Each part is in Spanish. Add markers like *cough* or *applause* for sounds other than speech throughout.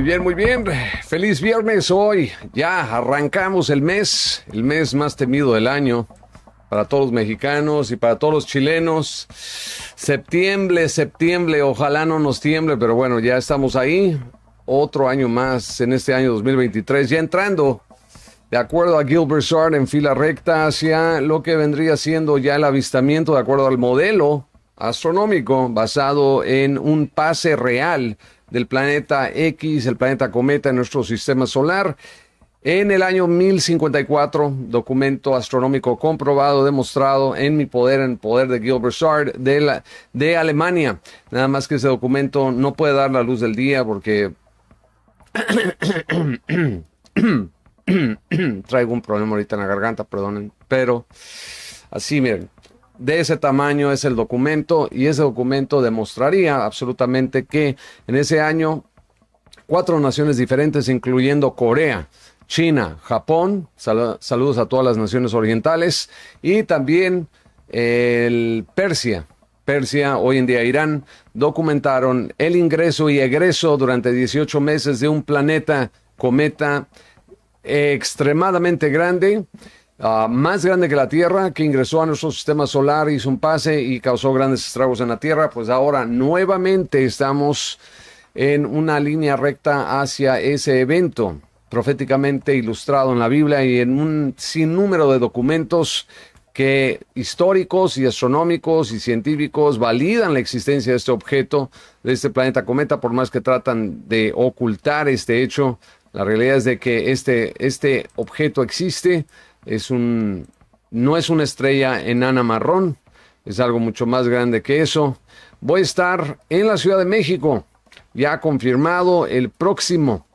Muy bien, muy bien. Feliz viernes hoy. Ya arrancamos el mes, el mes más temido del año para todos los mexicanos y para todos los chilenos. Septiembre, septiembre, ojalá no nos tiemble, pero bueno, ya estamos ahí. Otro año más en este año 2023, ya entrando, de acuerdo a Gilbert Shard, en fila recta hacia lo que vendría siendo ya el avistamiento, de acuerdo al modelo astronómico basado en un pase real del planeta X, el planeta cometa en nuestro sistema solar. En el año 1054, documento astronómico comprobado, demostrado en mi poder, en poder de Gilbert Sard de, de Alemania. Nada más que ese documento no puede dar la luz del día porque *coughs* *coughs* *coughs* traigo un problema ahorita en la garganta, perdonen. Pero así, miren de ese tamaño es el documento y ese documento demostraría absolutamente que en ese año cuatro naciones diferentes, incluyendo Corea, China, Japón, saludos a todas las naciones orientales, y también el Persia, Persia, hoy en día Irán, documentaron el ingreso y egreso durante 18 meses de un planeta cometa extremadamente grande Ah, más grande que la Tierra, que ingresó a nuestro sistema solar, hizo un pase y causó grandes estragos en la Tierra, pues ahora nuevamente estamos en una línea recta hacia ese evento proféticamente ilustrado en la Biblia y en un sinnúmero de documentos que históricos y astronómicos y científicos validan la existencia de este objeto, de este planeta cometa, por más que tratan de ocultar este hecho. La realidad es de que este, este objeto existe es un, no es una estrella enana marrón, es algo mucho más grande que eso. Voy a estar en la Ciudad de México, ya confirmado el próximo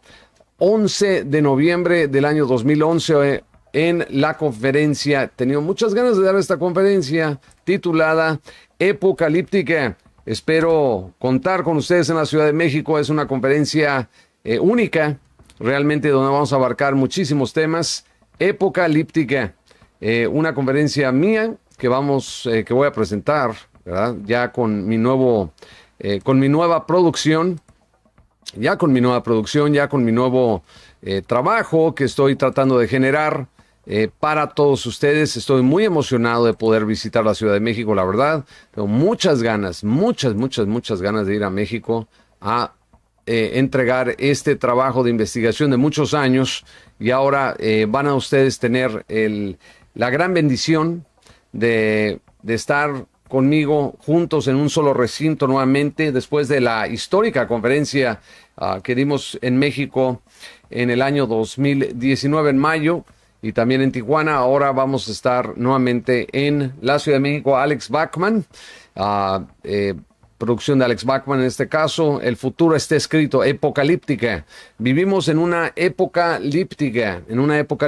11 de noviembre del año 2011 eh, en la conferencia. tenido muchas ganas de dar esta conferencia titulada Epocalíptica. Espero contar con ustedes en la Ciudad de México. Es una conferencia eh, única, realmente donde vamos a abarcar muchísimos temas Época eh, una conferencia mía que vamos, eh, que voy a presentar, ¿verdad? Ya con mi nuevo, eh, con mi nueva producción, ya con mi nueva producción, ya con mi nuevo eh, trabajo que estoy tratando de generar. para todos ustedes. Estoy muy emocionado de poder visitar la Ciudad de México, la verdad. Tengo muchas ganas, muchas, muchas, muchas ganas de ir a México a entregar este trabajo de investigación de muchos años y ahora eh, van a ustedes tener la gran bendición de, estar conmigo juntos en un solo recinto nuevamente después de la histórica conferencia ah, que dimos en México en el año 2019 en mayo y también en Tijuana. Ahora vamos a estar nuevamente en la Ciudad de México. Alex Bachman. Ah, eh, producción de Alex Bachman en este caso, el futuro está escrito, epocalíptica, Vivimos en una época líptica, en una época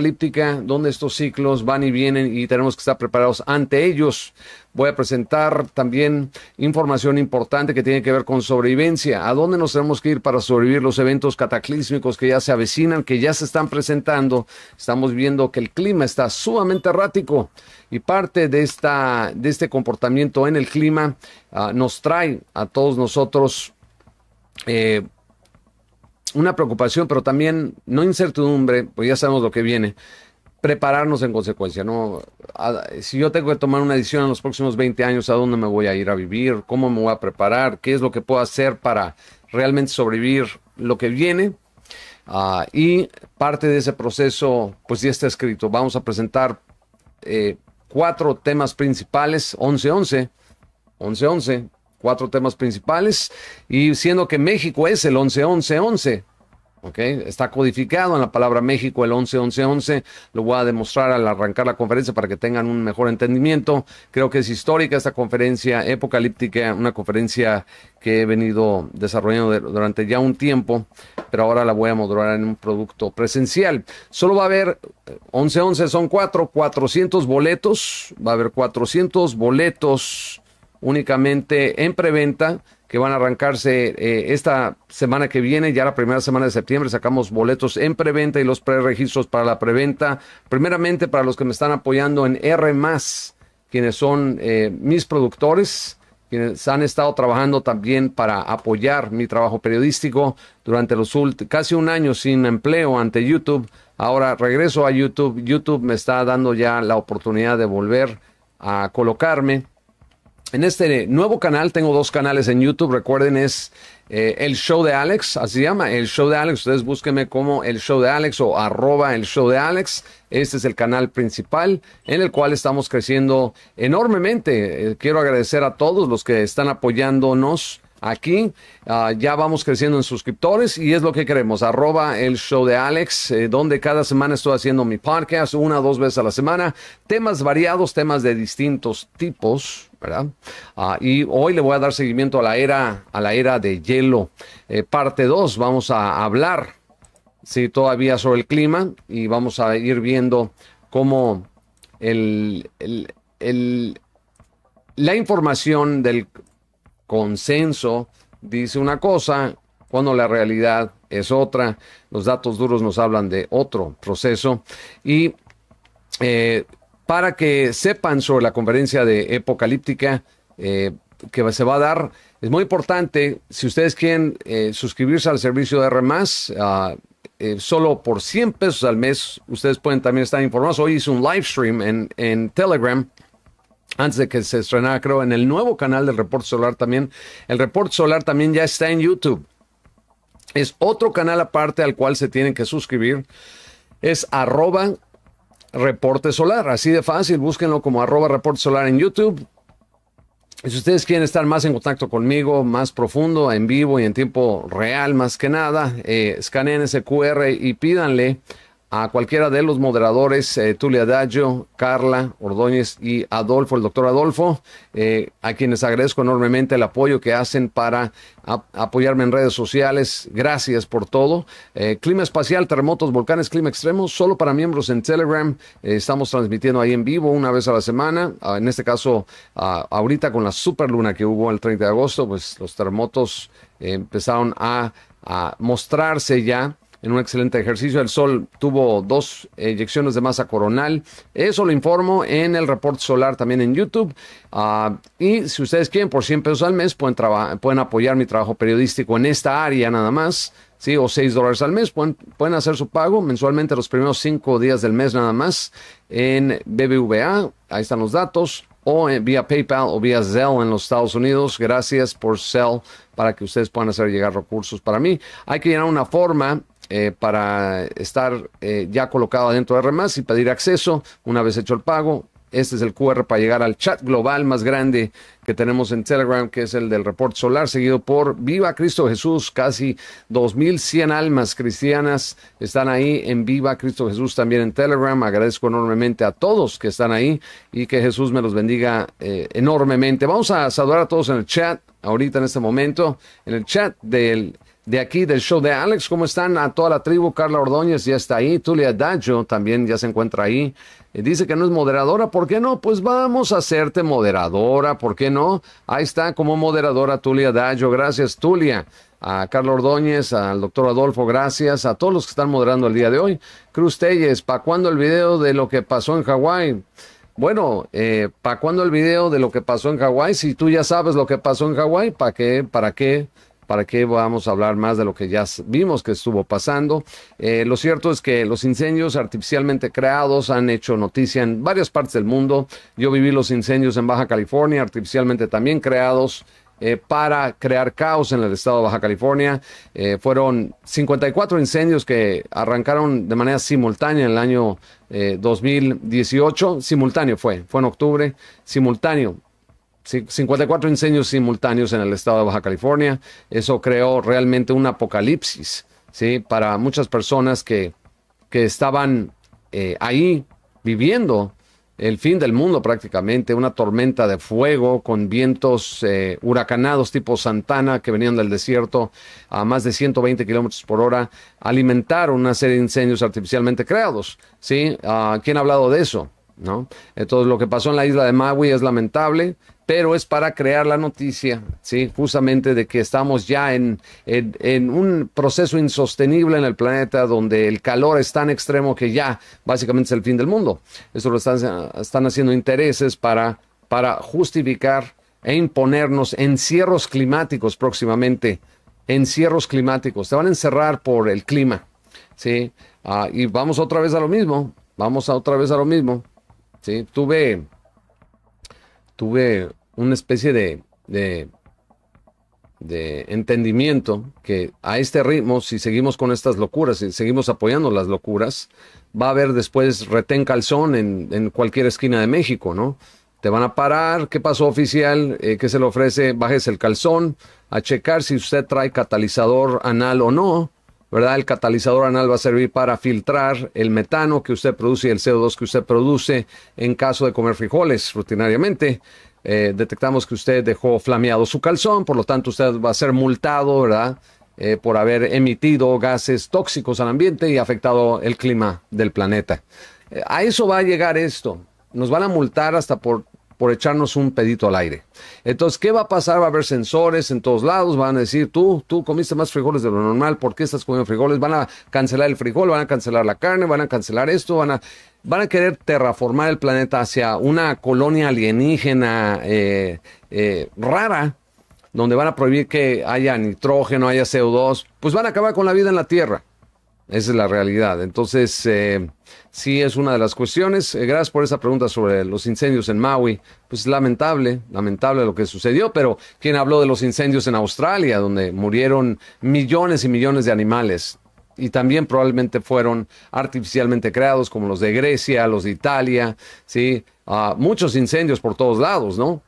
donde estos ciclos van y vienen y tenemos que estar preparados ante ellos voy a presentar también información importante que tiene que ver con sobrevivencia. ¿A dónde nos tenemos que ir para sobrevivir los eventos cataclísmicos que ya se avecinan, que ya se están presentando? Estamos viendo que el clima está sumamente errático y parte de, esta, de este comportamiento en el clima ah, nos trae a todos nosotros eh, una preocupación, pero también no incertidumbre, pues ya sabemos lo que viene, prepararnos en consecuencia, ¿no? si yo tengo que tomar una decisión en los próximos 20 años, ¿a dónde me voy a ir a vivir? ¿Cómo me voy a preparar? ¿Qué es lo que puedo hacer para realmente sobrevivir lo que viene? Ah, y parte de ese proceso, pues ya está escrito. Vamos a presentar eh, cuatro temas principales, 11-11, 11-11, cuatro temas principales, y siendo que México es el 11-11-11, Okay. Está codificado en la palabra México el 11-11-11. Lo voy a demostrar al arrancar la conferencia para que tengan un mejor entendimiento. Creo que es histórica esta conferencia apocalíptica, una conferencia que he venido desarrollando durante ya un tiempo, pero ahora la voy a modular en un producto presencial. Solo va a haber 11-11, eh, son cuatro, 400 boletos. Va a haber 400 boletos únicamente en preventa que van a arrancarse eh, esta semana que viene, ya la primera semana de septiembre, sacamos boletos en preventa y los preregistros para la preventa, primeramente para los que me están apoyando en R ⁇ quienes son eh, mis productores, quienes han estado trabajando también para apoyar mi trabajo periodístico durante los casi un año sin empleo ante YouTube. Ahora regreso a YouTube. YouTube me está dando ya la oportunidad de volver a colocarme en este nuevo canal, tengo dos canales en YouTube, recuerden es eh, El Show de Alex, así se llama, El Show de Alex, ustedes búsquenme como El Show de Alex o arroba El Show de Alex, este es el canal principal en el cual estamos creciendo enormemente. Eh, quiero agradecer a todos los que están apoyándonos aquí. Ah, ya vamos creciendo en suscriptores y es lo que queremos. Arroba el show de Alex, eh, donde cada semana estoy haciendo mi podcast una o dos veces a la semana. Temas variados, temas de distintos tipos ¿verdad? Ah, y hoy le voy a dar seguimiento a la era, a la era de hielo. Eh, parte 2, vamos a hablar si todavía sobre el clima y vamos a ir viendo cómo el, el, la información del consenso dice una cosa cuando la realidad es otra. Los datos duros nos hablan de otro proceso y eh, para que sepan sobre la conferencia de Epocalíptica eh, que se va a dar. Es muy importante, si ustedes quieren eh, suscribirse al servicio de R, ah, eh, solo por 100 pesos al mes, ustedes pueden también estar informados. Hoy hice un live stream en, Telegram antes de que se estrenara, creo, en el nuevo canal del Report Solar también. El Report Solar también ya está en YouTube. Es otro canal aparte al cual se tienen que suscribir. Es arroba Reporte Solar. Así de fácil, búsquenlo como arroba Reporte Solar en YouTube. Y si ustedes quieren estar más en contacto conmigo, más profundo, en vivo y en tiempo real, más que nada, eh, escaneen ese QR y pídanle a cualquiera de los moderadores, eh, Tulia Daggio, Carla Ordóñez y Adolfo, el doctor Adolfo, eh, a quienes agradezco enormemente el apoyo que hacen para apoyarme en redes sociales. Gracias por todo. Eh, clima espacial, terremotos, volcanes, clima extremo, solo para miembros en Telegram. estamos transmitiendo ahí en vivo una vez a la semana. Ah, en este caso, ah, ahorita con la super luna que hubo el 30 de agosto, pues los terremotos empezaron a mostrarse ya en un excelente ejercicio. El Sol tuvo dos eyecciones de masa coronal. Eso lo informo en el reporte solar también en YouTube. Ah, y si ustedes quieren, por 100 pesos al mes, pueden, pueden apoyar mi trabajo periodístico en esta área nada más. ¿sí? o 6 dólares al mes. Pueden, hacer su pago mensualmente los primeros 5 días del mes nada más en BBVA. Ahí están los datos. O eh, vía PayPal o vía Zelle en los Estados Unidos. Gracias por Zelle para que ustedes puedan hacer llegar recursos para mí. Hay que llenar una forma eh, para estar eh, ya colocado adentro de Remás y pedir acceso una vez hecho el pago. Este es el QR para llegar al chat global más grande que tenemos en Telegram, que es el del Report Solar, seguido por Viva Cristo Jesús. Casi 2.100 almas cristianas están ahí en Viva Cristo Jesús también en Telegram. Agradezco enormemente a todos que están ahí y que Jesús me los bendiga eh, enormemente. Vamos a saludar a todos en el chat ahorita en este momento. En el chat del de aquí del show de Alex. ¿Cómo están a toda la tribu? Carla Ordóñez ya está ahí. Tulia Daggio también ya se encuentra ahí. Eh, dice que no es moderadora. ¿Por qué no? Pues vamos a hacerte moderadora. ¿Por qué no? Ahí está como moderadora Tulia Daggio. Gracias, Tulia. A Carla Ordóñez, al doctor Adolfo, gracias. A todos los que están moderando el día de hoy. Cruz Telles, ¿pa' cuándo el video de lo que pasó en Hawái? Bueno, eh, cuándo el video de lo que pasó en Hawái? Si tú ya sabes lo que pasó en Hawái, ¿pa' ¿Para qué? ¿Para qué? ¿Para que vamos a hablar más de lo que ya vimos que estuvo pasando? Eh, lo cierto es que los incendios artificialmente creados han hecho noticia en varias partes del mundo. Yo viví los incendios en Baja California, artificialmente también creados. Eh, para crear caos en el estado de Baja California. Eh, fueron 54 incendios que arrancaron de manera simultánea en el año 2018. Simultáneo fue, fue en octubre, simultáneo. 54 incendios simultáneos en el estado de Baja California. Eso creó realmente un apocalipsis ¿sí? para muchas personas que, que estaban eh, ahí viviendo el fin del mundo prácticamente, una tormenta de fuego con vientos eh, huracanados tipo Santana que venían del desierto a más de 120 kilómetros por hora, alimentaron una serie de incendios artificialmente creados. ¿sí? Ah, ¿Quién ha hablado de eso? Entonces lo que pasó en la isla de Maui es lamentable, pero es para crear la noticia, ¿sí? Justamente de que estamos ya en, un proceso insostenible en el planeta donde el calor es tan extremo que ya básicamente es el fin del mundo. Eso lo están, haciendo intereses para, para justificar e imponernos encierros climáticos próximamente. Encierros climáticos. Te van a encerrar por el clima, ah, y vamos otra vez a lo mismo. Vamos otra vez a lo mismo. Tuve, tuve una especie de, de, entendimiento que a este ritmo, si seguimos con estas locuras, si seguimos apoyando las locuras, va a haber después retén calzón en, cualquier esquina de México, ¿no? Te van a parar, ¿qué pasó oficial? Eh, ¿Qué se le ofrece? Bajes el calzón, a checar si usted trae catalizador anal o no ¿verdad? El catalizador anal va a servir para filtrar el metano que usted produce y el CO2 que usted produce en caso de comer frijoles rutinariamente. Eh, detectamos que usted dejó flameado su calzón, por lo tanto usted va a ser multado, ¿verdad? Eh, por haber emitido gases tóxicos al ambiente y afectado el clima del planeta. Eh, a eso va a llegar esto. Nos van a multar hasta por por echarnos un pedito al aire. Entonces, ¿qué va a pasar? Va a haber sensores en todos lados, van a decir, tú, tú comiste más frijoles de lo normal, ¿por qué estás comiendo frijoles? Van a cancelar el frijol, van a cancelar la carne, van a cancelar esto, van a, van a querer terraformar el planeta hacia una colonia alienígena eh, eh, rara, donde van a prohibir que haya nitrógeno, haya CO2, pues van a acabar con la vida en la Tierra. Esa es la realidad. Entonces, eh, sí es una de las cuestiones. Eh, gracias por esa pregunta sobre los incendios en Maui. Pues lamentable, lamentable lo que sucedió, pero ¿quién habló de los incendios en Australia, donde murieron millones y millones de animales? Y también probablemente fueron artificialmente creados, como los de Grecia, los de Italia, ¿sí? Ah, muchos incendios por todos lados, ¿no?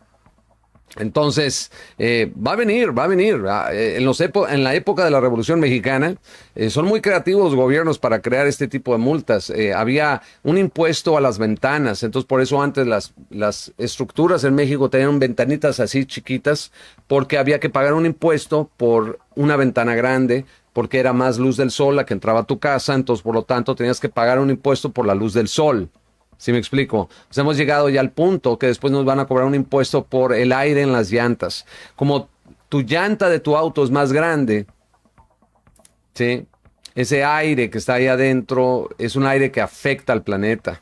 Entonces, eh, va a venir, va a venir. Ah, eh, en, en la época de la Revolución Mexicana, eh, son muy creativos los gobiernos para crear este tipo de multas. había un impuesto a las ventanas, entonces por eso antes las, las estructuras en México tenían ventanitas así chiquitas, porque había que pagar un impuesto por una ventana grande, porque era más luz del sol la que entraba a tu casa, entonces por lo tanto tenías que pagar un impuesto por la luz del sol. Si me explico, pues hemos llegado ya al punto que después nos van a cobrar un impuesto por el aire en las llantas. Como tu llanta de tu auto es más grande, ese aire que está ahí adentro es un aire que afecta al planeta.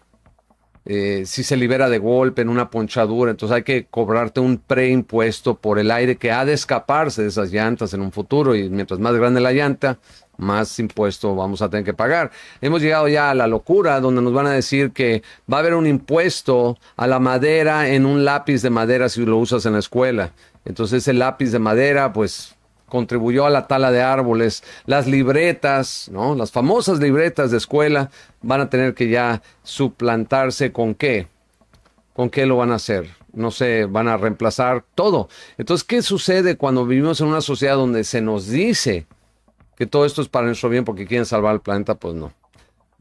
Eh, si se libera de golpe en una ponchadura, entonces hay que cobrarte un preimpuesto por el aire que ha de escaparse de esas llantas en un futuro y mientras más grande la llanta, más impuesto vamos a tener que pagar. Hemos llegado ya a la locura donde nos van a decir que va a haber un impuesto a la madera en un lápiz de madera si lo usas en la escuela. Entonces el lápiz de madera pues contribuyó a la tala de árboles. Las libretas, ¿no? Las famosas libretas de escuela van a tener que ya suplantarse con qué? ¿Con qué lo van a hacer? no sé, van a reemplazar todo. Entonces, ¿qué sucede cuando vivimos en una sociedad donde se nos dice que todo esto es para nuestro bien porque quieren salvar el planeta, pues no.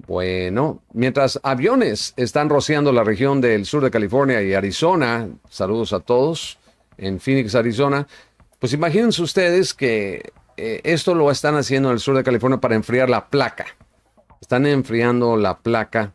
Bueno, mientras aviones están rociando la región del sur de California y Arizona, saludos a todos en Phoenix, Arizona, pues imagínense ustedes que eh, esto lo están haciendo en el sur de California para enfriar la placa. Están enfriando la placa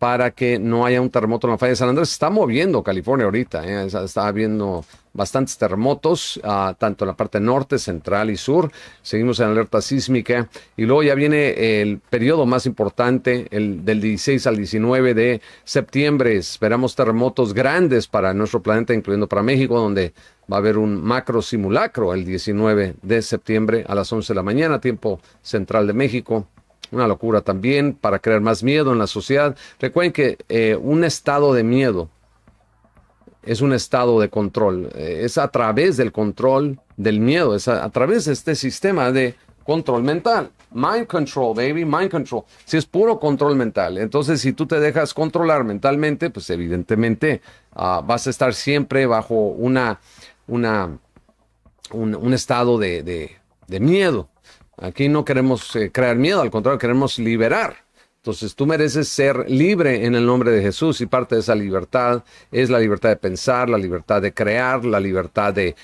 para que no haya un terremoto en la falla de San Andrés. está moviendo California ahorita, eh, está, habiendo bastantes terremotos, ah, tanto en la parte norte, central y sur. Seguimos en alerta sísmica. Y luego ya viene el periodo más importante, el del 16 al 19 de septiembre. Esperamos terremotos grandes para nuestro planeta, incluyendo para México, donde va a haber un macro simulacro el 19 de septiembre a las 11 de la mañana, tiempo central de México. Una locura también para crear más miedo en la sociedad. Recuerden que eh, un estado de miedo es un estado de control. Eh, es a través del control del miedo, es a, través de este sistema de control mental. Mind control, baby, mind control. Si es puro control mental, entonces si tú te dejas controlar mentalmente, pues evidentemente ah, vas a estar siempre bajo una, una, un, estado de, miedo. Aquí no queremos eh, crear miedo, al contrario, queremos liberar entonces tú mereces ser libre en el nombre de Jesús y parte de esa libertad es la libertad de pensar, la libertad de crear, la libertad de,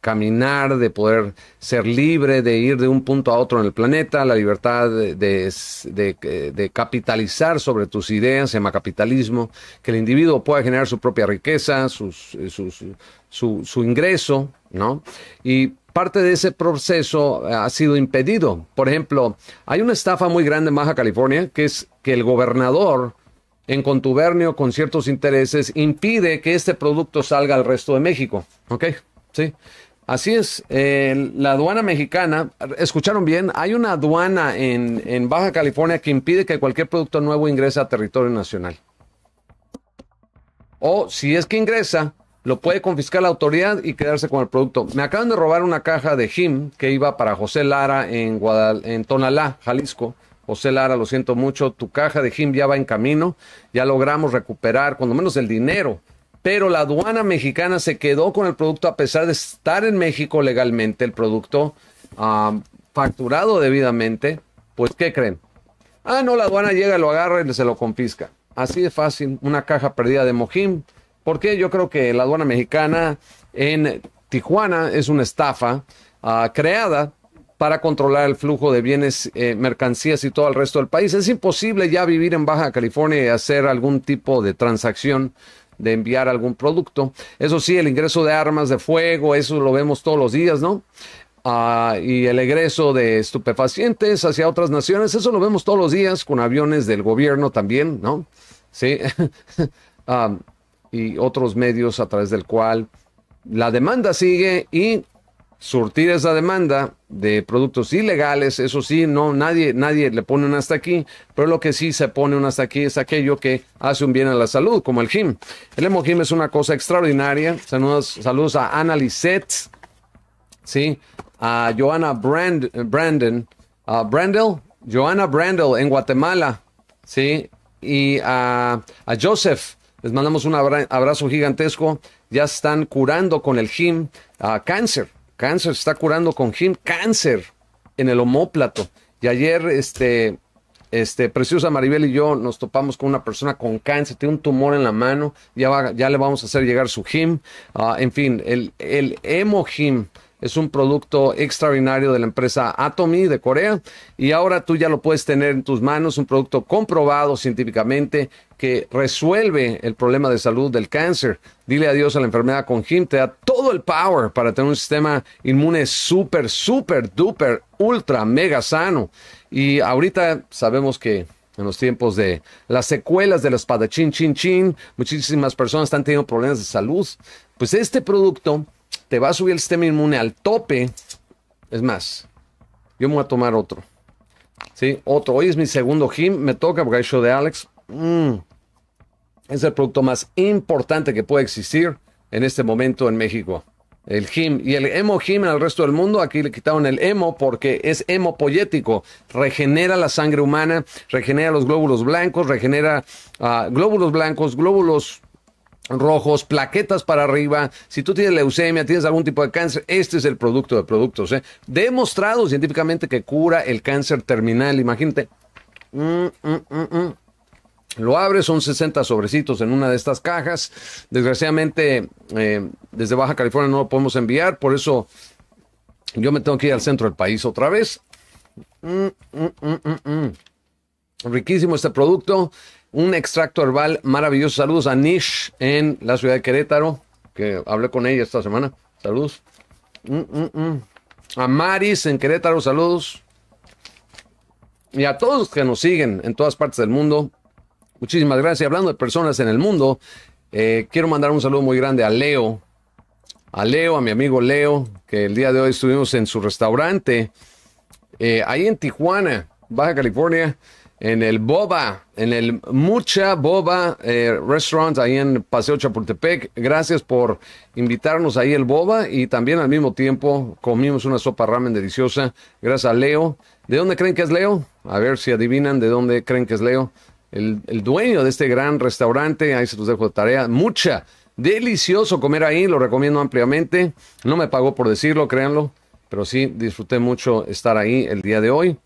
caminar, de poder ser libre, de ir de un punto a otro en el planeta, la libertad de, capitalizar sobre tus ideas, se llama capitalismo, que el individuo pueda generar su propia riqueza, eh, su, su ingreso, ¿no? Y parte de ese proceso eh, ha sido impedido. Por ejemplo, hay una estafa muy grande en Baja California, que es que el gobernador, en contubernio con ciertos intereses, impide que este producto salga al resto de México. ¿Ok? Sí. Así es, eh, la aduana mexicana, escucharon bien, hay una aduana en, en Baja California que impide que cualquier producto nuevo ingrese a territorio nacional. O si es que ingresa, lo puede confiscar la autoridad y quedarse con el producto. Me acaban de robar una caja de Jim que iba para José Lara en, en Tonalá, Jalisco. José Lara, lo siento mucho, tu caja de Jim ya va en camino, ya logramos recuperar cuando menos el dinero, pero la aduana mexicana se quedó con el producto a pesar de estar en México legalmente, el producto facturado debidamente, pues ¿qué creen? Ah, no, la aduana llega, lo agarra y se lo confisca. Así de fácil, una caja perdida de Mojim, porque yo creo que la aduana mexicana en Tijuana es una estafa ah, creada para controlar el flujo de bienes, eh, mercancías y todo el resto del país. Es imposible ya vivir en Baja California y hacer algún tipo de transacción de enviar algún producto. Eso sí, el ingreso de armas de fuego, eso lo vemos todos los días, ¿no? Ah, y el egreso de estupefacientes hacia otras naciones, eso lo vemos todos los días con aviones del gobierno también, ¿no? Sí. *laughs* Ah, y otros medios a través del cual la demanda sigue y surtir esa demanda de productos ilegales, eso sí, no nadie nadie le pone un hasta aquí, pero lo que sí se pone un hasta aquí es aquello que hace un bien a la salud, como el gym. El emoji es una cosa extraordinaria. Saludos, a Ana sí, a Johanna Brand, Brandon, a Brandel, Joanna Brandel en Guatemala, sí, y a, a Joseph les mandamos un abrazo gigantesco. Ya están curando con el GIM cáncer. Cáncer, está curando con GIM cáncer en el homóplato. Y ayer, este, este, Preciosa Maribel y yo nos topamos con una persona con cáncer, tiene un tumor en la mano, ya, ya le vamos a hacer llegar su GIM. Ah, en fin, el, el emo es un producto extraordinario de la empresa Atomy de Corea y ahora tú ya lo puedes tener en tus manos, un producto comprobado científicamente que resuelve el problema de salud del cáncer. Dile adiós a la enfermedad con HIM, te da todo el power para tener un sistema inmune súper, súper, duper, ultra, mega sano. Y ahorita sabemos que en los tiempos de las secuelas de la espada chin, chin, chin, muchísimas personas están teniendo problemas de salud. Pues este producto te va a subir el sistema inmune al tope. Es más, yo me voy a tomar otro. Sí, otro. Hoy es mi segundo gym, me toca porque hay show de Alex. Mm. Es el producto más importante que puede existir en este momento en México. El gym y el emo gym en el resto del mundo, aquí le quitaron el emo porque es hemopoyético. Regenera la sangre humana, regenera los glóbulos blancos, regenera ah, glóbulos blancos, glóbulos rojos, plaquetas para arriba, si tú tienes leucemia, tienes algún tipo de cáncer, este es el producto de productos. ¿eh? Demostrado científicamente que cura el cáncer terminal, imagínate. Mm, mm, mm, lo abres, son 60 sobrecitos en una de estas cajas. Desgraciadamente, eh, desde Baja California no lo podemos enviar, por eso yo me tengo que ir al centro del país otra vez. Riquísimo este producto un extracto herbal maravilloso. Saludos a Nish en la ciudad de Querétaro, que hablé con ella esta semana. Saludos. Mm, mm, mm. A Maris en Querétaro, saludos. Y a todos los que nos siguen en todas partes del mundo, muchísimas gracias. Hablando de personas en el mundo, eh, quiero mandar un saludo muy grande a Leo. A Leo, a mi amigo Leo, que el día de hoy estuvimos en su restaurante, eh, ahí en Tijuana, Baja California en el Boba, en el Mucha Boba eh, Restaurant, ahí en Paseo Chapultepec. Gracias por invitarnos ahí el Boba y también al mismo tiempo comimos una sopa ramen deliciosa. Gracias a Leo. ¿De dónde creen que es Leo? A ver si adivinan de dónde creen que es Leo. El, el dueño de este gran restaurante, ahí se los dejo de tarea, Mucha. Delicioso comer ahí, lo recomiendo ampliamente. No me pagó por decirlo, créanlo, pero sí disfruté mucho estar ahí el día de hoy.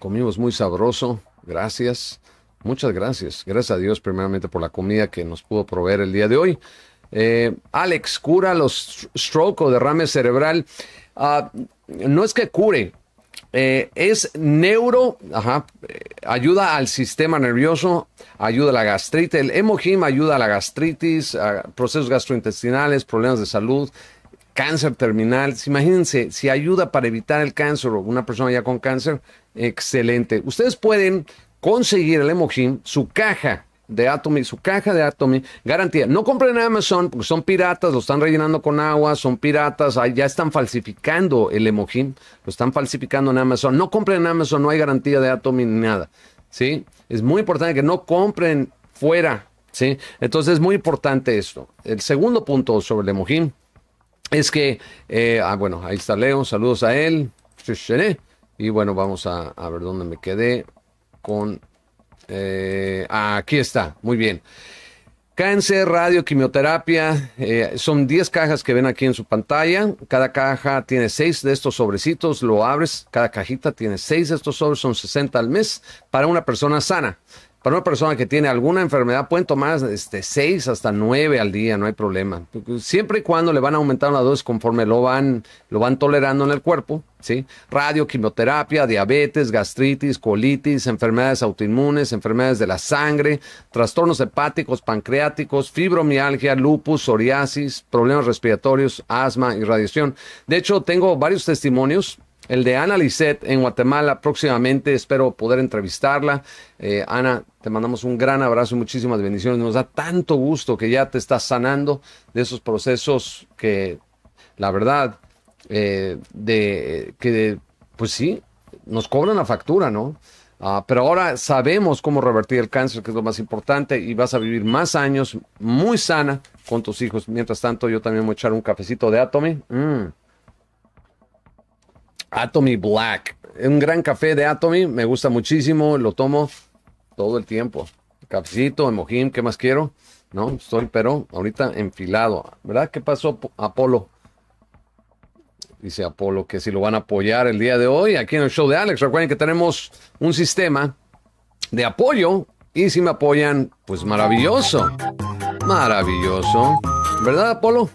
Comimos muy sabroso. Gracias. Muchas gracias. Gracias a Dios primeramente por la comida que nos pudo proveer el día de hoy. Eh, Alex, cura los stroke o derrame cerebral. Ah, no es que cure, eh, es neuro, ajá, eh, ayuda al sistema nervioso, ayuda a la gastritis. El hemogim ayuda a la gastritis, a procesos gastrointestinales, problemas de salud, cáncer terminal. Imagínense, si ayuda para evitar el cáncer o una persona ya con cáncer, excelente. Ustedes pueden conseguir el Emojin, su caja de Atomy, su caja de Atomy, garantía. No compren en Amazon porque son piratas, lo están rellenando con agua, son piratas, ya están falsificando el Emojin, lo están falsificando en Amazon. No compren en Amazon, no hay garantía de Atomy ni nada. ¿sí? Es muy importante que no compren fuera, ¿sí? Entonces es muy importante esto. El segundo punto sobre el Emojin es que, eh, ah, bueno, ahí está Leo, saludos a él. Y bueno, vamos a, ver dónde me quedé con... Eh, ah, aquí está, muy bien. Cáncer, radio, quimioterapia, eh, son 10 cajas que ven aquí en su pantalla. Cada caja tiene 6 de estos sobrecitos, lo abres, cada cajita tiene 6 de estos sobres, son 60 al mes para una persona sana. Para una persona que tiene alguna enfermedad, pueden tomar este, seis hasta nueve al día, no hay problema. Siempre y cuando le van a aumentar una dosis conforme lo van, tolerando en el cuerpo, ¿sí? Radio, quimioterapia, diabetes, gastritis, colitis, enfermedades autoinmunes, enfermedades de la sangre, trastornos hepáticos, pancreáticos, fibromialgia, lupus, psoriasis, problemas respiratorios, asma, y radiación. De hecho, tengo varios testimonios el de Ana Lisset en Guatemala próximamente. Espero poder entrevistarla. Eh, Ana, te mandamos un gran abrazo y muchísimas bendiciones. Nos da tanto gusto que ya te estás sanando de esos procesos que, la verdad, eh, de que, pues sí, nos cobran la factura, ¿no? Ah, pero ahora sabemos cómo revertir el cáncer, que es lo más importante, y vas a vivir más años muy sana con tus hijos. Mientras tanto, yo también voy a echar un cafecito de Atomy. Mm. Atomy Black. Un gran café de Atomy, me gusta muchísimo, lo tomo todo el tiempo. Cafecito, emojín, ¿qué más quiero? No, estoy pero ahorita enfilado. ¿Verdad? ¿Qué pasó, Apolo? Dice Apolo que si lo van a apoyar el día de hoy aquí en el show de Alex. Recuerden que tenemos un sistema de apoyo y si me apoyan, pues maravilloso. Maravilloso. ¿Verdad, Apolo?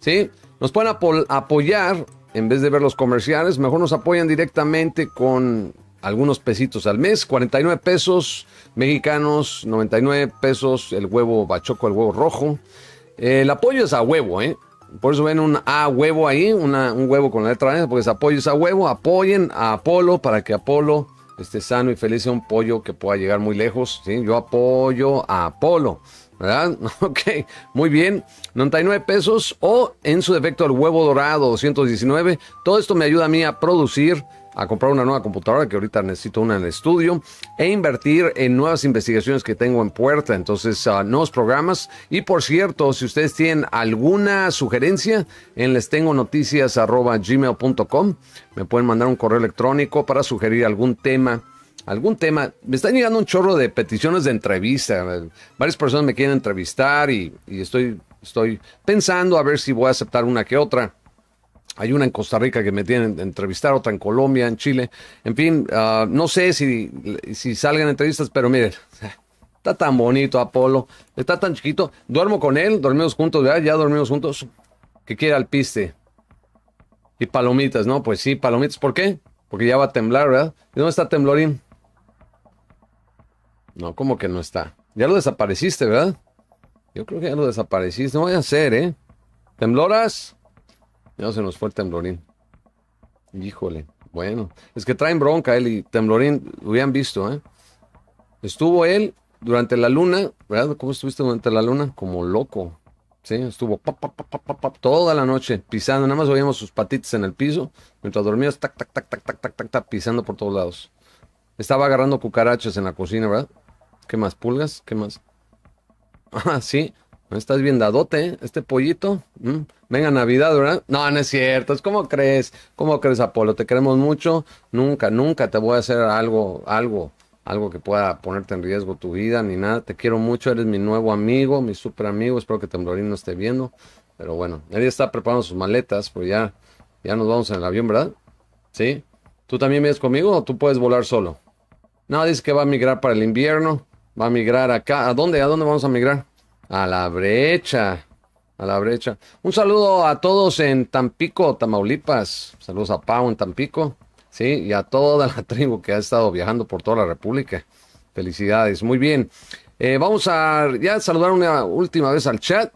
Sí, nos pueden apoyar en vez de ver los comerciales, mejor nos apoyan directamente con algunos pesitos al mes, 49 pesos mexicanos, 99 pesos el huevo bachoco, el huevo rojo. Eh, el apoyo es a huevo, ¿eh? Por eso ven un A huevo ahí, un huevo con la letra A, porque es apoyo es a huevo, apoyen a Apolo para que Apolo esté sano y feliz, sea un pollo que pueda llegar muy lejos, ¿sí? Yo apoyo a Apolo. ¿verdad? *laughs* Ok, muy bien. 99 pesos o en su defecto el huevo dorado, 219. Todo esto me ayuda a mí a producir, a comprar una nueva computadora, que ahorita necesito una en el estudio, e invertir en nuevas investigaciones que tengo en puerta. Entonces, ah, nuevos programas. Y por cierto, si ustedes tienen alguna sugerencia, en les tengo noticias gmail.com. Me pueden mandar un correo electrónico para sugerir algún tema algún tema. Me están llegando un chorro de peticiones de entrevista. Varias personas me quieren entrevistar y, estoy, estoy pensando a ver si voy a aceptar una que otra. Hay una en Costa Rica que me tienen entrevistar, otra en Colombia, en Chile. En fin, ah, no sé si, si salgan entrevistas, pero miren, *laughs* está tan bonito Apolo, está tan chiquito. Duermo con él, dormimos juntos, ¿verdad? ya dormimos juntos. Que quiera al piste. Y palomitas, ¿no? Pues sí, palomitas. ¿Por qué? Porque ya va a temblar, ¿verdad? ¿Y dónde está Temblorín? No, como que no está. Ya lo desapareciste, ¿verdad? Yo creo que ya lo desapareciste. No voy a hacer, ¿eh? ¿Tembloras? Ya se nos fue el temblorín. Híjole. Bueno, es que traen bronca él y temblorín, lo habían visto, ¿eh? Estuvo él durante la luna, ¿verdad? ¿Cómo estuviste durante la luna? Como loco. Sí, estuvo toda la noche pisando, nada más oíamos sus patitas en el piso, mientras dormías, tac, tac, tac, tac, tac, tac, tac, tac, pisando por todos lados. Estaba agarrando cucarachas en la cocina, ¿verdad? ¿Qué más? ¿Pulgas? ¿Qué más? *laughs* Ah, sí. Estás bien dadote, ¿eh? Este pollito. Mm. Venga Navidad, ¿verdad? No, no es cierto. ¿Cómo crees. ¿Cómo crees, Apolo? Te queremos mucho. Nunca, nunca te voy a hacer algo, algo, algo que pueda ponerte en riesgo tu vida ni nada. Te quiero mucho. Eres mi nuevo amigo, mi super amigo. Espero que Temblorín no esté viendo. Pero bueno, él está preparando sus maletas, pues ya, ya nos vamos en el avión, ¿verdad? ¿Sí? ¿Tú también vienes conmigo o tú puedes volar solo? No, dice que va a migrar para el invierno va a migrar acá. ¿A dónde? ¿A dónde vamos a migrar? A la brecha. A la brecha. Un saludo a todos en Tampico, Tamaulipas. Saludos a Pau en Tampico. Sí, y a toda la *laughs* tribu que ha estado viajando por toda la República. Felicidades. Muy bien. Eh, vamos a ya saludar una última vez al chat.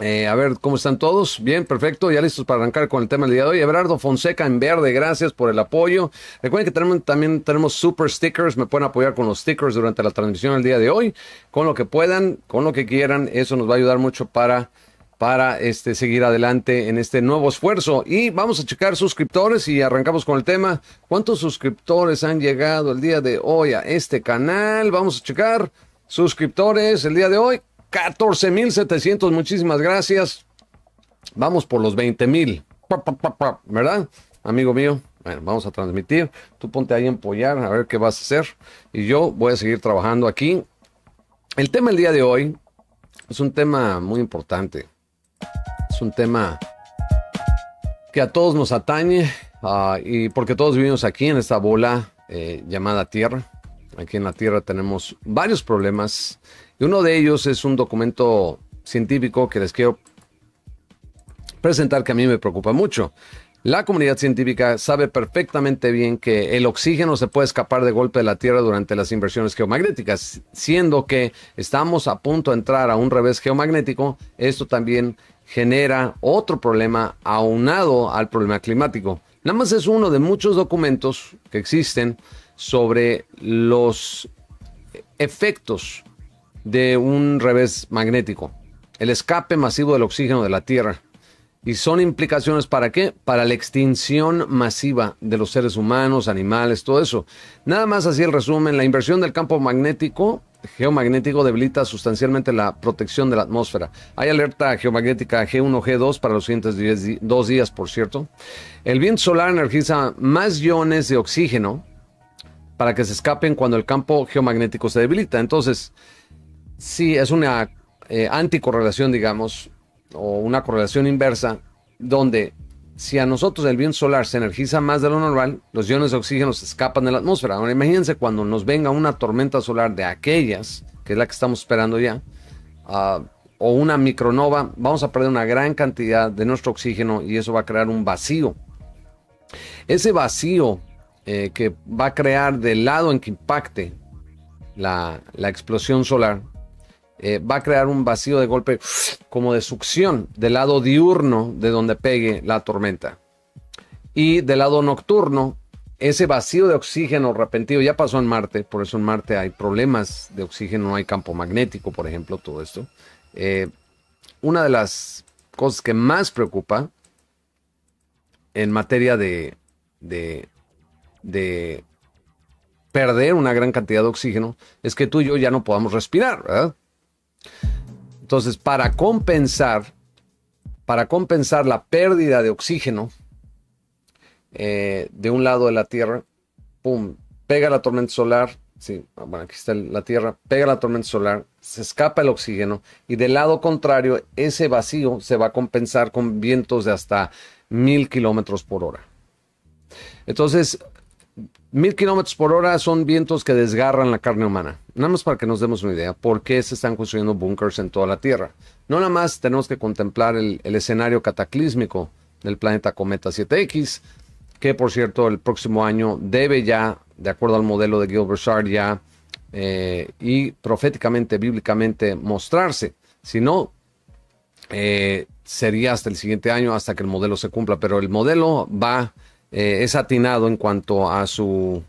Eh, a ver, ¿cómo están todos? Bien, perfecto, ya listos para arrancar con el tema del día de hoy. Ebrardo Fonseca en verde, gracias por el apoyo. Recuerden que también tenemos super stickers, me pueden apoyar con los stickers durante la transmisión del día de hoy, con lo que puedan, con lo que quieran, eso nos va a ayudar mucho para para este, seguir adelante en este nuevo esfuerzo. Y vamos a checar suscriptores y arrancamos con el tema. ¿Cuántos suscriptores han llegado el día de hoy a este canal? Vamos a checar suscriptores el día de hoy. 14,700, muchísimas gracias. Vamos por los 20,000. ¿Verdad, amigo mío? vamos a transmitir. Tú ponte ahí a empollar a ver qué vas a hacer. Y yo voy a seguir trabajando aquí. El tema del día de hoy es un tema muy importante. Es un tema que a todos nos atañe. Ah, y porque todos vivimos aquí en esta bola eh, llamada Tierra. Aquí en la Tierra tenemos varios problemas y uno de ellos es un documento científico que les quiero presentar que a mí me preocupa mucho. La comunidad científica sabe perfectamente bien que el oxígeno se puede escapar de golpe de la Tierra durante las inversiones geomagnéticas, siendo que estamos a punto de entrar a un revés geomagnético. Esto también genera otro problema aunado al problema climático. Nada más es uno de muchos documentos que existen sobre los efectos de un revés magnético, el escape masivo del oxígeno de la Tierra. ¿Y son implicaciones para qué? Para la extinción masiva de los seres humanos, animales, todo eso. Nada más así el resumen, la inversión del campo magnético, geomagnético, debilita sustancialmente la protección de la atmósfera. Hay alerta geomagnética G1, G2 para los siguientes dos días, por cierto. El viento solar energiza más iones de oxígeno para que se escapen cuando el campo geomagnético se debilita. Entonces, Sí, es una eh, anticorrelación, digamos, o una correlación inversa, donde si a nosotros el viento solar se energiza más de lo normal, los iones de oxígeno se escapan de la atmósfera. Ahora imagínense cuando nos venga una tormenta solar de aquellas, que es la que estamos esperando ya, ah, o una micronova, vamos a perder una gran cantidad de nuestro oxígeno y eso va a crear un vacío. Ese vacío eh, que va a crear del lado en que impacte la explosión solar eh, va a crear un vacío de golpe como de succión del lado diurno de donde pegue la tormenta. Y del lado nocturno, ese vacío de oxígeno repentino ya pasó en Marte, por eso en Marte hay problemas de oxígeno, no hay campo magnético, por ejemplo, todo esto. Eh, una de las cosas que más preocupa en materia de, de, de perder una gran cantidad de oxígeno es que tú y yo ya no podamos respirar, ¿verdad? Entonces, para compensar, para compensar la pérdida de oxígeno eh, de un lado de la Tierra, pum, pega la tormenta solar, sí, bueno, aquí está la Tierra, pega la tormenta solar, se escapa el oxígeno y del lado contrario, ese vacío se va a compensar con vientos de hasta mil kilómetros por hora. Entonces, Mil kilómetros por hora son vientos que desgarran la carne humana. Nada más para que nos demos una idea, ¿por qué se están construyendo bunkers en toda la Tierra? No nada más tenemos que contemplar el, escenario cataclísmico del planeta Cometa 7X, que por cierto el próximo año debe ya, de acuerdo al modelo de Gilbert Sharp ya eh, y proféticamente, bíblicamente mostrarse. Si no, eh, sería hasta el siguiente año, hasta que el modelo se cumpla, pero el modelo va eh, es atinado en cuanto a su,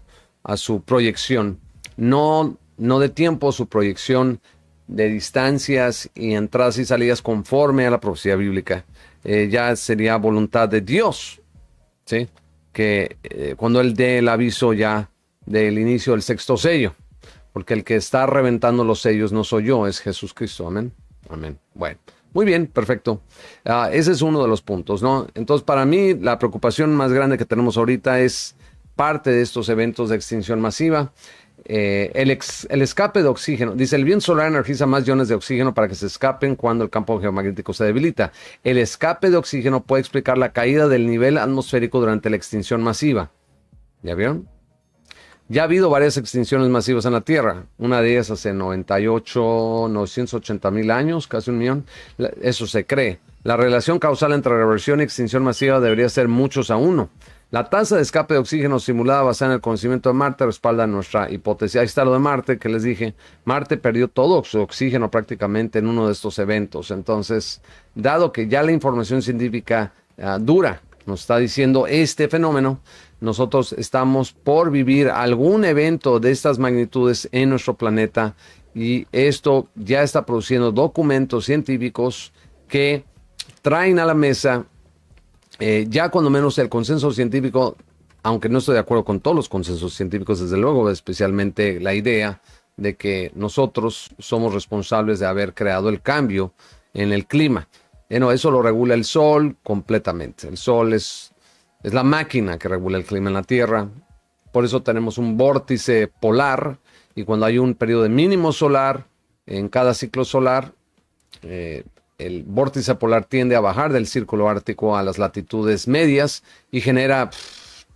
a su proyección. No, no de tiempo, su proyección de distancias y entradas y salidas conforme a la profecía bíblica. Eh, ya sería voluntad de Dios, ¿sí? Que eh, cuando Él dé el aviso ya del inicio del sexto sello, porque el que está reventando los sellos no soy yo, es Jesús Cristo. Amén. Amén. Bueno. Muy bien, perfecto. Ah, ese es uno de los puntos, ¿no? Entonces, para mí, la preocupación más grande que tenemos ahorita es parte de estos eventos de extinción masiva. Eh, el, el, escape de oxígeno. Dice, el viento solar energiza más iones de oxígeno para que se escapen cuando el campo geomagnético se debilita. El escape de oxígeno puede explicar la caída del nivel atmosférico durante la extinción masiva. ¿Ya vieron? Ya ha habido varias extinciones masivas en la Tierra, una de ellas hace 98, 980 mil años, casi un millón, eso se cree. La relación causal entre reversión y extinción masiva debería ser muchos a uno. La tasa de escape de oxígeno simulada basada en el conocimiento de Marte respalda nuestra hipótesis. Ahí está lo de Marte, que les dije. Marte perdió todo su oxígeno prácticamente en uno de estos eventos. Entonces, dado que ya la información científica ah, dura nos está diciendo este fenómeno, nosotros estamos por vivir algún evento de estas magnitudes en nuestro planeta y esto ya está produciendo documentos científicos que traen a la mesa, eh, ya cuando menos el consenso científico, aunque no estoy de acuerdo con todos los consensos científicos, desde luego, especialmente la idea de que nosotros somos responsables de haber creado el cambio en el clima. eso lo regula el sol completamente. El sol es es la máquina que regula el clima en la Tierra. Por eso tenemos un vórtice polar y cuando hay un periodo de mínimo solar en cada ciclo solar, eh, el vórtice polar tiende a bajar del círculo ártico a las latitudes medias y genera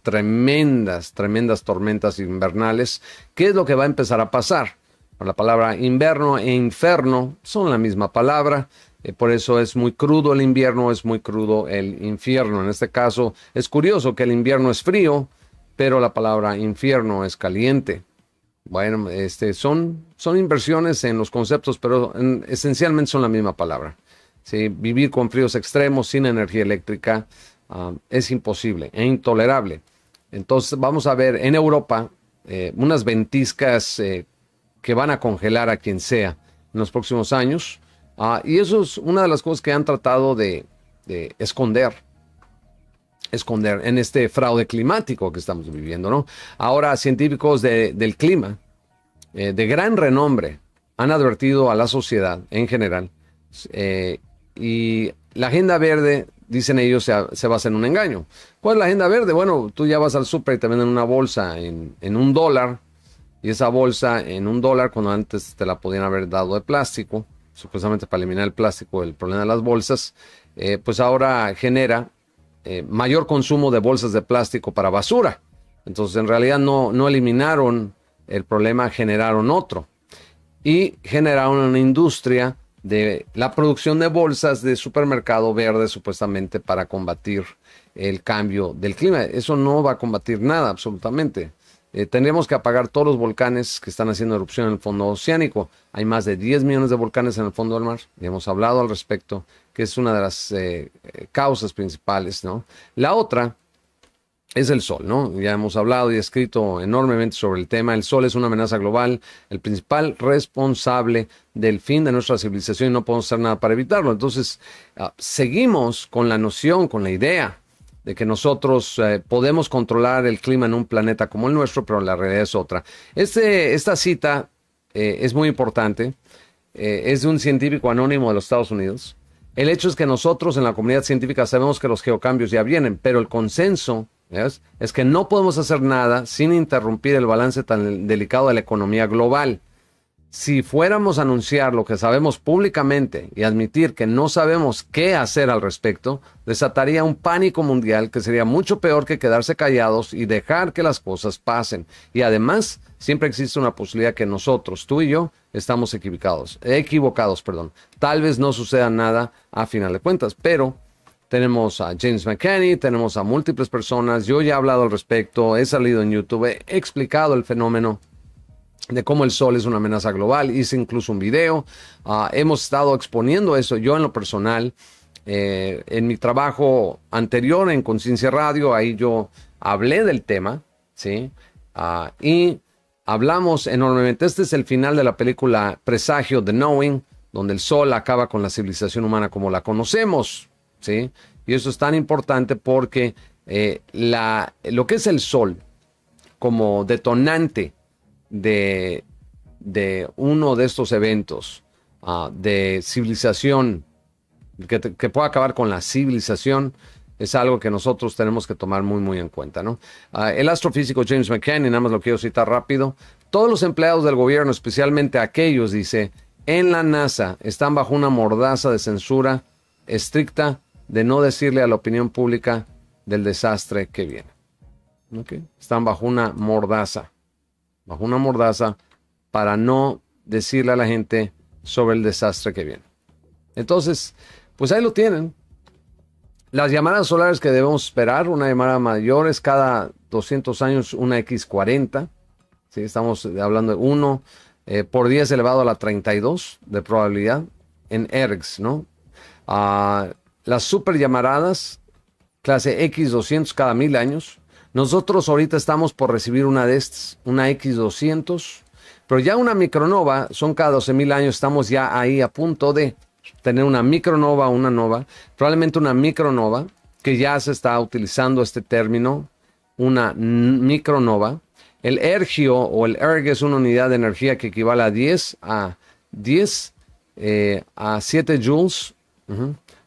tremendas, tremendas tormentas invernales. ¿Qué es lo que va a empezar a pasar? La palabra invierno e inferno son la misma palabra. Eh, por eso es muy crudo el invierno, es muy crudo el infierno. En este caso es curioso que el invierno es frío, pero la palabra infierno es caliente. Bueno, este, son, son inversiones en los conceptos, pero esencialmente son la misma palabra. Vivir con fríos extremos, sin energía eléctrica, ah, es imposible e intolerable. Entonces vamos a ver en Europa eh, unas ventiscas eh, que van a congelar a quien sea en los próximos años. Ah, y eso es una de las cosas que han tratado de, esconder esconder en este fraude climático que estamos viviendo, ¿no? Ahora, científicos de, del clima, eh, de gran renombre, han advertido a la sociedad en general, eh, y la agenda verde, dicen ellos, se, basa en un engaño. ¿Cuál es la agenda verde? Bueno, tú ya vas al super y te venden una bolsa en, en un dólar, y esa bolsa en un dólar, cuando antes te la podían haber dado de plástico, supuestamente para eliminar el plástico, el problema de las bolsas, eh, pues ahora genera eh, mayor consumo de bolsas de plástico para basura. Entonces, en realidad no, no eliminaron el problema, generaron otro. Y generaron una industria de la producción de bolsas de supermercado verde, supuestamente para combatir el cambio del clima. Eso no va a combatir nada, absolutamente. Eh, tendríamos que apagar todos los volcanes que están haciendo erupción en el fondo oceánico. Hay más de 10 millones de volcanes en el fondo del mar y hemos hablado al respecto, que es una de las eh, eh, causas principales, ¿no? La otra es el sol, Ya hemos hablado y escrito enormemente sobre el tema. El sol es una amenaza global, el principal responsable del fin de nuestra civilización y no podemos hacer nada para evitarlo. Entonces, ah, seguimos con la noción, con la idea de que nosotros eh, podemos controlar el clima en un planeta como el nuestro, pero la realidad es otra. Este, esta cita eh, es muy importante, eh, es de un científico anónimo de los Estados Unidos. El hecho es que nosotros en la comunidad científica sabemos que los geocambios ya vienen, pero el consenso es que no podemos hacer nada sin interrumpir el balance tan delicado de la economía global si fuéramos a anunciar lo que sabemos públicamente y admitir que no sabemos qué hacer al respecto, desataría un pánico mundial que sería mucho peor que quedarse callados y dejar que las cosas pasen. Y además, siempre existe una posibilidad que nosotros, tú y yo, estamos equivocados, equivocados, perdón. Tal vez no suceda nada a final de cuentas, pero tenemos a James McKinney, tenemos a múltiples personas, yo ya he hablado al respecto, he salido en YouTube, he explicado el fenómeno de cómo el sol es una amenaza global. Hice incluso un video. Ah, hemos estado exponiendo eso yo en lo personal. Eh, en mi trabajo anterior en Conciencia Radio, ahí yo hablé del tema, ¿sí? Ah, y hablamos enormemente. Este es el final de la película Presagio de Knowing, donde el sol acaba con la civilización humana como la conocemos, ¿sí? Y eso es tan importante porque eh, la, lo que es el sol como detonante de, uno de estos eventos ah, de civilización, que, pueda acabar con la civilización, es algo que nosotros tenemos que tomar muy, muy en cuenta. ¿no? Ah, el astrofísico James McCann, y nada más lo quiero citar rápido, todos los empleados del gobierno, especialmente aquellos, dice, en la NASA están bajo una mordaza de censura estricta de no decirle a la opinión pública del desastre que viene. Están bajo una mordaza bajo una mordaza para no decirle a la gente sobre el desastre que viene. Entonces, pues ahí lo tienen. Las llamadas solares que debemos esperar, una llamada mayor es cada 200 años una X40. Estamos hablando de 1 eh, por 10 elevado a la 32 de probabilidad en ERGS, ¿no? Ah, las super llamaradas, clase X200 cada mil años, nosotros ahorita estamos por recibir una de estas, una X200, pero ya una micronova, son cada 12.000 años, estamos ya ahí a punto de tener una micronova, una nova, probablemente una micronova, que ya se está utilizando este término, una micronova. El ergio o el erg es una unidad de energía que equivale a 10 a 10 eh, a 7 joules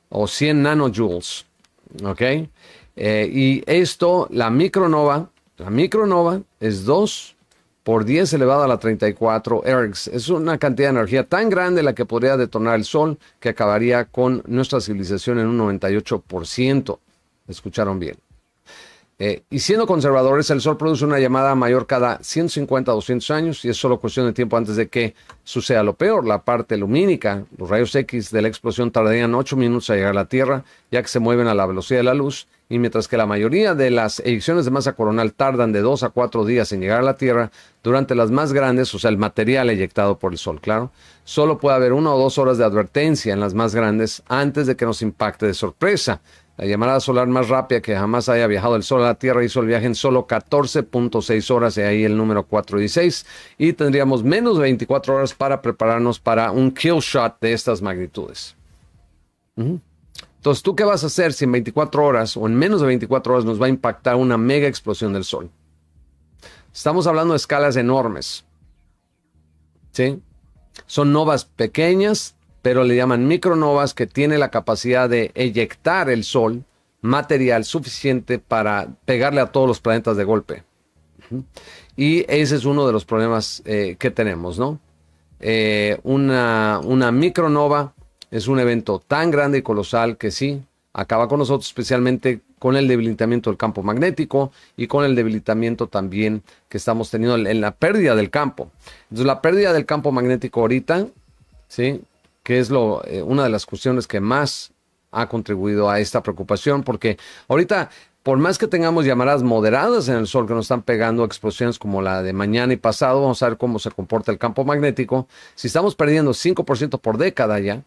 o 100 nanojoules. ¿Ok? Eh, y esto, la micronova, la micronova es 2 por 10 elevado a la 34 ergs. Es una cantidad de energía tan grande la que podría detonar el Sol que acabaría con nuestra civilización en un 98%. Escucharon bien. Eh, y siendo conservadores, el Sol produce una llamada mayor cada 150 200 años y es solo cuestión de tiempo antes de que suceda lo peor, la parte lumínica. Los rayos X de la explosión tardarían 8 minutos en llegar a la Tierra, ya que se mueven a la velocidad de la luz y mientras que la mayoría de las eyecciones de masa coronal tardan de dos a cuatro días en llegar a la Tierra, durante las más grandes, o sea, el material eyectado por el Sol, claro, solo puede haber una o dos horas de advertencia en las más grandes antes de que nos impacte de sorpresa. La llamada solar más rápida que jamás haya viajado el Sol a la Tierra hizo el viaje en solo 14.6 horas, y ahí el número 416, y tendríamos menos de 24 horas para prepararnos para un kill shot de estas magnitudes. Entonces, ¿tú qué vas a hacer si en 24 horas o en menos de 24 horas nos va a impactar una mega explosión del Sol? Estamos hablando de escalas enormes. ¿Sí? Son novas pequeñas, pero le llaman micronovas que tiene la capacidad de eyectar el Sol material suficiente para pegarle a todos los planetas de golpe. Y ese es uno de los problemas eh, que tenemos, ¿no? Eh, una micronova es un evento tan grande y colosal que sí, acaba con nosotros, especialmente con el debilitamiento del campo magnético y con el debilitamiento también que estamos teniendo en la pérdida del campo. Entonces, la pérdida del campo magnético ahorita, ¿sí? Que es lo, eh, una de las cuestiones que más ha contribuido a esta preocupación, porque ahorita, por más que tengamos llamadas moderadas en el sol que nos están pegando explosiones como la de mañana y pasado, vamos a ver cómo se comporta el campo magnético. Si estamos perdiendo 5% por década ya,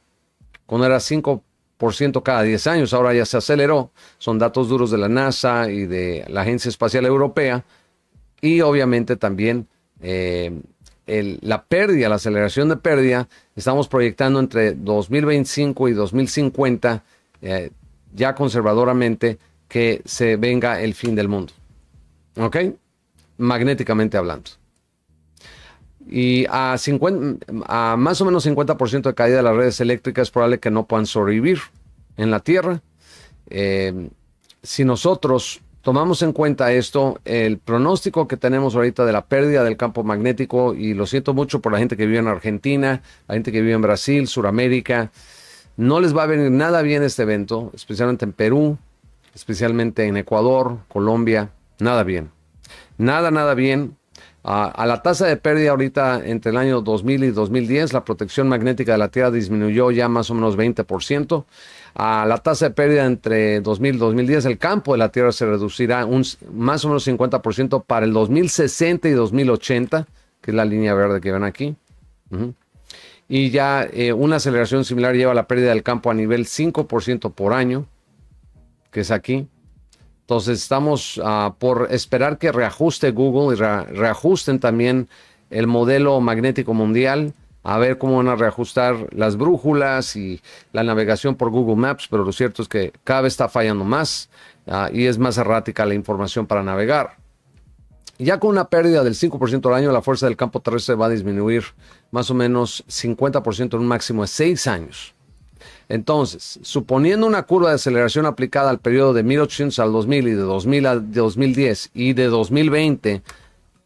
cuando era 5% cada 10 años, ahora ya se aceleró. Son datos duros de la NASA y de la Agencia Espacial Europea. Y obviamente también eh, la pérdida, la aceleración de pérdida, estamos proyectando entre 2025 y 2050, eh, ya conservadoramente, que se venga el fin del mundo. ¿Ok? Magnéticamente hablando. Y a, más o menos 50% de caída de las redes eléctricas es probable que no puedan sobrevivir en la Tierra. Eh, si nosotros tomamos en cuenta esto, el pronóstico que tenemos ahorita de la pérdida del campo magnético, y lo siento mucho por la gente que vive en Argentina, la gente que vive en Brasil, Suramérica, no les va a venir nada bien este evento, especialmente en Perú, especialmente en Ecuador, Colombia, nada bien. Nada, nada bien. A, la tasa de pérdida ahorita entre el año 2000 y 2010, la protección magnética de la Tierra disminuyó ya más o menos 20%. A la tasa de pérdida entre 2000 y 2010, el campo de la Tierra se reducirá un, más o menos 50% para el 2060 y 2080, que es la línea verde que ven aquí. Y ya eh, una aceleración similar lleva a la pérdida del campo a nivel 5% por año, que es aquí entonces estamos ah, por esperar que reajuste Google y reajusten también el modelo magnético mundial, a ver cómo van a reajustar las brújulas y la navegación por Google Maps, pero lo cierto es que cada vez está fallando más ah, y es más errática la información para navegar. Ya con una pérdida del 5% al año, la fuerza del campo terrestre va a disminuir más o menos 50% en un máximo de 6 años. Entonces, suponiendo una curva de aceleración aplicada al periodo de 1800 al 2000 y de 2000 al 2010 y de 2020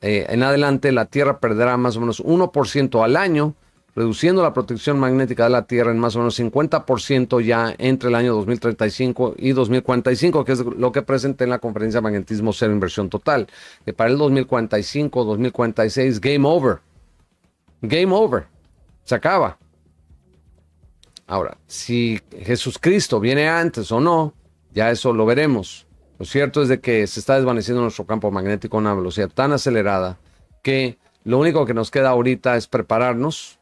eh, en adelante, la Tierra perderá más o menos 1% al año, reduciendo la protección magnética de la Tierra en más o menos 50% ya entre el año 2035 y 2045, que es lo que presenté en la conferencia Magnetismo Cero Inversión Total. Que para el 2045, 2046, game over. Game over. Se acaba. Ahora, si Jesucristo viene antes o no, ya eso lo veremos. Lo cierto es de que se está desvaneciendo nuestro campo magnético a una velocidad tan acelerada que lo único que nos queda ahorita es prepararnos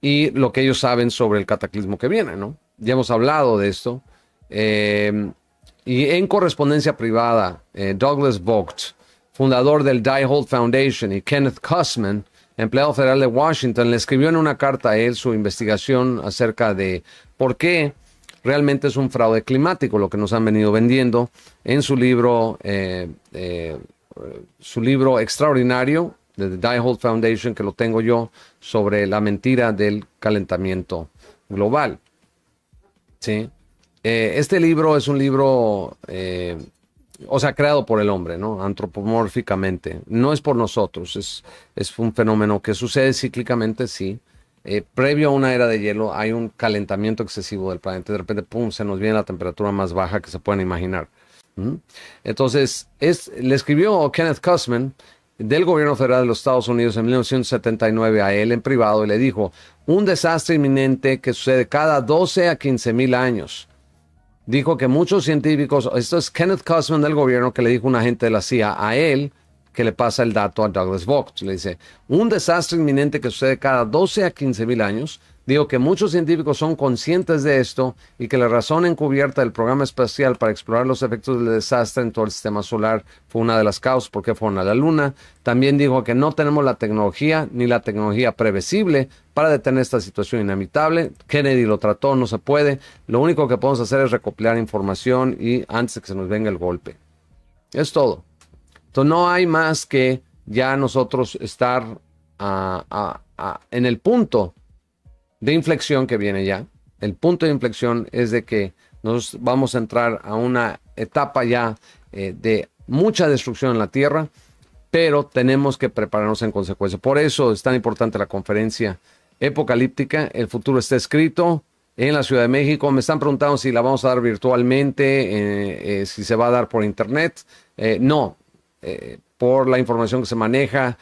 y lo que ellos saben sobre el cataclismo que viene, ¿no? Ya hemos hablado de esto. Em, y en correspondencia privada, eh, Douglas Vogt, fundador del Die Foundation, y Kenneth Cussman, empleado federal de Washington, le escribió en una carta a él su investigación acerca de por qué realmente es un fraude climático lo que nos han venido vendiendo en su libro, eh, eh, su libro extraordinario de The Diehold Foundation, que lo tengo yo, sobre la mentira del calentamiento global. Eh, este libro es un libro o sea, creado por el hombre, ¿no? Antropomórficamente. No es por nosotros, es, es un fenómeno que sucede cíclicamente, sí. Eh, previo a una era de hielo hay un calentamiento excesivo del planeta. De repente, ¡pum!, se nos viene la temperatura más baja que se pueden imaginar. ¿Mm? Entonces, es, le escribió Kenneth Cussman del gobierno federal de los Estados Unidos en 1979 a él en privado y le dijo, un desastre inminente que sucede cada 12 a 15 mil años dijo que muchos científicos, esto es Kenneth Cosman del gobierno que le dijo un agente de la CIA a él, que le pasa el dato a Douglas Vogt. Le dice, un desastre inminente que sucede cada 12 a 15 mil años Digo que muchos científicos son conscientes de esto y que la razón encubierta del programa espacial para explorar los efectos del desastre en todo el sistema solar fue una de las causas porque fue una de la Luna. También dijo que no tenemos la tecnología ni la tecnología previsible para detener esta situación inevitable. Kennedy lo trató, no se puede. Lo único que podemos hacer es recopilar información y antes de que se nos venga el golpe. Es todo. Entonces no hay más que ya nosotros estar en el punto de inflexión que viene ya. El punto de inflexión es de que nos vamos a entrar a una etapa ya eh, de mucha destrucción en la tierra, pero tenemos que prepararnos en consecuencia. Por eso es tan importante la conferencia apocalíptica. El futuro está escrito en la Ciudad de México. Me están preguntando si la vamos a dar virtualmente, eh, eh, si se va a dar por internet. no, por la información que se maneja,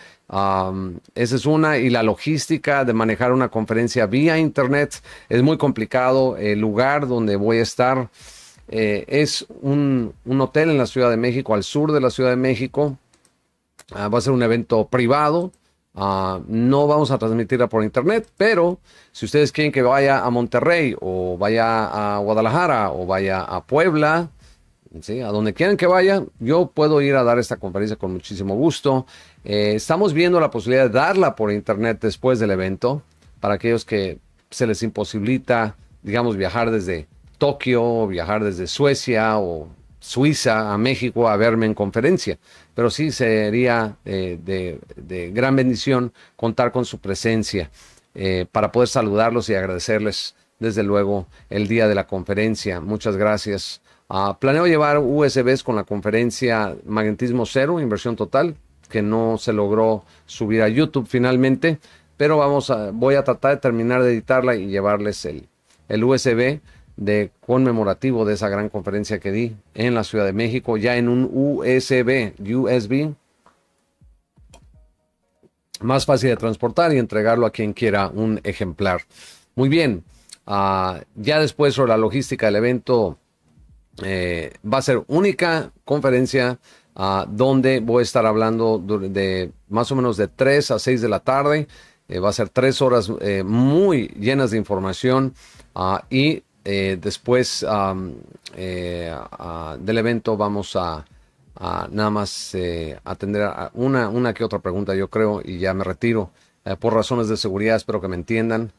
esa es una. Y la logística de manejar una conferencia vía Internet es muy complicado. El lugar donde voy a estar eh, es un, hotel en la Ciudad de México, al sur de la Ciudad de México. Ah, va a ser un evento privado. Ah, no vamos a transmitirla por internet, pero si ustedes quieren que vaya a Monterrey o vaya a Guadalajara o vaya a Puebla, a donde quieran que vaya, yo puedo ir a dar esta conferencia con muchísimo gusto. Eh, estamos viendo la posibilidad de darla por internet después del evento para aquellos que se les imposibilita, digamos, viajar desde Tokio, o viajar desde Suecia o Suiza a México a verme en conferencia. Pero sí sería eh, de, gran bendición contar con su presencia eh, para poder saludarlos y agradecerles desde luego el día de la conferencia. Muchas gracias. Ah, planeo llevar USBs con la conferencia Magnetismo Cero, Inversión Total, que no se logró subir a YouTube finalmente, pero vamos a, voy a tratar de terminar de editarla y llevarles el, el USB de conmemorativo de esa gran conferencia que di en la Ciudad de México, ya en un USB, USB, más fácil de transportar y entregarlo a quien quiera un ejemplar. Muy bien, ah, ya después sobre la logística del evento, eh, va a ser única conferencia donde voy a estar hablando de más o menos de 3 a 6 de la tarde. Eh, va a ser tres horas eh, muy llenas de información ah, y eh, después del evento vamos a, nada más atender a una, una que otra pregunta, yo creo, y ya me retiro. por razones de seguridad, espero que me entiendan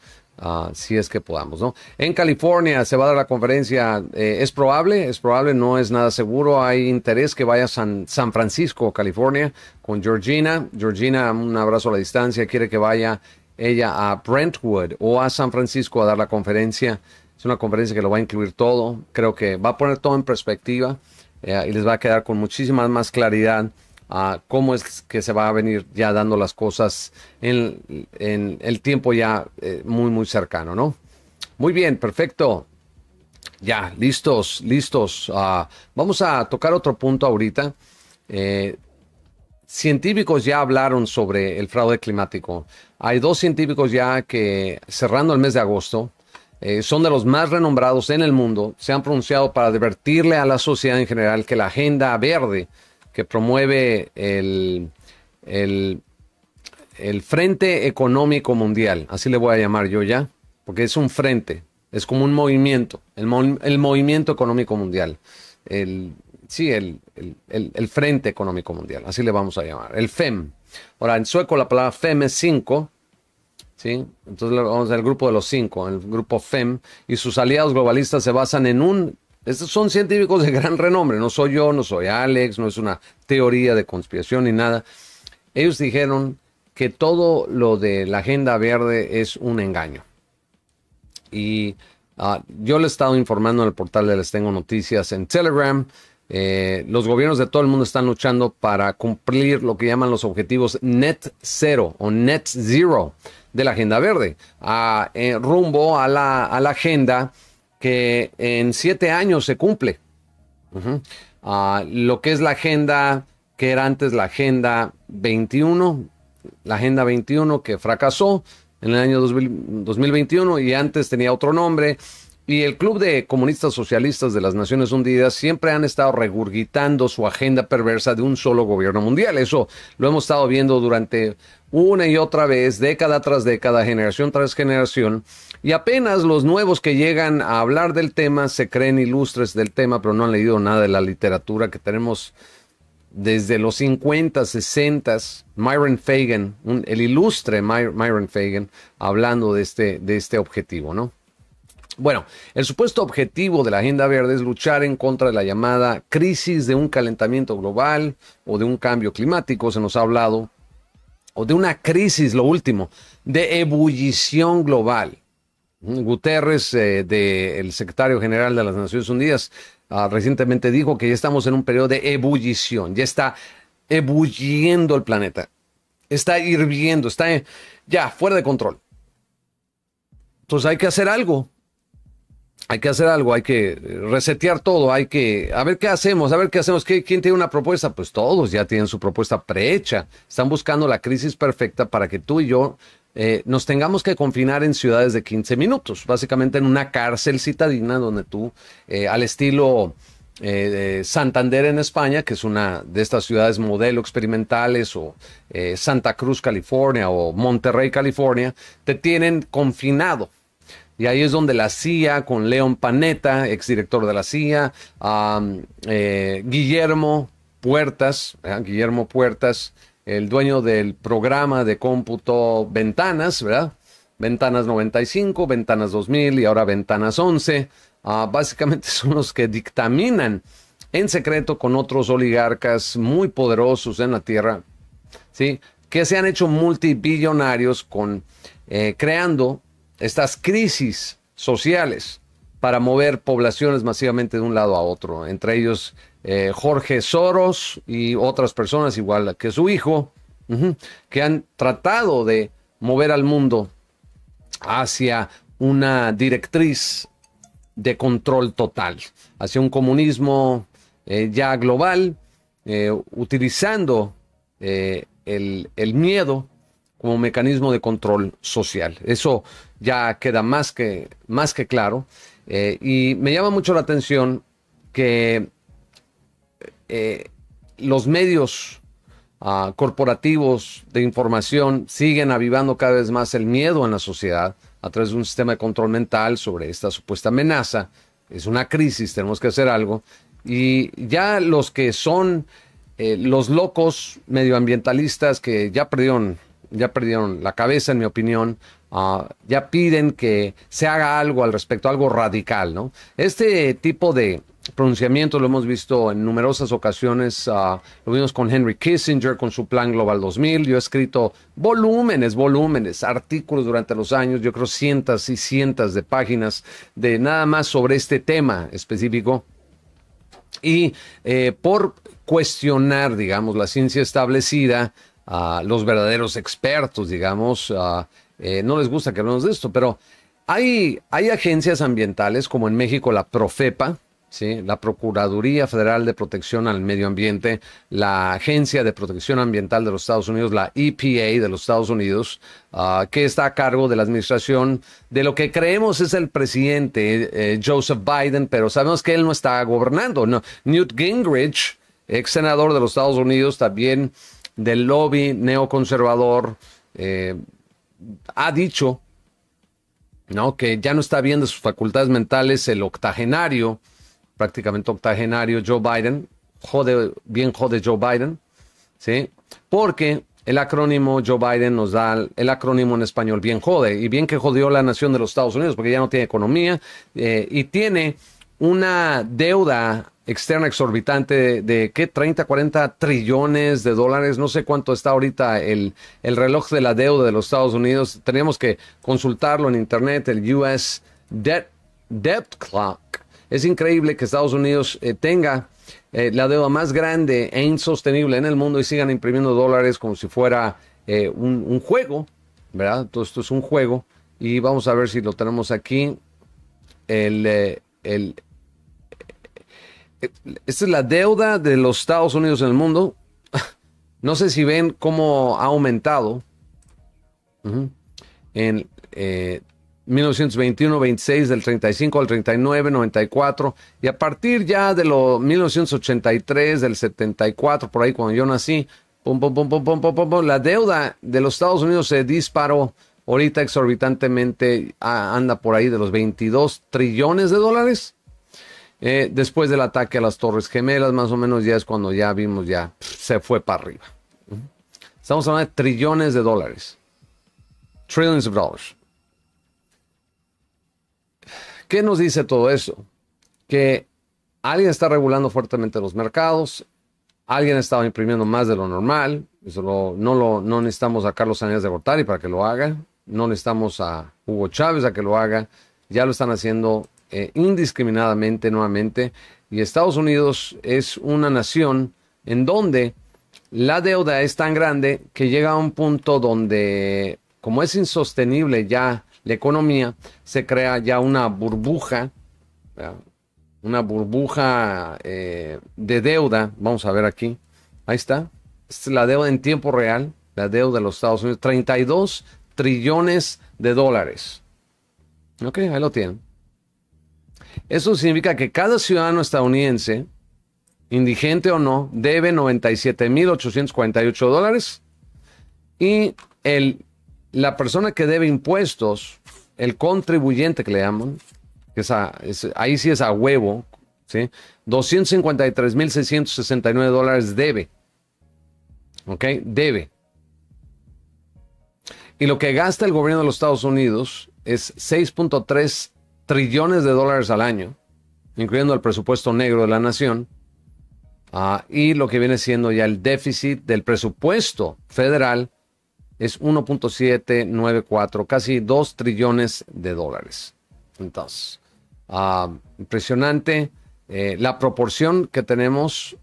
si es que podamos, ¿no? En California se va a dar la conferencia, eh, es probable, es probable, no es nada seguro, hay interés que vaya a San, Francisco, California, con Georgina. Georgina, un abrazo a la distancia, quiere que vaya ella a Brentwood o a San Francisco a dar la conferencia. Es una conferencia que lo va a incluir todo, creo que va a poner todo en perspectiva eh, y les va a quedar con muchísima más claridad cómo es que se va a venir ya dando las cosas en, el tiempo ya eh, muy, muy cercano, ¿no? Muy bien, perfecto. Ya, listos, listos. Ah, vamos a tocar otro punto ahorita. Eh, científicos ya hablaron sobre el fraude climático. Hay dos científicos ya que cerrando el mes de agosto, eh, son de los más renombrados en el mundo, se han pronunciado para advertirle a la sociedad en general que la agenda verde que promueve el, el, Frente Económico Mundial, así le voy a llamar yo ya, porque es un frente, es como un movimiento, el, movimiento económico mundial. El, sí, el, Frente Económico Mundial, así le vamos a llamar, el FEM. Ahora, en sueco la palabra FEM es 5, ¿sí? Entonces vamos al grupo de los cinco, el grupo FEM, y sus aliados globalistas se basan en un estos son científicos de gran renombre, no soy yo, no soy Alex, no es una teoría de conspiración ni nada. Ellos dijeron que todo lo de la agenda verde es un engaño. Y ah, yo le he estado informando en el portal de Les Tengo Noticias en Telegram. Eh, los gobiernos de todo el mundo están luchando para cumplir lo que llaman los objetivos net cero o net zero de la agenda verde, a, ah, eh, rumbo a la, a la agenda que en siete años se cumple. Ah, lo que es la agenda, que era antes la agenda 21, la agenda 21 que fracasó en el año 2021 y antes tenía otro nombre. Y el Club de Comunistas Socialistas de las Naciones Unidas siempre han estado regurgitando su agenda perversa de un solo gobierno mundial. Eso lo hemos estado viendo durante una y otra vez, década tras década, generación tras generación. Y apenas los nuevos que llegan a hablar del tema se creen ilustres del tema, pero no han leído nada de la literatura que tenemos desde los 50, 60, Myron Fagan, el ilustre Myron Fagan, hablando de este, de este objetivo, ¿no? Bueno, el supuesto objetivo de la Agenda Verde es luchar en contra de la llamada crisis de un calentamiento global o de un cambio climático, se nos ha hablado, o de una crisis, lo último, de ebullición global. Guterres, eh, el del secretario general de las Naciones Unidas, ah, recientemente dijo que ya estamos en un periodo de ebullición, ya está ebulliendo el planeta, está hirviendo, está ya fuera de control. Entonces hay que hacer algo, hay que hacer algo, hay que eh, resetear todo, hay que, a ver qué hacemos, a ver qué hacemos, ¿quién tiene una propuesta? Pues todos ya tienen su propuesta prehecha, están buscando la crisis perfecta para que tú y yo eh, nos tengamos que confinar en ciudades de 15 minutos, básicamente en una cárcel citadina donde tú, eh, al estilo eh, Santander en España, que es una de estas ciudades modelo experimentales, o Santa Cruz, California, o Monterrey, California, te tienen confinado y ahí es donde la CIA, con León Panetta, exdirector de la CIA, Guillermo Puertas, Guillermo Puertas, el dueño del programa de cómputo Ventanas, ¿verdad? Ventanas 95, Ventanas 2000 y ahora Ventanas 11, ah, básicamente *laughs* son los que dictaminan en secreto con otros oligarcas muy poderosos en la Tierra, ¿sí? Que se han hecho multibillonarios con, eh, creando estas crisis sociales para mover poblaciones masivamente de un lado a otro, entre ellos eh, Jorge Soros y otras personas, igual que su hijo, que han tratado de mover al mundo hacia una directriz de control total, hacia un comunismo eh, ya global, eh, utilizando el, el, miedo como mecanismo de control social. Eso ya queda más que, más que claro. y me llama mucho la atención que eh, los medios ah, corporativos de información siguen avivando cada vez más el miedo en la sociedad a través de un sistema de control mental sobre esta supuesta amenaza. Es una crisis, tenemos que hacer algo. Y ya los que son eh, los locos medioambientalistas que ya perdieron, ya perdieron la cabeza, en mi opinión, ah, ya piden que se haga algo al respecto, algo radical, ¿no? Este tipo de, pronunciamiento, lo hemos visto en numerosas ocasiones, ah, lo vimos con Henry Kissinger, con su Plan Global 2000, yo he escrito volúmenes, volúmenes, artículos durante los años, yo creo cientos y cientos de páginas de nada más sobre este tema específico. Y eh, por cuestionar, digamos, la ciencia establecida, a ah, los verdaderos expertos, digamos, ah, eh, no les gusta que hablemos de esto, pero hay, hay agencias ambientales como en México la Profepa, la Procuraduría Federal de Protección al Medio Ambiente, la Agencia de Protección Ambiental de los Estados Unidos, la EPA de los Estados Unidos, ah, que está a cargo de la administración de lo que creemos es el presidente eh, Joseph Biden, pero sabemos que él no está gobernando. No. Newt Gingrich, ex senador de los Estados Unidos, también del lobby neoconservador, eh, ha dicho ¿no? que ya no está viendo sus facultades mentales el octogenario prácticamente octogenario Joe Biden, jode, bien jode Joe Biden, ¿sí? Porque el acrónimo Joe Biden nos da el acrónimo en español, bien jode, y bien que jodió la nación de los Estados Unidos, porque ya no tiene economía eh, y tiene una deuda externa exorbitante de, ¿qué? 30, 40 trillones de dólares, no sé cuánto está ahorita el, reloj de la deuda de los Estados Unidos, tenemos que consultarlo en internet, el US Debt Clock, es increíble que Estados Unidos eh, tenga eh, la deuda más grande e insostenible en el mundo y sigan imprimiendo dólares como si fuera eh, un, juego, ¿verdad? Todo esto es un juego y vamos a ver si lo tenemos aquí. El, esta es la deuda de los Estados Unidos en el mundo. *laughs* No sé si ven cómo ha aumentado. En 1921-26, del 35 al 39, 94, y a partir ya de los 1983, del 74, por ahí cuando yo nací, la deuda de los Estados Unidos se disparó, ahorita exorbitantemente ah, anda por ahí de los 22 trillones de dólares. Eh, después del ataque a las Torres Gemelas, más o menos ya es cuando ya vimos, ya se fue para arriba. Estamos hablando de trillones de dólares. Trillions of dollars. ¿Qué nos dice todo eso? Que alguien está regulando fuertemente los mercados, alguien estaba imprimiendo más de lo normal, no, lo, no necesitamos a Carlos Sánchez de Gortari para que lo haga, no necesitamos a Hugo Chávez a que lo haga, ya lo están haciendo eh, indiscriminadamente nuevamente y Estados Unidos es una nación en donde la deuda es tan grande que llega a un punto donde como es insostenible ya la economía, se crea ya una burbuja, una burbuja eh, de deuda. Vamos a ver aquí. Ahí está. es la deuda en tiempo real, la deuda de los Estados Unidos, 32 trillones de dólares. Ok, ahí lo tienen. Eso significa que cada ciudadano estadounidense, indigente o no, debe 97.848 dólares y el la persona que debe impuestos, el contribuyente que le llaman, que ahí sí es a huevo, ¿sí? 253.669 dólares debe. ¿Ok? Debe. Y lo que gasta el gobierno de los Estados Unidos es 6.3 trillones de dólares al año, incluyendo el presupuesto negro de la nación, ah, y lo que viene siendo ya el déficit del presupuesto federal es 1.794, casi 2 trillones de dólares. Entonces, ah, impresionante eh, la proporción que tenemos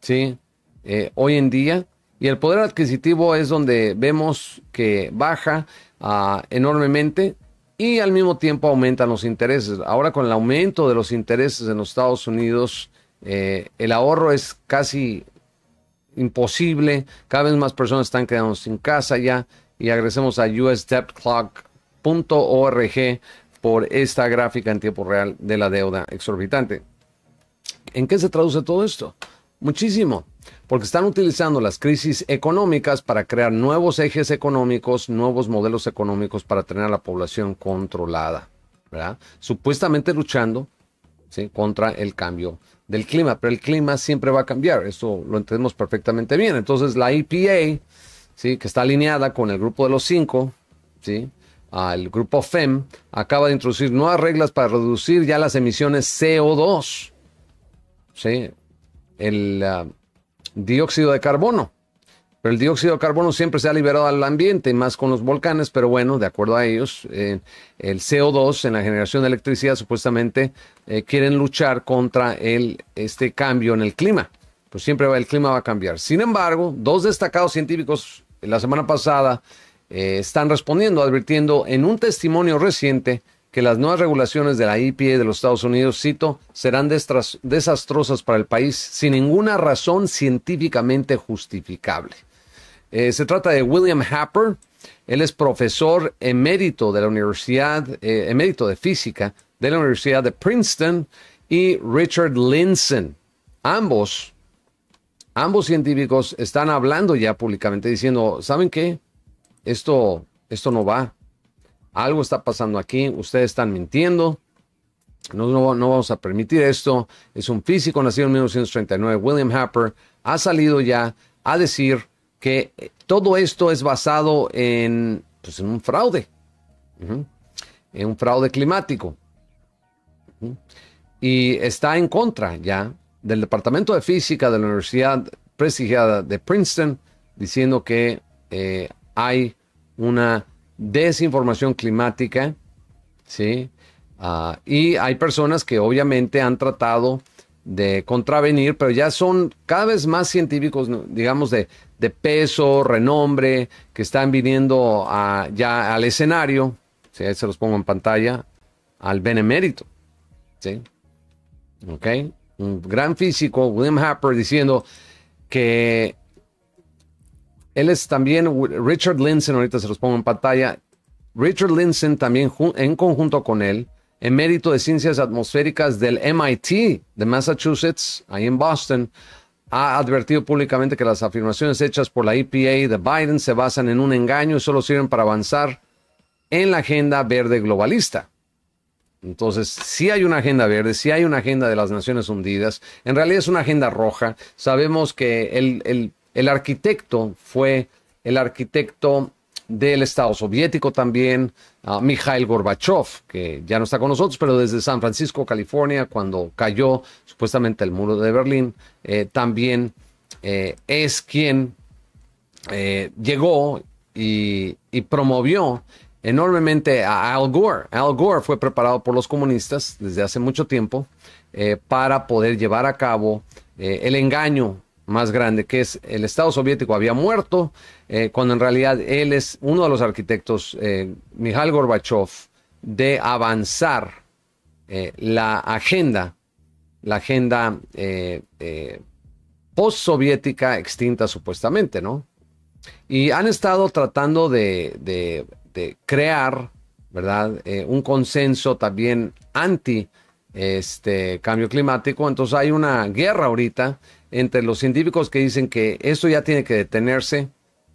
¿sí? Eh, hoy en día. Y el poder adquisitivo es donde vemos que baja ah, enormemente y al mismo tiempo aumentan los intereses. Ahora con el aumento de los intereses en los Estados Unidos, eh, el ahorro es casi imposible. Cada vez más personas están quedando sin casa ya. Y agresemos a usdebtclock.org por esta gráfica en tiempo real de la deuda exorbitante. ¿En qué se traduce todo esto? Muchísimo, porque están utilizando las crisis económicas para crear nuevos ejes económicos, nuevos modelos económicos para tener a la población controlada, Supuestamente luchando contra el cambio del clima, pero el clima siempre va a cambiar, eso lo entendemos perfectamente bien. Entonces la EPA, ¿sí? que está alineada con el grupo de los cinco, ¿sí? al grupo FEM, acaba de introducir nuevas reglas para reducir ya las emisiones CO2, ¿sí? el ah, dióxido de carbono. Pero el dióxido de carbono siempre se ha liberado al ambiente, más con los volcanes, pero bueno, de acuerdo a ellos, eh, el CO2 en la generación de electricidad supuestamente eh, quieren luchar contra el, este cambio en el clima. Pues siempre va, el clima va a cambiar. Sin embargo, dos destacados científicos eh, la semana pasada están respondiendo, advirtiendo en un testimonio reciente que las nuevas regulaciones de la IPA e de los Estados Unidos, cito, serán desastrosas para el país sin ninguna razón científicamente justificable. Eh, se trata de William Happer. Él es profesor emérito de la Universidad, eh, emérito de Física de la Universidad de Princeton y Richard Linson. Ambos, ambos científicos están hablando ya públicamente diciendo, ¿saben qué? Esto, esto no va. Algo está pasando aquí, ustedes están mintiendo. No, no, no, vamos a permitir esto. Es un físico nacido en 1939, William Happer, ha salido ya a decir que eh, todo esto es basado en, pues, en un fraude, en un fraude climático. Y está en contra ya del Departamento de Física de la Universidad Prestigiada de Princeton, diciendo que eh, hay una desinformación climática, ¿sí? Ah, y hay personas que obviamente han tratado de contravenir, pero ya son cada vez más científicos, digamos, de, de peso, renombre, que están viniendo ya al escenario, si se los pongo en pantalla, al benemérito. ¿sí? okay Un gran físico, William Harper, diciendo que él es también, Richard Linson, ahorita se los pongo en pantalla, Richard Linson también en conjunto con él, emérito de Ciencias Atmosféricas del MIT de Massachusetts, ahí en Boston, ha advertido públicamente que las afirmaciones hechas por la EPA de Biden se basan en un engaño y solo sirven para avanzar en la agenda verde globalista. Entonces, si hay una agenda verde, si hay una agenda de las Naciones Unidas, en realidad es una agenda roja. Sabemos que el, el arquitecto fue el arquitecto del Estado soviético también, Mikhail Gorbachev, que ya no está con nosotros, pero desde San Francisco, California, cuando cayó supuestamente el muro de Berlín, eh, también eh, es quien eh, llegó y, promovió enormemente a Al Gore. Al Gore fue preparado por los comunistas desde hace mucho tiempo para poder llevar a cabo el engaño más grande, que es el Estado soviético había muerto, eh, cuando en realidad él es uno de los arquitectos, eh, Mijal Gorbachev, de avanzar eh, la agenda, la agenda postsoviética extinta supuestamente, ¿no? Y han estado tratando de, crear, ¿verdad? un consenso también anti este cambio climático. Entonces hay una guerra ahorita entre los científicos que dicen que esto ya tiene que detenerse.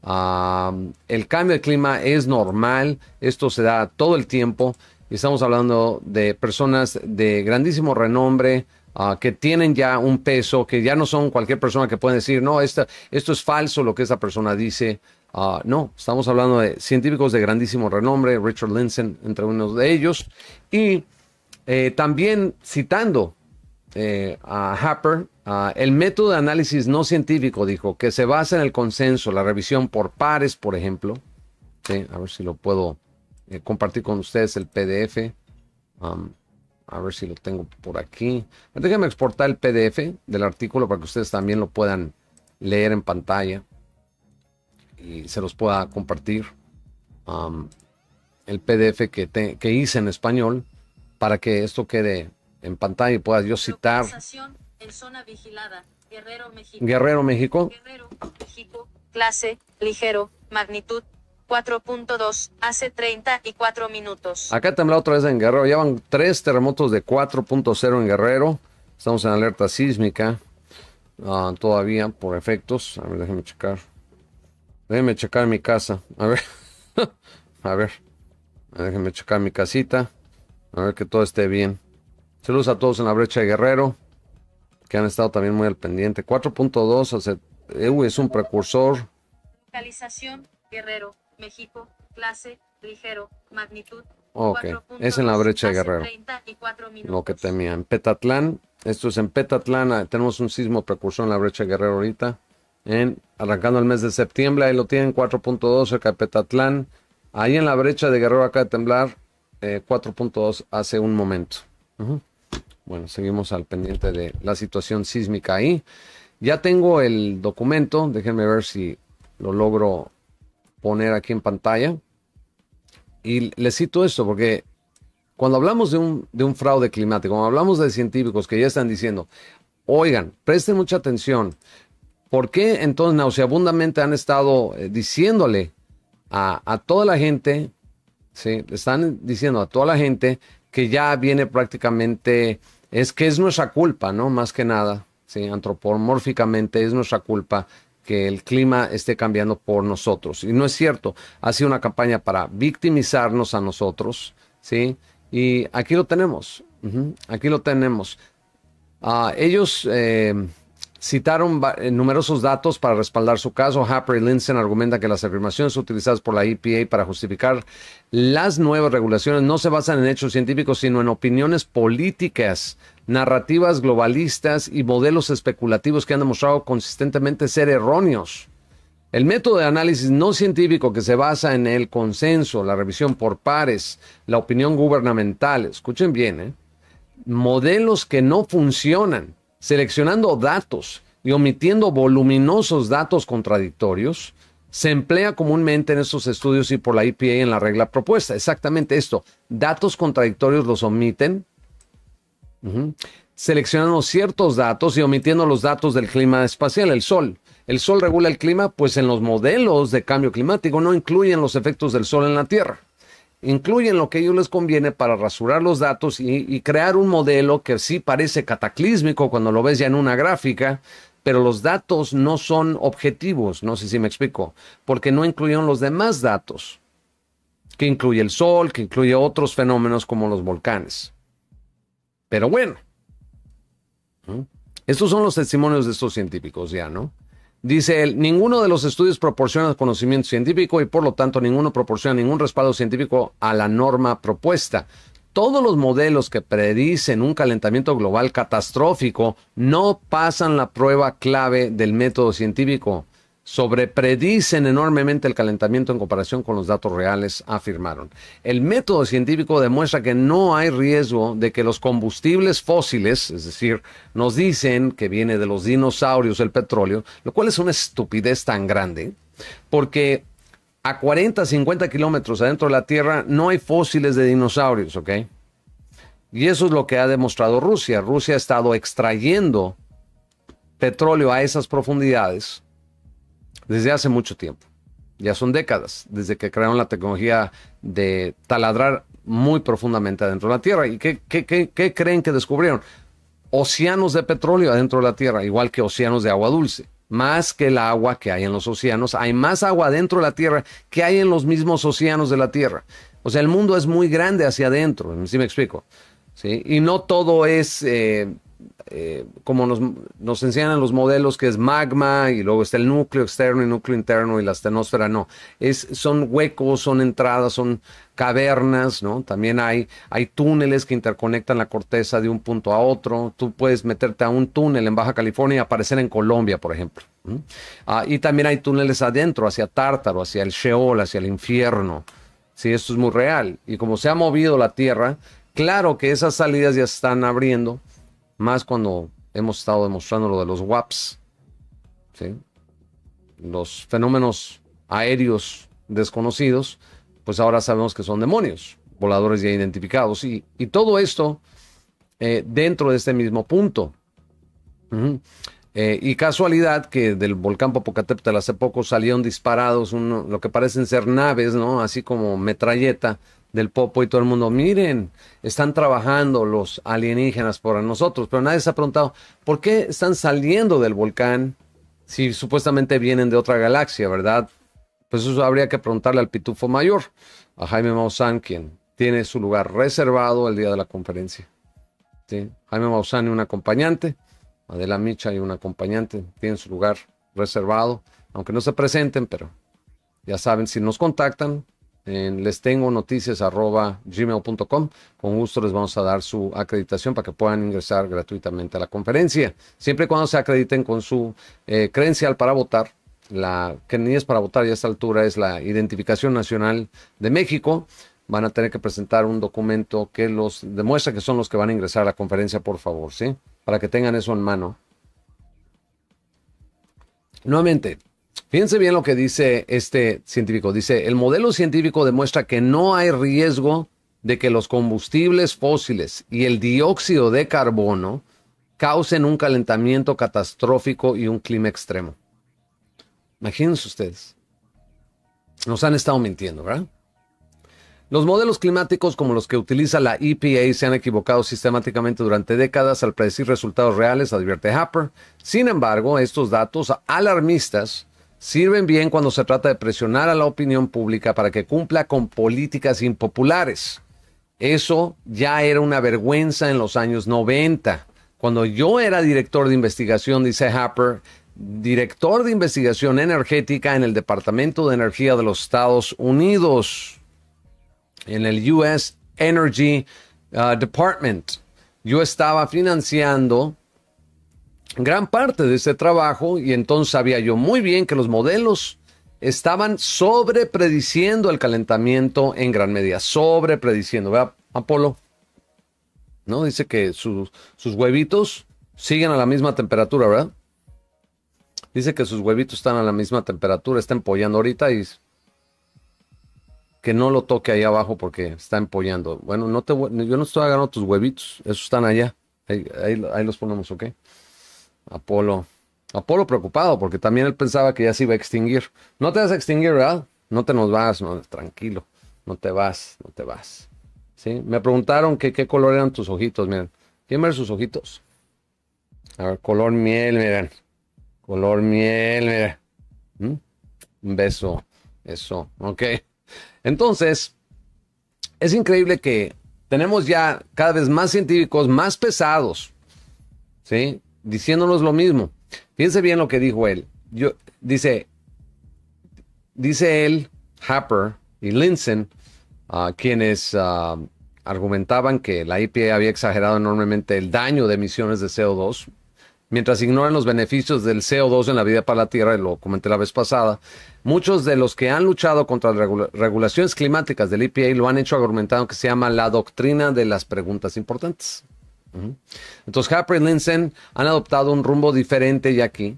Ah, el cambio de clima es normal, esto se da todo el tiempo. Estamos hablando de personas de grandísimo renombre, ah, que tienen ya un peso, que ya no son cualquier persona que puede decir, no, esto es falso lo que esa persona dice. Ah, no, estamos hablando de científicos de grandísimo renombre, Richard Linson entre unos de ellos, y eh, también citando eh, a Happer, Ah, el método de análisis no científico, dijo, que se basa en el consenso, la revisión por pares, por ejemplo. Sí, a ver si lo puedo eh, compartir con ustedes el PDF. Um, a ver si lo tengo por aquí. Déjenme exportar el PDF del artículo para que ustedes también lo puedan leer en pantalla y se los pueda compartir. Um, el PDF que, que hice en español para que esto quede en pantalla y pueda yo citar en zona vigilada, Guerrero, México. Guerrero, México. Guerrero, México, clase, ligero, magnitud 4.2, hace 34 minutos. Acá tembló otra vez en Guerrero, ya van tres terremotos de 4.0 en Guerrero, estamos en alerta sísmica ah, todavía por efectos, a ver, déjenme checar. Déjenme checar mi casa, a ver, *laughs* a ver, déjenme checar mi casita, a ver que todo esté bien. Saludos a todos en la brecha de Guerrero que han estado también muy al pendiente. 4.2 o e es un precursor. Localización, Guerrero, México, clase, ligero, magnitud. Ok, es en la brecha de Guerrero. Lo que temía. En Petatlán, esto es en Petatlán, ah, tenemos un sismo precursor en la brecha de Guerrero ahorita. En, arrancando el mes de septiembre, ahí lo tienen, 4.2 cerca de Petatlán. Ahí en la brecha de Guerrero acá de temblar 4.2 eh, hace un momento bueno, seguimos al pendiente de la situación sísmica ahí. Ya tengo el documento, déjenme ver si lo logro poner aquí en pantalla. Y les cito esto porque cuando hablamos de un, fraude climático, cuando hablamos de científicos que ya están diciendo, oigan, presten mucha atención, ¿por qué entonces nauseabundamente han estado eh, diciéndole a, toda la gente, ¿sí? le están diciendo a toda la gente que ya viene prácticamente, es que es nuestra culpa, ¿no? Más que nada, ¿sí? antropomórficamente es nuestra culpa que el clima esté cambiando por nosotros. Y no es cierto, ha sido una campaña para victimizarnos a nosotros, ¿sí? Y aquí lo tenemos, aquí lo tenemos. a ah, ellos... Eh, Citaron eh, numerosos datos para respaldar su caso. Harper y Linsen argumenta que las afirmaciones utilizadas por la EPA para justificar las nuevas regulaciones no se basan en hechos científicos, sino en opiniones políticas, narrativas globalistas y modelos especulativos que han demostrado consistentemente ser erróneos. El método de análisis no científico que se basa en el consenso, la revisión por pares, la opinión gubernamental, escuchen bien, ¿eh? modelos que no funcionan seleccionando datos y omitiendo voluminosos datos contradictorios, se emplea comúnmente en estos estudios y por la IPA en la regla propuesta. Exactamente esto. Datos contradictorios los omiten. Seleccionando ciertos datos y omitiendo los datos del clima espacial, el Sol. El Sol regula el clima, pues en los modelos de cambio climático no incluyen los efectos del Sol en la Tierra incluyen lo que a ellos les conviene para rasurar los datos y, crear un modelo que sí parece cataclísmico cuando lo ves ya en una gráfica, pero los datos no son objetivos, no sé si me explico, porque no incluyen los demás datos, que incluye el sol, que incluye otros fenómenos como los volcanes. Pero bueno, estos son los testimonios de estos científicos ya, ¿no? Dice él, ninguno de los estudios proporciona conocimiento científico y por lo tanto ninguno proporciona ningún respaldo científico a la norma propuesta. Todos los modelos que predicen un calentamiento global catastrófico no pasan la prueba clave del método científico sobrepredicen enormemente el calentamiento en comparación con los datos reales, afirmaron. El método científico demuestra que no hay riesgo de que los combustibles fósiles, es decir, nos dicen que viene de los dinosaurios el petróleo, lo cual es una estupidez tan grande, porque a 40, 50 kilómetros adentro de la Tierra no hay fósiles de dinosaurios, ¿ok? Y eso es lo que ha demostrado Rusia. Rusia ha estado extrayendo petróleo a esas profundidades desde hace mucho tiempo. Ya son décadas desde que crearon la tecnología de taladrar muy profundamente adentro de la Tierra. ¿Y qué, creen que descubrieron? Océanos de petróleo adentro de la Tierra, igual que océanos de agua dulce más que el agua que hay en los océanos. Hay más agua dentro de la Tierra que hay en los mismos océanos de la Tierra. O sea, el mundo es muy grande hacia adentro, si ¿sí me explico. ¿Sí? Y no todo es eh, eh, como nos, nos, enseñan los modelos, que es magma y luego está el núcleo externo y núcleo interno y la estenosfera, no. Es, son huecos, son entradas, son cavernas, ¿no? También hay, túneles que interconectan la corteza de un punto a otro. Tú puedes meterte a un túnel en Baja California y aparecer en Colombia, por ejemplo. Ah, y también hay túneles adentro, hacia Tártaro, hacia el Sheol, hacia el infierno. si esto es muy real. Y como se ha movido la Tierra, claro que esas salidas ya están abriendo más cuando hemos estado demostrando lo de los WAPs, los fenómenos aéreos desconocidos, pues ahora sabemos que son demonios, voladores ya identificados. Y, todo esto eh, dentro de este mismo punto. Eh, y casualidad que del volcán Popocatépetl hace poco salieron disparados lo que parecen ser naves, ¿no? Así como metralleta del Popo y todo el mundo, miren, están trabajando los alienígenas por nosotros, pero nadie se ha preguntado, ¿por qué están saliendo del volcán si supuestamente vienen de otra galaxia, verdad? Pues eso habría que preguntarle al pitufo mayor, a Jaime Maussan, quien tiene su lugar reservado el día de la conferencia. Jaime Maussan y un acompañante, Adela Micha y un acompañante, tienen su lugar reservado, aunque no se presenten, pero ya saben, si nos contactan, les tengo noticias gmail.com. Con gusto les vamos a dar su acreditación para que puedan ingresar gratuitamente a la conferencia. Siempre y cuando se acrediten con su eh, credencial para votar, la que ni es para votar y a esta altura es la Identificación Nacional de México. Van a tener que presentar un documento que los demuestra que son los que van a ingresar a la conferencia, por favor, ¿sí? Para que tengan eso en mano. Nuevamente, Fíjense bien lo que dice este científico. Dice, el modelo científico demuestra que no hay riesgo de que los combustibles fósiles y el dióxido de carbono causen un calentamiento catastrófico y un clima extremo. Imagínense ustedes. Nos han estado mintiendo, ¿verdad? Los modelos climáticos como los que utiliza la EPA se han equivocado sistemáticamente durante décadas al predecir resultados reales, advierte Happer. Sin embargo, estos datos alarmistas sirven bien cuando se trata de presionar a la opinión pública para que cumpla con políticas impopulares. Eso ya era una vergüenza en los años 90. Cuando yo era director de investigación, dice Harper, director de investigación energética en el Departamento de Energía de los Estados Unidos, en el US Energy uh, Department. Yo estaba financiando gran parte de ese trabajo y entonces sabía yo muy bien que los modelos estaban sobreprediciendo el calentamiento en gran medida, sobreprediciendo, vea Apolo? ¿No? Dice que sus, huevitos siguen a la misma temperatura, ¿verdad? Dice que sus huevitos están a la misma temperatura, está empollando ahorita y que no lo toque ahí abajo porque está empollando. Bueno, no te, yo no estoy agarrando tus huevitos, esos están allá. ahí los ponemos, ¿ok? Apolo. Apolo preocupado porque también él pensaba que ya se iba a extinguir. No te vas a extinguir, ¿verdad? No te nos vas, no, tranquilo. No te vas, no te vas. ¿Sí? Me preguntaron que qué color eran tus ojitos, miren. ¿Quién ver sus ojitos? A ver, color miel, miren. Color miel, miren. ¿Mm? Un beso. Eso, ok. Entonces, es increíble que tenemos ya cada vez más científicos, más pesados, ¿sí? diciéndonos lo mismo. piense bien lo que dijo él. Yo, dice, dice él, Harper y Linsen, ah, quienes ah, argumentaban que la IPA e había exagerado enormemente el daño de emisiones de CO2, mientras ignoran los beneficios del CO2 en la vida para la Tierra, y lo comenté la vez pasada, muchos de los que han luchado contra las regulaciones climáticas del IPA e lo han hecho argumentando que se llama la doctrina de las preguntas importantes. Entonces, Harper y Linsen han adoptado un rumbo diferente ya aquí,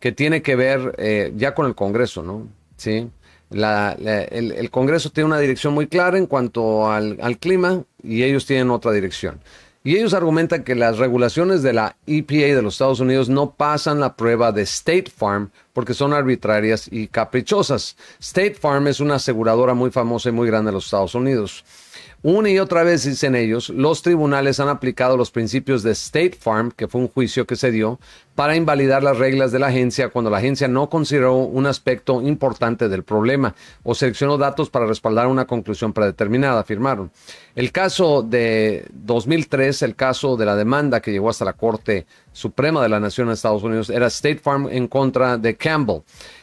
que tiene que ver eh, ya con el Congreso, ¿no? Sí. el, Congreso tiene una dirección muy clara en cuanto al, al, clima y ellos tienen otra dirección. Y ellos argumentan que las regulaciones de la EPA de los Estados Unidos no pasan la prueba de State Farm porque son arbitrarias y caprichosas. State Farm es una aseguradora muy famosa y muy grande de los Estados Unidos. Una y otra vez, dicen ellos, los tribunales han aplicado los principios de State Farm, que fue un juicio que se dio, para invalidar las reglas de la agencia cuando la agencia no consideró un aspecto importante del problema o seleccionó datos para respaldar una conclusión predeterminada, afirmaron. El caso de 2003, el caso de la demanda que llegó hasta la Corte Suprema de la Nación de Estados Unidos, era State Farm en contra de Campbell,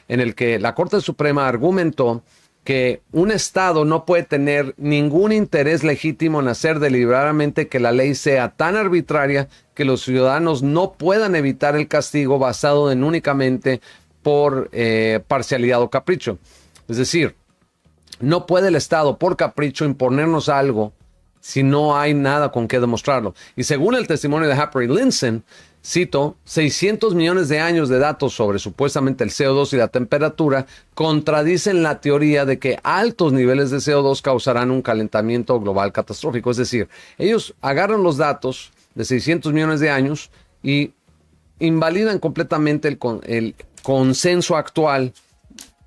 en el que la Corte Suprema argumentó que un Estado no puede tener ningún interés legítimo en hacer deliberadamente que la ley sea tan arbitraria que los ciudadanos no puedan evitar el castigo basado en únicamente por eh, parcialidad o capricho. Es decir, no puede el Estado por capricho imponernos algo si no hay nada con qué demostrarlo. Y según el testimonio de Harper Linson, cito, 600 millones de años de datos sobre supuestamente el CO2 y la temperatura contradicen la teoría de que altos niveles de CO2 causarán un calentamiento global catastrófico. Es decir, ellos agarran los datos de 600 millones de años y invalidan completamente el, consenso actual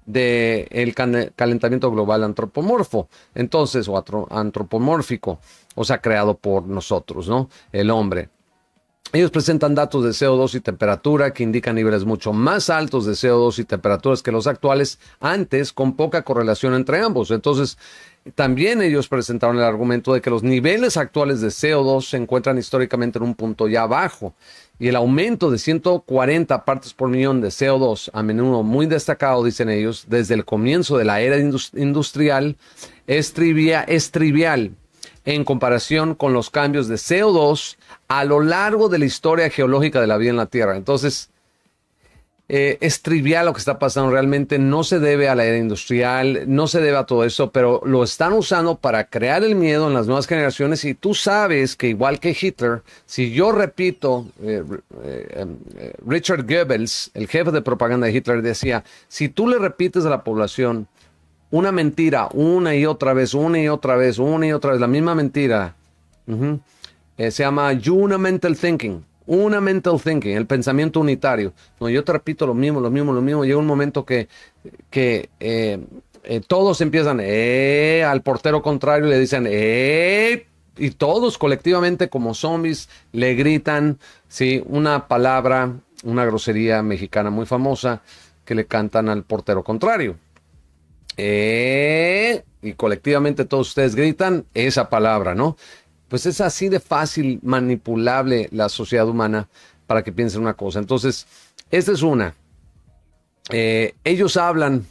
del calentamiento global antropomorfo, entonces, o antropomórfico, o sea, creado por nosotros, ¿no? El hombre. Ellos presentan datos de CO2 y temperatura que indican niveles mucho más altos de CO2 y temperaturas que los actuales antes, con poca correlación entre ambos. Entonces, también ellos presentaron el argumento de que los niveles actuales de CO2 se encuentran históricamente en un punto ya bajo y el aumento de 140 partes por millón de CO2, a menudo muy destacado, dicen ellos, desde el comienzo de la era industrial, es, es trivial en comparación con los cambios de CO2 a lo largo de la historia geológica de la vida en la Tierra. Entonces, eh, es trivial lo que está pasando realmente, no se debe a la era industrial, no se debe a todo eso, pero lo están usando para crear el miedo en las nuevas generaciones y tú sabes que igual que Hitler, si yo repito, eh, eh, Richard Goebbels, el jefe de propaganda de Hitler, decía, si tú le repites a la población una mentira una y otra vez, una y otra vez, una y otra vez, la misma mentira, eh, se llama Una Mental Thinking. Una mental thinking, el pensamiento unitario. No, yo te repito lo mismo, lo mismo, lo mismo. Llega un momento que, que eh, eh, todos empiezan al portero contrario le dicen y todos colectivamente como zombies le gritan sí una palabra una grosería mexicana muy famosa que le cantan al portero contrario y colectivamente todos ustedes gritan esa palabra no pues es así de fácil manipulable la sociedad humana para que piensen una cosa. Entonces, esta es una. Eh, ellos hablan,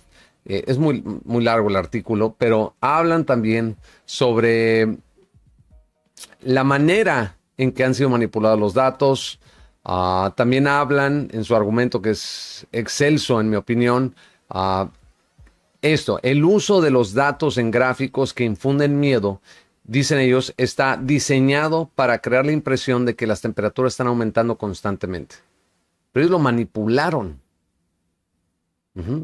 eh, es muy, muy largo el artículo, pero hablan también sobre la manera en que han sido manipulados los datos. Ah, también hablan en su argumento que es excelso, en mi opinión, ah, esto, el uso de los datos en gráficos que infunden miedo dicen ellos, está diseñado para crear la impresión de que las temperaturas están aumentando constantemente. Pero ellos lo manipularon.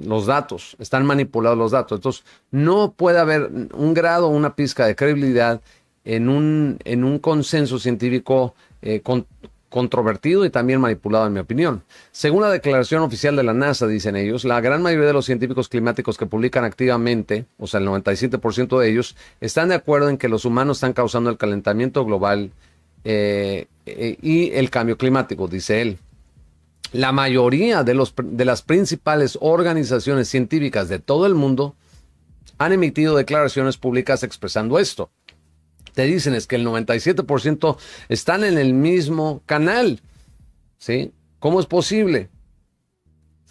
Los datos, están manipulados los datos. Entonces, no puede haber un grado una pizca de credibilidad en un, en un consenso científico eh, con, controvertido y también manipulado en mi opinión. Según la declaración oficial de la NASA, dicen ellos, la gran mayoría de los científicos climáticos que publican activamente, o sea, el 97% de ellos, están de acuerdo en que los humanos están causando el calentamiento global eh, eh, y el cambio climático, dice él. La mayoría de, los, de las principales organizaciones científicas de todo el mundo han emitido declaraciones públicas expresando esto te dicen es que el 97% están en el mismo canal. ¿Sí? ¿Cómo es posible?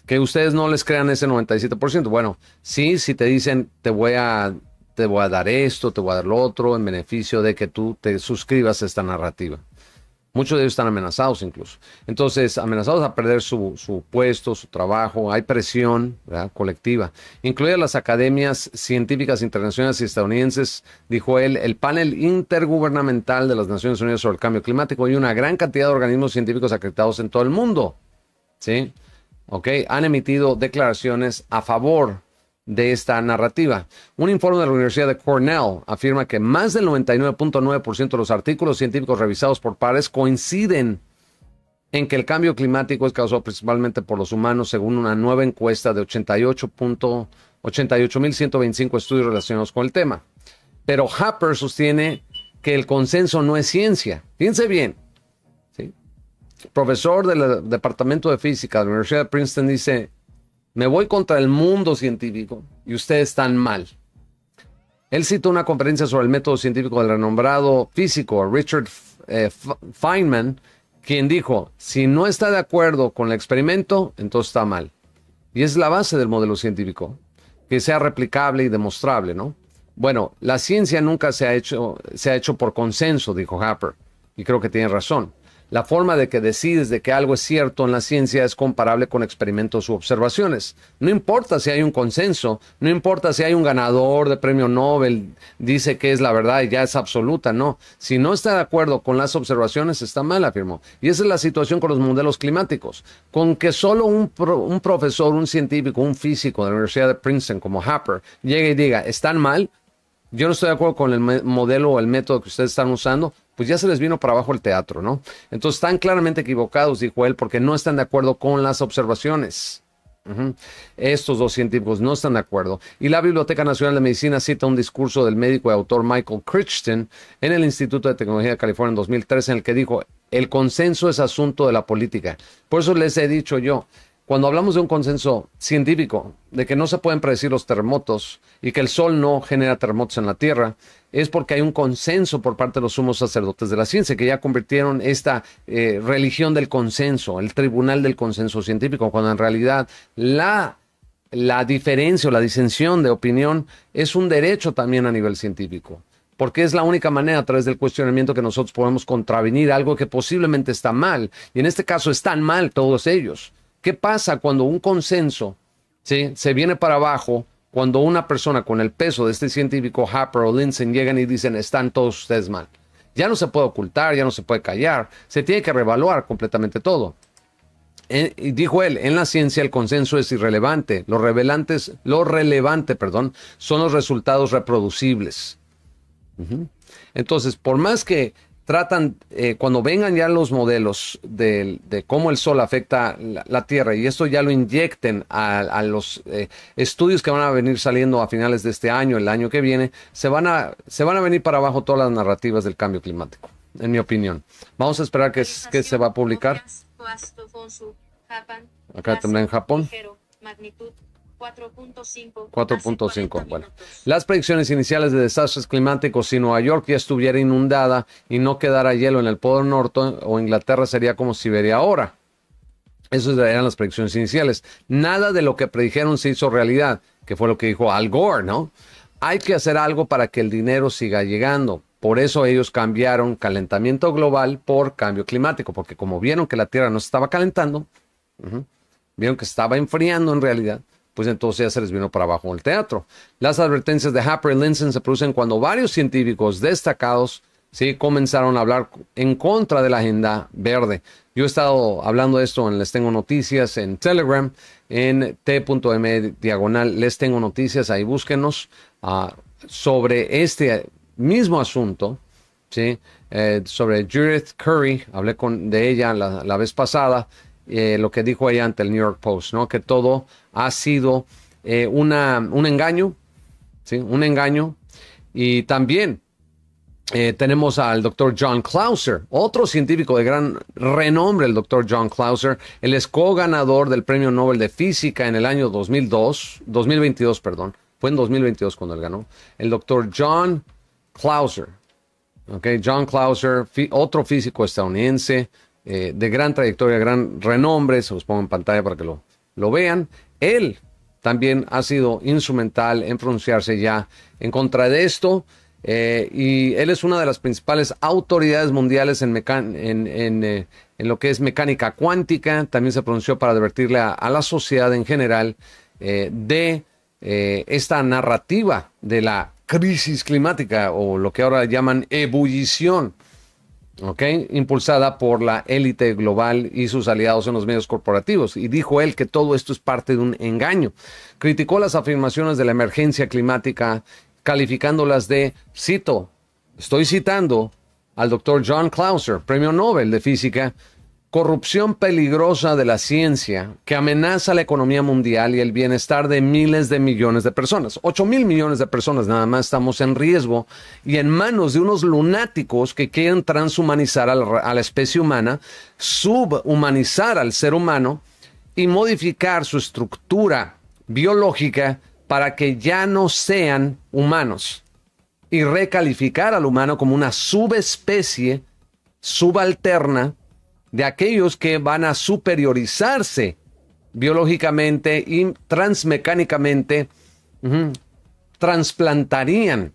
Que ustedes no les crean ese 97%. Bueno, sí, si te dicen te voy a te voy a dar esto, te voy a dar lo otro, en beneficio de que tú te suscribas a esta narrativa. Muchos de ellos están amenazados incluso. Entonces, amenazados a perder su, puesto, su trabajo, hay presión colectiva. Incluye las academias científicas internacionales y estadounidenses, dijo él, el panel intergubernamental de las Naciones Unidas sobre el cambio climático y una gran cantidad de organismos científicos acreditados en todo el mundo. ¿Sí? ¿Ok? Han emitido declaraciones a favor de esta narrativa. Un informe de la Universidad de Cornell afirma que más del 99.9% de los artículos científicos revisados por pares coinciden en que el cambio climático es causado principalmente por los humanos, según una nueva encuesta de 88.125 estudios relacionados con el tema. Pero Happer sostiene que el consenso no es ciencia. Fíjense bien. profesor del Departamento de Física de la Universidad de Princeton dice, me voy contra el mundo científico y ustedes están mal. Él citó una conferencia sobre el método científico del renombrado físico Richard eh, Feynman, quien dijo, si no está de acuerdo con el experimento, entonces está mal. Y es la base del modelo científico, que sea replicable y demostrable, ¿no? Bueno, la ciencia nunca se ha hecho, se ha hecho por consenso, dijo Harper, y creo que tiene razón. La forma de que decides de que algo es cierto en la ciencia es comparable con experimentos u observaciones. No importa si hay un consenso, no importa si hay un ganador de premio Nobel, dice que es la verdad y ya es absoluta, no. Si no está de acuerdo con las observaciones, está mal, afirmó. Y esa es la situación con los modelos climáticos. Con que solo un, un profesor, un científico, un físico de la Universidad de Princeton como Happer llegue y diga, están mal, yo no estoy de acuerdo con el modelo o el método que ustedes están usando, pues ya se les vino para abajo el teatro, ¿no? Entonces están claramente equivocados, dijo él, porque no están de acuerdo con las observaciones. Estos dos científicos no están de acuerdo. Y la Biblioteca Nacional de Medicina cita un discurso del médico y autor Michael Crichton en el Instituto de Tecnología de California en 2013 en el que dijo, el consenso es asunto de la política. Por eso les he dicho yo, cuando hablamos de un consenso científico, de que no se pueden predecir los terremotos y que el sol no genera terremotos en la Tierra, es porque hay un consenso por parte de los sumos sacerdotes de la ciencia, que ya convirtieron esta eh, religión del consenso, el tribunal del consenso científico, cuando en realidad la, la diferencia o la disensión de opinión es un derecho también a nivel científico porque es la única manera a través del cuestionamiento que nosotros podemos contravenir algo que posiblemente está mal. Y en este caso están mal todos ellos. ¿Qué pasa cuando un consenso se viene para abajo? Cuando una persona con el peso de este científico, Harper o Linsen, llegan y dicen, están todos ustedes mal. Ya no se puede ocultar, ya no se puede callar, se tiene que revaluar completamente todo. Eh, y dijo él, en la ciencia el consenso es irrelevante, lo, lo relevante perdón, son los resultados reproducibles. Entonces, por más que tratan, eh, cuando vengan ya los modelos de, cómo el sol afecta la, Tierra y esto ya lo inyecten a, los eh, estudios que van a venir saliendo a finales de este año, el año que viene, se van, a, se van a venir para abajo todas las narrativas del cambio climático, en mi opinión. Vamos a esperar que, se va a publicar. Acá también en Japón. 4.5. Bueno, las predicciones iniciales de desastres climáticos, si Nueva York ya estuviera inundada y no quedara hielo en el Polo Norte o Inglaterra sería como Siberia ahora. Esas eran las predicciones iniciales. Nada de lo que predijeron se hizo realidad, que fue lo que dijo Al Gore, ¿no? Hay que hacer algo para que el dinero siga llegando. Por eso ellos cambiaron calentamiento global por cambio climático, porque como vieron que la Tierra no se estaba calentando, vieron que estaba enfriando en realidad, pues entonces ya se les vino para abajo el teatro. Las advertencias de Harper y Linson se producen cuando varios científicos destacados ¿sí? comenzaron a hablar en contra de la agenda verde. Yo he estado hablando de esto en Les Tengo Noticias, en Telegram, en t.m diagonal Les Tengo Noticias, ahí búsquenos ah, sobre este mismo asunto, ¿sí? Eh, sobre Judith Curry, hablé con, de ella la, vez pasada, eh, lo que dijo ella ante el New York Post, ¿no? que todo ha sido eh, una, un engaño, ¿sí? un engaño. Y también eh, tenemos al doctor John Clauser, otro científico de gran renombre, el doctor John Clauser. el es co-ganador del Premio Nobel de Física en el año 2002, 2022, perdón. Fue en 2022 cuando él ganó. El doctor John Clauser. Okay, John Clauser, otro físico estadounidense eh, de gran trayectoria, gran renombre. Se los pongo en pantalla para que lo vean él también ha sido instrumental en pronunciarse ya en contra de esto. Eh, y él es una de las principales autoridades mundiales eh, en, lo que es mecánica cuántica. También se pronunció para advertirle a, la sociedad en general eh, de esta narrativa de la crisis climática o lo que ahora llaman ebullición ¿Ok? impulsada por la élite global y sus aliados en los medios corporativos. Y dijo él que todo esto es parte de un engaño. Criticó las afirmaciones de la emergencia climática, calificándolas de, cito, estoy citando al doctor John Clauser, premio Nobel de Física, corrupción peligrosa de la ciencia que amenaza la economía mundial y el bienestar de miles de millones de personas. Ocho mil millones de personas nada más estamos en riesgo y en manos de unos lunáticos que quieren transhumanizar a la especie humana, subhumanizar al ser humano y modificar su estructura biológica para que ya no sean humanos y recalificar al humano como una subespecie subalterna de aquellos que van a superiorizarse biológicamente y transmecánicamente, transplantarían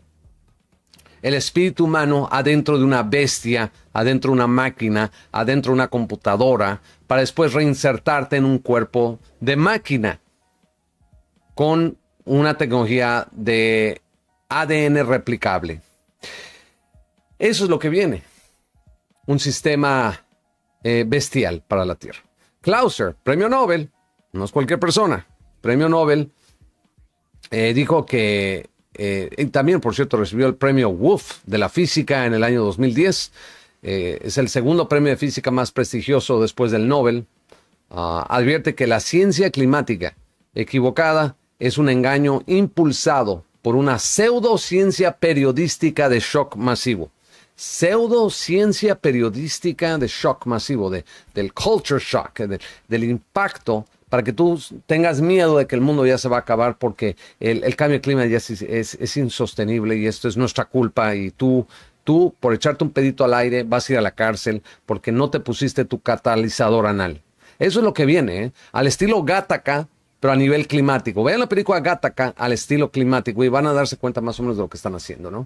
el espíritu humano adentro de una bestia, adentro de una máquina, adentro de una computadora, para después reinsertarte en un cuerpo de máquina con una tecnología de ADN replicable. Eso es lo que viene. Un sistema eh, bestial para la Tierra. Clauser, premio Nobel, no es cualquier persona, premio Nobel, eh, dijo que eh, también, por cierto, recibió el premio Wolf de la física en el año 2010. es el segundo premio de física más prestigioso después del Nobel. Ah, advierte que la ciencia climática equivocada es un engaño impulsado por una pseudociencia periodística de shock masivo pseudociencia periodística de shock masivo, de, del culture shock, del impacto, para que tú tengas miedo de que el mundo ya se va a acabar porque el, cambio climático ya es, insostenible y esto es nuestra culpa y tú... Tú, por echarte un pedito al aire, vas a ir a la cárcel porque no te pusiste tu catalizador anal. Eso es lo que viene, ¿eh? al estilo Gataca, pero a nivel climático. Vean la película Gataca al estilo climático y van a darse cuenta más o menos de lo que están haciendo, ¿no?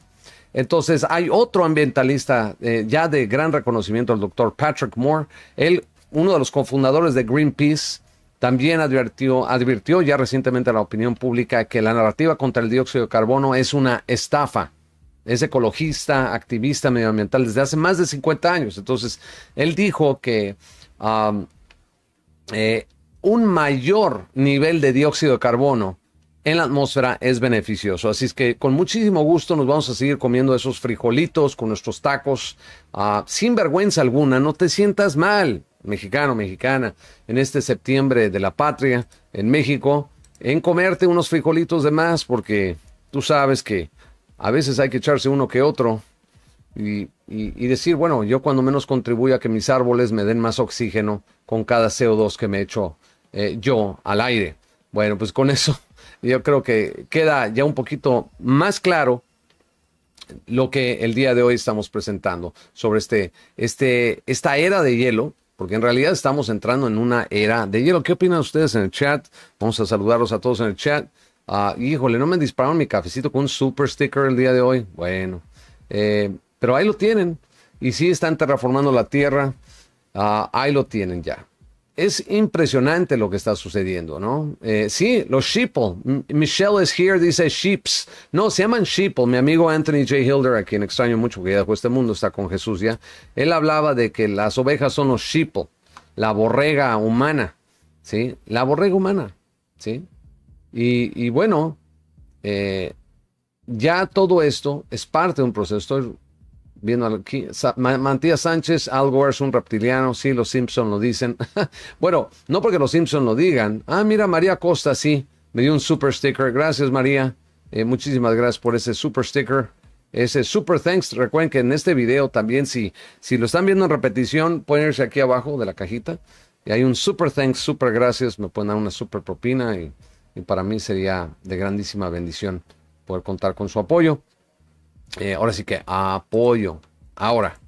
Entonces hay otro ambientalista eh, ya de gran reconocimiento, el doctor Patrick Moore, él, uno de los cofundadores de Greenpeace, también advirtió, advirtió ya recientemente a la opinión pública que la narrativa contra el dióxido de carbono es una estafa. Es ecologista, activista medioambiental desde hace más de 50 años. Entonces, él dijo que um, eh, un mayor nivel de dióxido de carbono en la atmósfera es beneficioso. Así es que con muchísimo gusto nos vamos a seguir comiendo esos frijolitos con nuestros tacos, ah, sin vergüenza alguna, no te sientas mal, mexicano, mexicana, en este septiembre de la patria en México, en comerte unos frijolitos de más, porque tú sabes que a veces hay que echarse uno que otro. Y, y, decir, bueno, yo cuando menos contribuyo a que mis árboles me den más oxígeno con cada CO2 que me echo eh, yo al aire. Bueno, pues con eso yo creo que queda ya un poquito más claro lo que el día de hoy estamos presentando sobre este, este, esta era de hielo, porque en realidad estamos entrando en una era de hielo. ¿Qué opinan ustedes en el chat? Vamos a saludarlos a todos en el chat. Ah, híjole, no me dispararon mi cafecito con un super sticker el día de hoy. Bueno, eh, pero ahí lo tienen. Y sí están terraformando la tierra. Ah, ahí lo tienen ya es impresionante lo que está sucediendo, ¿no? Eh, sí, los sheeple. Michelle is here, dice sheeps. No, se llaman sheeple. Mi amigo Anthony J. Hilder, a quien extraño mucho que ya dejó este mundo, está con Jesús ya. Él hablaba de que las ovejas son los sheeple, la borrega humana, ¿sí? La borrega humana, ¿sí? Y, bueno, eh, ya todo esto es parte de un proceso viendo aquí. Sánchez, algo es un reptiliano. Sí, los Simpson lo dicen. *laughs* bueno, no porque los Simpson lo digan. Ah, mira, María Costa, sí. Me dio un super sticker. Gracias, María. Eh, muchísimas gracias por ese super sticker. Ese super thanks. Recuerden que en este video también, si, si lo están viendo en repetición, pueden irse aquí abajo de la cajita. Y hay un super thanks, super gracias. Me pueden dar una super propina y para mí sería de grandísima bendición poder contar con su apoyo. Eh, ahora sí que apoyo. Ahora,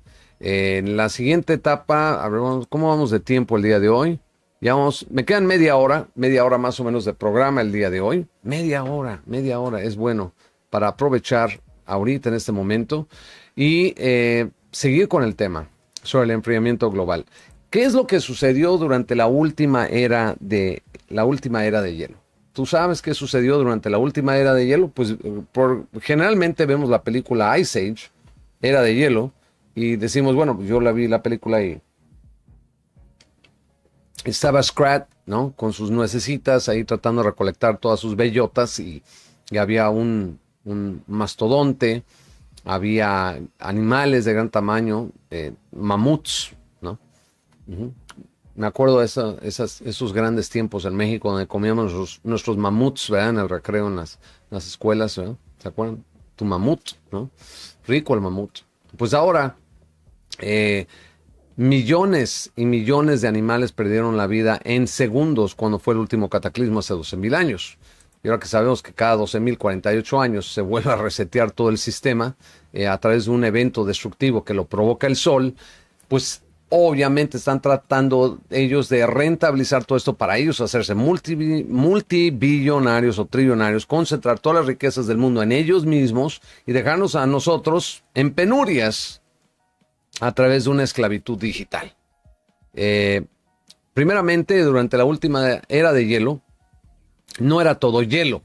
en la siguiente etapa, ¿cómo vamos de tiempo el día de hoy? vamos, me quedan media hora, media hora más o menos de programa el día de hoy. Media hora, media hora es bueno para aprovechar ahorita en este momento y eh, seguir con el tema sobre el enfriamiento global. ¿Qué es lo que sucedió durante la última era de la última era de hielo? tú sabes qué sucedió durante la última era de hielo, pues eh, por, generalmente vemos la película Ice Age, era de hielo, y decimos, bueno, pues yo la vi la película y estaba Scrat, ¿no? Con sus nuecesitas ahí tratando de recolectar todas sus bellotas y, había un, mastodonte, había animales de gran tamaño, eh, mamuts, ¿no? me acuerdo de esas, esos grandes tiempos en México donde comíamos nuestros, mamuts, ¿verdad? En el recreo, en las, escuelas, ¿verdad? ¿Se acuerdan? Tu mamut, ¿no? Rico el mamut. Pues ahora, eh, millones y millones de animales perdieron la vida en segundos cuando fue el último cataclismo hace 12.000 años. Y ahora que sabemos que cada 12.048 años se vuelve a resetear todo el sistema eh, a través de un evento destructivo que lo provoca el sol, pues obviamente están tratando ellos de rentabilizar todo esto para ellos, hacerse multi, multibillonarios o trillonarios, concentrar todas las riquezas del mundo en ellos mismos y dejarnos a nosotros en penurias a través de una esclavitud digital. Eh, primeramente, durante la última era de hielo, no era todo hielo.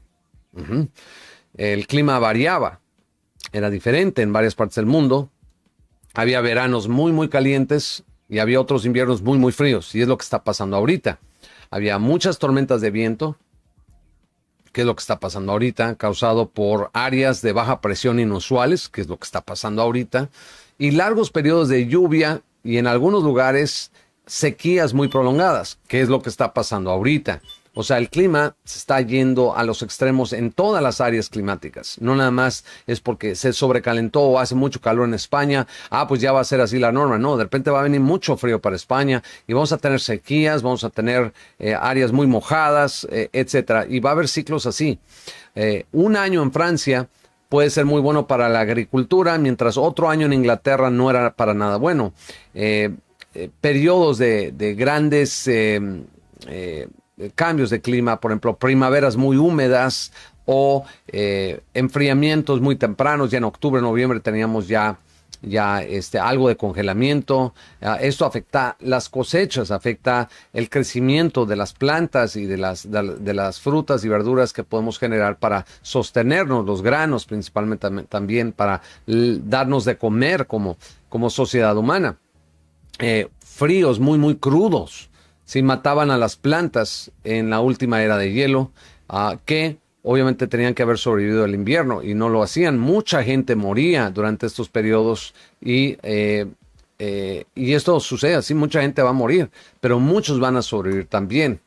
El clima variaba, era diferente en varias partes del mundo. Había veranos muy, muy calientes, y había otros inviernos muy, muy fríos, y es lo que está pasando ahorita. Había muchas tormentas de viento, que es lo que está pasando ahorita, causado por áreas de baja presión inusuales, que es lo que está pasando ahorita, y largos periodos de lluvia y en algunos lugares sequías muy prolongadas, que es lo que está pasando ahorita. O sea, el clima se está yendo a los extremos en todas las áreas climáticas. No nada más es porque se sobrecalentó o hace mucho calor en España. Ah, pues ya va a ser así la norma. No, de repente va a venir mucho frío para España y vamos a tener sequías, vamos a tener eh, áreas muy mojadas, eh, etcétera. Y va a haber ciclos así. Eh, un año en Francia puede ser muy bueno para la agricultura, mientras otro año en Inglaterra no era para nada bueno. periodos de, grandes eh, cambios de clima, por ejemplo, primaveras muy húmedas o eh, enfriamientos muy tempranos. Ya en octubre, noviembre teníamos ya ya este, algo de congelamiento. Ah, esto afecta las cosechas, afecta el crecimiento de las plantas y de las, las frutas y verduras que podemos generar para sostenernos, los granos principalmente también, para darnos de comer como, como sociedad humana. Eh, fríos muy, muy crudos si mataban a las plantas en la última era de hielo, a ah, que obviamente tenían que haber sobrevivido al invierno y no lo hacían. Mucha gente moría durante estos periodos y, eh, eh, y esto sucede así, mucha gente va a morir, pero muchos van a sobrevivir también.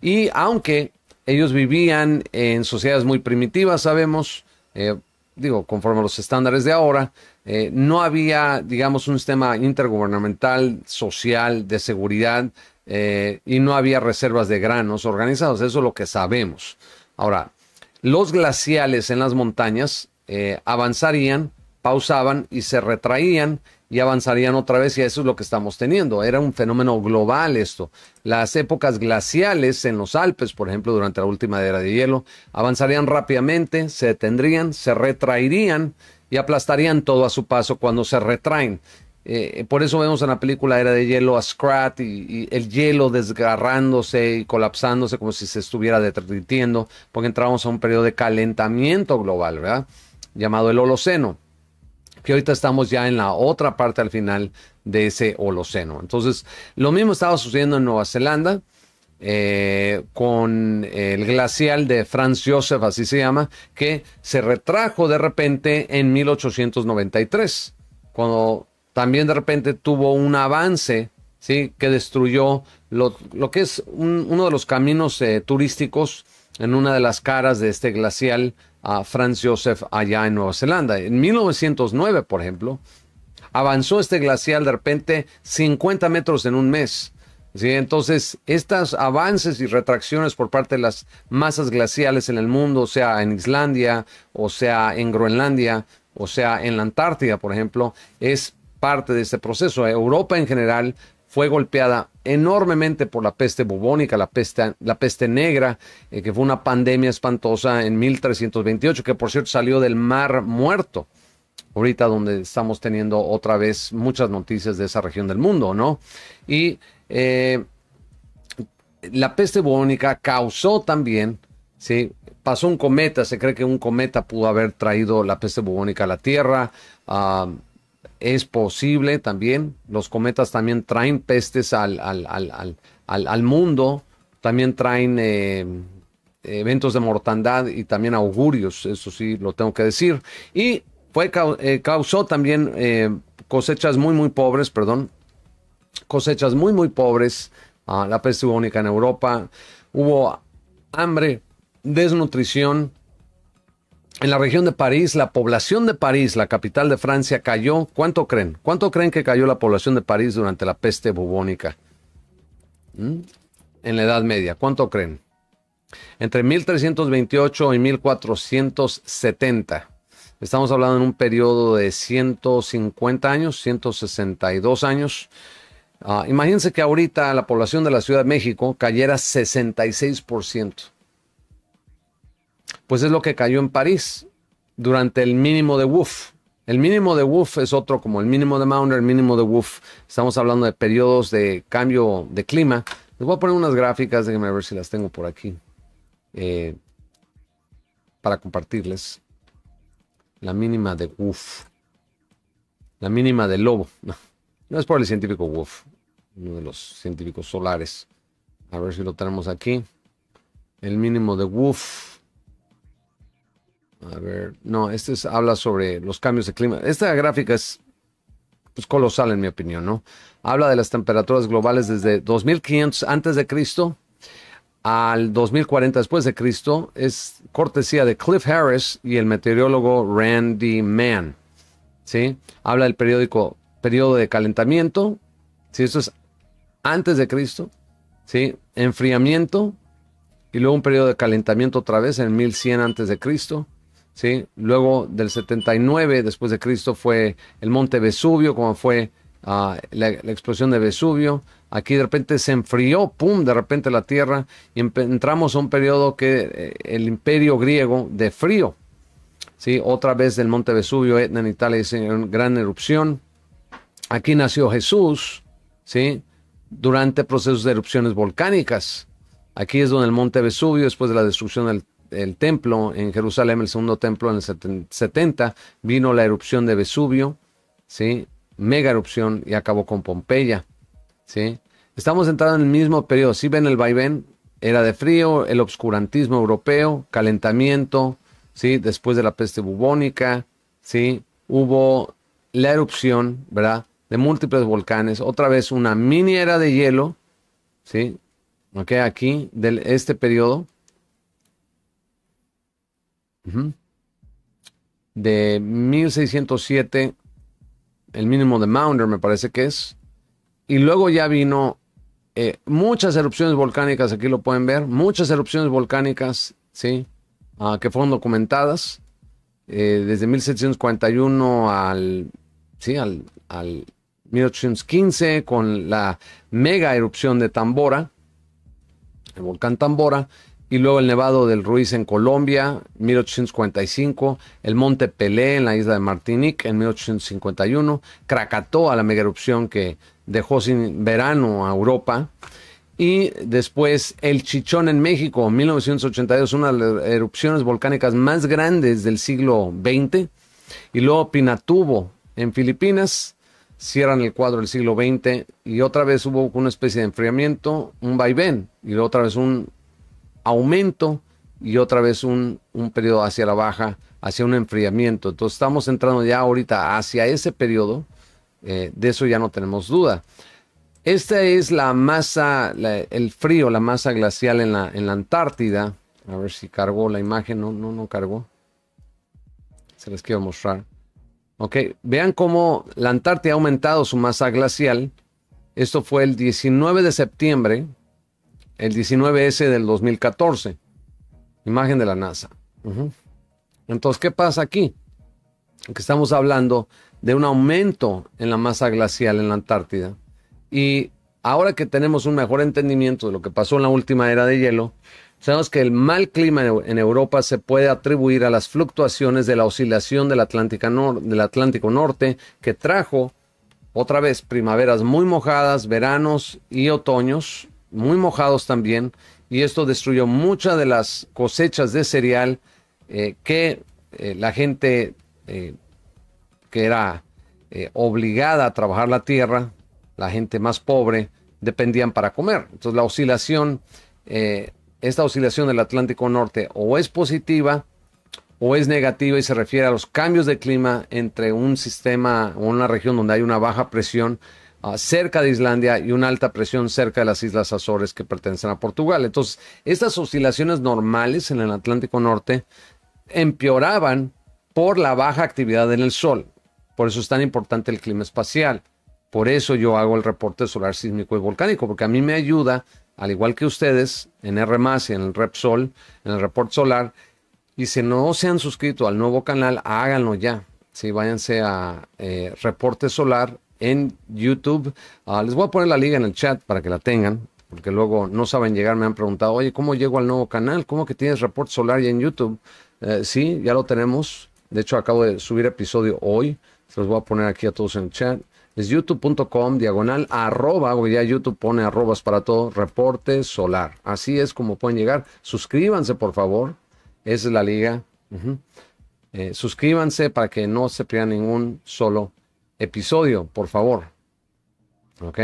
Y aunque ellos vivían en sociedades muy primitivas, sabemos, eh, digo, conforme a los estándares de ahora, no había, digamos, un sistema intergubernamental, social, de seguridad, eh, y no había reservas de granos organizados, eso es lo que sabemos. Ahora, los glaciales en las montañas eh, avanzarían, pausaban y se retraían y avanzarían otra vez y eso es lo que estamos teniendo. Era un fenómeno global esto. Las épocas glaciales en los Alpes, por ejemplo, durante la última era de hielo, avanzarían rápidamente, se detendrían, se retraerían y aplastarían todo a su paso cuando se retraen. Eh, eh, por eso vemos en la película Era de Hielo a Scrat y, el hielo desgarrándose y colapsándose como si se estuviera derritiendo, porque entramos a un periodo de calentamiento global, ¿verdad? Llamado el Holoceno, que ahorita estamos ya en la otra parte al final de ese Holoceno. Entonces, lo mismo estaba sucediendo en Nueva Zelanda. Eh, con el glacial de Franz Josef, así se llama, que se retrajo de repente en 1893, cuando también de repente tuvo un avance ¿sí? que destruyó lo, que es uno de los caminos eh, turísticos en una de las caras de este glacial Franz Josef allá en Nueva Zelanda. En 1909, por ejemplo, avanzó este glacial de repente 50 metros en un mes. Entonces, estos avances y retracciones por parte de las masas glaciales en el mundo, sea en Islandia, o sea en Groenlandia, o sea en la Antártida, por ejemplo, es parte de este proceso. Europa en general fue golpeada enormemente por la peste bubónica, la peste, la peste negra, eh, que fue una pandemia espantosa en 1328, que por cierto salió del Mar Muerto, ahorita donde estamos teniendo otra vez muchas noticias de esa región del mundo, ¿no? Y eh, la peste bubónica causó también, ¿sí? Pasó un cometa, se cree que un cometa pudo haber traído la peste bubónica a la Tierra. Ah, es posible también. Los cometas también traen pestes al, mundo, también traen eh, eventos de mortandad y también augurios, eso sí lo tengo que decir. Y fue, eh, causó también eh, cosechas muy, muy pobres, perdón, cosechas muy, muy pobres. Ah, la peste única en Europa, hubo hambre, desnutrición, en la región de París, la población de París, la capital de Francia, cayó. ¿Cuánto creen? ¿Cuánto creen que cayó la población de París durante la peste bubónica? ¿Mm? En la Edad Media, ¿cuánto creen? Entre 1328 y 1470. Estamos hablando en un periodo de 150 años, 162 años. Ah, imagínense que ahorita la población de la Ciudad de México cayera 66% pues es lo que cayó en París durante el mínimo de WUF. El mínimo de WUF es otro como el mínimo de mauner el mínimo de WUF. Estamos hablando de periodos de cambio de clima. Les voy a poner unas gráficas, déjenme ver si las tengo por aquí, eh, para compartirles. La mínima de WUF. La mínima de lobo. No, no es por el científico WUF, uno de los científicos solares. A ver si lo tenemos aquí. El mínimo de WUF a ver, no, este habla sobre los cambios de clima. Esta gráfica es pues, colosal en mi opinión, ¿no? Habla de las temperaturas globales desde 2500 antes de Cristo al 2040 después de Cristo. Es cortesía de Cliff Harris y el meteorólogo Randy Mann. ¿Sí? Habla del periódico periodo de calentamiento, Si Esto es antes de Cristo, ¿sí? Enfriamiento y luego un periodo de calentamiento otra vez en 1100 antes de Cristo. Luego del 79 después de Cristo fue el monte Vesubio, como fue ah, la, explosión de Vesubio. Aquí de repente se enfrió, pum, de repente la tierra y entramos a un periodo que eh, el imperio griego de frío, ¿sí? Otra vez del monte Vesubio, Etna en Italia, es una gran erupción. Aquí nació Jesús, ¿sí? Durante procesos de erupciones volcánicas. Aquí es donde el monte Vesubio, después de la destrucción del el templo en Jerusalén, el segundo templo en el 70, vino la erupción de Vesubio, ¿sí? Mega erupción y acabó con Pompeya, ¿sí? Estamos entrando en el mismo periodo, si ven el vaivén, era de frío, el obscurantismo europeo, calentamiento, ¿sí? Después de la peste bubónica, ¿sí? Hubo la erupción, ¿verdad? De múltiples volcanes, otra vez una mini era de hielo, ¿sí? aquí, de este periodo, de 1607, el mínimo de Maunder me parece que es. Y luego ya vino eh, muchas erupciones volcánicas, aquí lo pueden ver, muchas erupciones volcánicas, ¿sí? Ah, que fueron documentadas eh, desde 1741 al, al, al 1815 con la mega erupción de Tambora, el volcán Tambora, y luego el Nevado del Ruiz en Colombia, 1845, el Monte Pelé en la isla de Martinique en 1851, Krakatoa, la mega erupción que dejó sin verano a Europa, y después el Chichón en México, 1982, una de las erupciones volcánicas más grandes del siglo XX, y luego Pinatubo en Filipinas, cierran el cuadro del siglo XX y otra vez hubo una especie de enfriamiento, un vaivén, y otra vez un aumento y otra vez un, periodo hacia la baja, hacia un enfriamiento. Entonces estamos entrando ya ahorita hacia ese periodo, eh, de eso ya no tenemos duda. Esta es la masa, el frío, la masa glacial en la, en la Antártida. A ver si cargó la imagen, no, no, no cargó. Se les quiero mostrar. Ok, vean cómo la Antártida ha aumentado su masa glacial. Esto fue el 19 de septiembre el 19S del 2014. Imagen de la NASA. Entonces, ¿qué pasa aquí? Que estamos hablando de un aumento en la masa glacial en la Antártida. Y ahora que tenemos un mejor entendimiento de lo que pasó en la última era de hielo, sabemos que el mal clima en Europa se puede atribuir a las fluctuaciones de la oscilación del Atlántico Norte que trajo otra vez primaveras muy mojadas, veranos y otoños muy mojados también, y esto destruyó muchas de las cosechas de cereal eh, que eh, la gente eh, que era obligada a trabajar la tierra, la gente más pobre, dependían para comer. Entonces la oscilación, esta oscilación del Atlántico Norte o es positiva o es negativa y se refiere a los cambios de clima entre un sistema o una región donde hay una baja presión Ah, cerca de Islandia y una alta presión cerca de las Islas Azores que pertenecen a Portugal. Entonces, estas oscilaciones normales en el Atlántico Norte empeoraban por la baja actividad en el Sol. Por eso es tan importante el clima espacial. Por eso yo hago el reporte solar sísmico y volcánico, porque a mí me ayuda, al igual que ustedes, en R y en el Repsol, en el reporte solar. Y si no se han suscrito al nuevo canal, háganlo ya. Si váyanse a eh, Reporte Solar en YouTube. Ah, les voy a poner la liga en el chat para que la tengan, porque luego no saben llegar. Me han preguntado, oye, ¿cómo llego al nuevo canal? ¿Cómo que tienes Report Solar ya en YouTube? Eh, sí, ya lo tenemos. De hecho, acabo de subir episodio hoy. Se los voy a poner aquí a todos en el chat. Es youtube.com diagonal arroba, porque ya YouTube pone arrobas para todo, reporte solar. Así es como pueden llegar. Suscríbanse, por favor. es la liga. Eh, suscríbanse para que no se pierda ningún solo episodio, por favor. ¿Ok?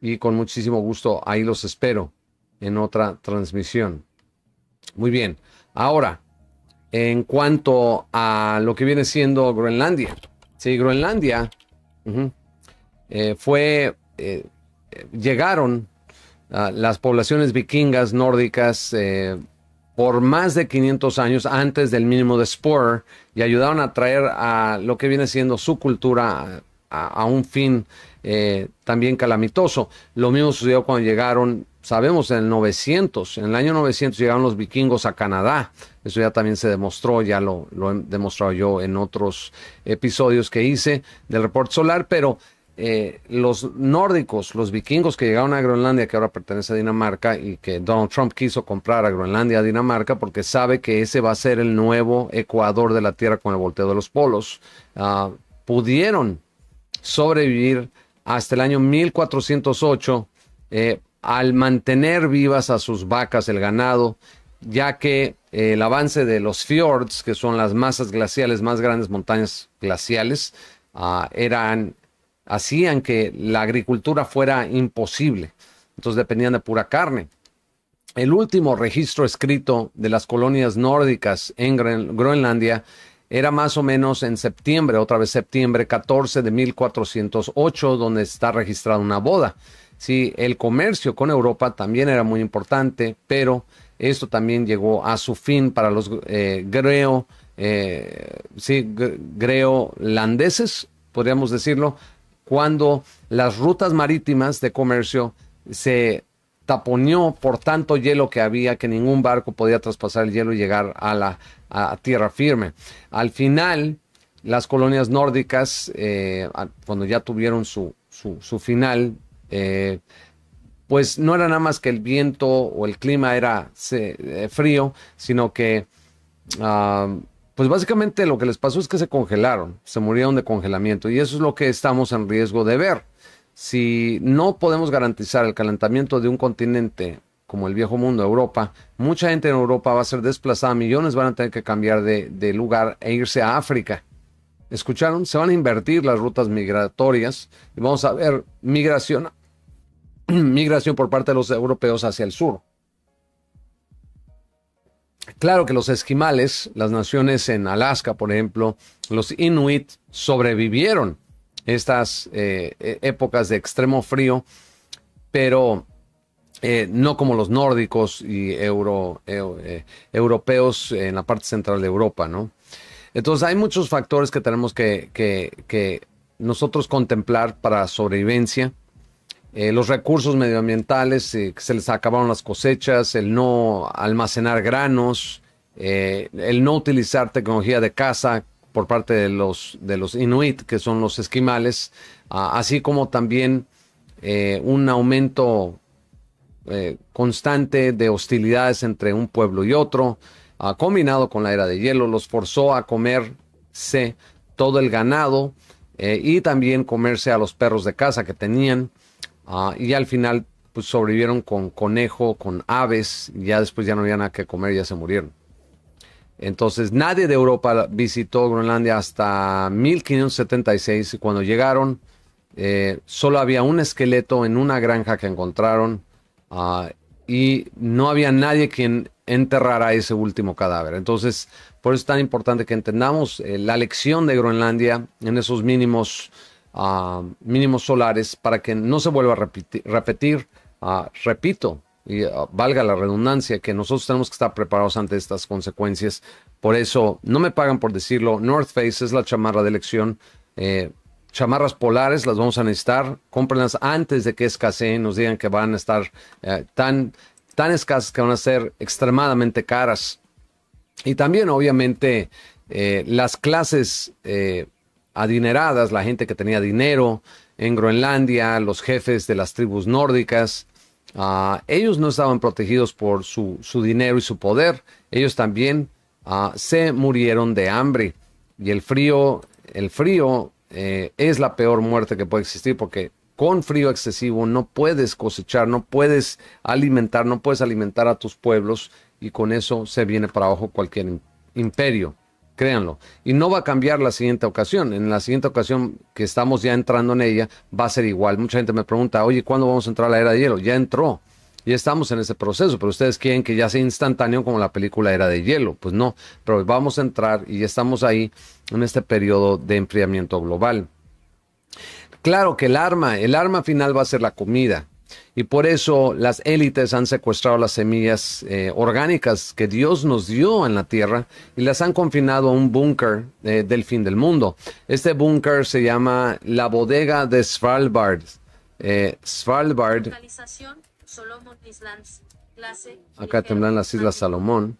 Y con muchísimo gusto, ahí los espero en otra transmisión. Muy bien. Ahora, en cuanto a lo que viene siendo Groenlandia. Sí, Groenlandia eh, fue, eh, eh, llegaron ah, las poblaciones vikingas nórdicas por más de 500 años antes del mínimo de Spur y ayudaron a traer a lo que viene siendo su cultura a, un fin eh, también calamitoso. Lo mismo sucedió cuando llegaron, sabemos, en el 900, en el año 900 llegaron los vikingos a Canadá. Eso ya también se demostró, ya lo, lo he demostrado yo en otros episodios que hice del reporte solar, pero eh, los nórdicos, los vikingos que llegaron a Groenlandia, que ahora pertenece a Dinamarca, y que Donald Trump quiso comprar a Groenlandia a Dinamarca porque sabe que ese va a ser el nuevo Ecuador de la Tierra con el volteo de los polos, ah, pudieron sobrevivir hasta el año 1408 eh, al mantener vivas a sus vacas, el ganado, ya que eh, el avance de los fjords, que son las masas glaciales, más grandes montañas glaciales, ah, eran hacían que la agricultura fuera imposible. Entonces dependían de pura carne. El último registro escrito de las colonias nórdicas en Groenlandia era más o menos en septiembre, otra vez septiembre 14 de 1408, donde está registrada una boda. Sí, el comercio con Europa también era muy importante, pero esto también llegó a su fin para los eh, greo, eh, sí, greolandeses, podríamos decirlo, cuando las rutas marítimas de comercio se taponeó por tanto hielo que había que ningún barco podía traspasar el hielo y llegar a la tierra firme. Al final, las colonias nórdicas, eh, cuando ya tuvieron su, su, final, eh, pues no era nada más que el viento o el clima era eh, frío, sino que ah, pues básicamente lo que les pasó es que se congelaron, se murieron de congelamiento y eso es lo que estamos en riesgo de ver. Si no podemos garantizar el calentamiento de un continente como el viejo mundo, Europa, mucha gente en Europa va a ser desplazada, millones van a tener que cambiar de, lugar e irse a África. ¿Escucharon? Se van a invertir las rutas migratorias y vamos a ver migración, *clears throat* migración por parte de los europeos hacia el sur. Claro que los esquimales, las naciones en Alaska, por ejemplo, los inuit sobrevivieron estas eh, e-, épocas de extremo frío, pero eh, no como los nórdicos y e-, eh, europeos en la parte central de Europa, ¿no? Entonces hay muchos factores que tenemos que, que nosotros contemplar para sobrevivencia eh, los recursos medioambientales, eh, que se les acabaron las cosechas, el no almacenar granos, eh, el no utilizar tecnología de caza por parte de los, de los inuit, que son los esquimales, ah, así como también un aumento constante de hostilidades entre un pueblo y otro, ah, combinado con la era de hielo, los forzó a comerse todo el ganado y también comerse a los perros de caza que tenían. Ah, y al final pues, sobrevivieron con conejo, con aves, ya después ya no había nada que comer, ya se murieron. Entonces nadie de Europa visitó Groenlandia hasta 1576 y cuando llegaron eh, solo había un esqueleto en una granja que encontraron ah, y no había nadie quien enterrara ese último cadáver. Entonces por eso es tan importante que entendamos eh, la lección de Groenlandia en esos mínimos mínimos solares para que no se vuelva a repetir. repito, y valga la redundancia, que nosotros tenemos que estar preparados ante estas consecuencias. Por eso, no me pagan por decirlo, North Face es la chamarra de elección. Eh, chamarras polares las vamos a necesitar. Cómprenlas antes de que escaseen, nos digan que van a estar eh, tan, tan escasas que van a ser extremadamente caras. Y también, obviamente, eh, las clases adineradas, la gente que tenía dinero en Groenlandia, los jefes de las tribus nórdicas. Ah, ellos no estaban protegidos por su, su, dinero y su poder. Ellos también ah, se murieron de hambre. Y el frío, el frío eh, es la peor muerte que puede existir porque con frío excesivo no puedes cosechar, no puedes alimentar, no puedes alimentar a tus pueblos y con eso se viene para abajo cualquier imperio créanlo. Y no va a cambiar la siguiente ocasión. En la siguiente ocasión que estamos ya entrando en ella, va a ser igual. Mucha gente me pregunta, oye, ¿cuándo vamos a entrar a la era de hielo? Ya entró. Ya estamos en ese proceso, pero ustedes quieren que ya sea instantáneo como la película Era de Hielo. Pues no, pero vamos a entrar y ya estamos ahí en este periodo de enfriamiento global. Claro que el arma, el arma final va a ser la comida. Y por eso las élites han secuestrado las semillas eh, orgánicas que Dios nos dio en la tierra y las han confinado a un búnker eh, del fin del mundo. Este búnker se llama la bodega de Svalbard. Eh, Svalbard. Acá temblan las Islas Salomón.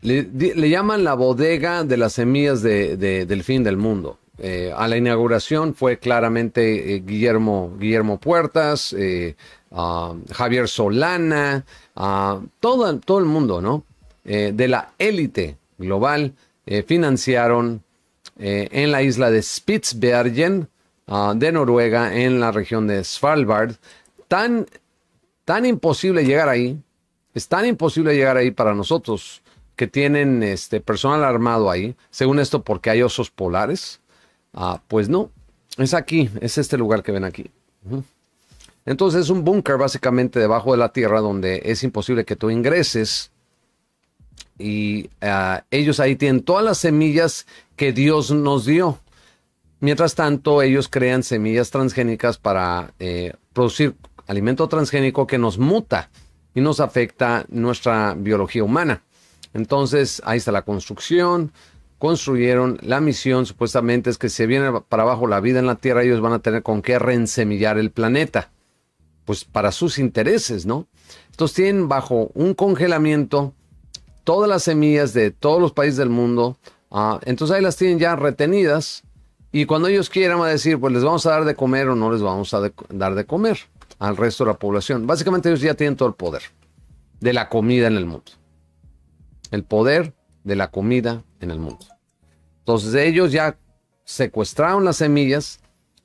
Le, llaman la bodega de las semillas del fin del mundo. Eh, a la inauguración fue claramente eh, Guillermo, Guillermo Puertas, eh, Javier Solana, todo, todo, el mundo, ¿no? de la élite global financiaron en la isla de Spitzbergen ah, de Noruega, en la región de Svalbard. Tan, tan imposible llegar ahí, es tan imposible llegar ahí para nosotros que tienen este personal armado ahí, según esto porque hay osos polares, Ah, pues no, es aquí, es este lugar que ven aquí. Entonces es un búnker básicamente debajo de la tierra donde es imposible que tú ingreses. Y ah, ellos ahí tienen todas las semillas que Dios nos dio. Mientras tanto, ellos crean semillas transgénicas para eh, producir alimento transgénico que nos muta y nos afecta nuestra biología humana. Entonces, ahí está la construcción, construyeron, la misión supuestamente es que se viene para abajo la vida en la Tierra, ellos van a tener con qué reensemillar el planeta, pues para sus intereses, ¿no? Entonces tienen bajo un congelamiento todas las semillas de todos los países del mundo, ah, entonces ahí las tienen ya retenidas y cuando ellos quieran va a decir, pues les vamos a dar de comer o no les vamos a dar de comer al resto de la población. Básicamente ellos ya tienen todo el poder de la comida en el mundo. El poder de la comida en el mundo. Entonces ellos ya secuestraron las semillas.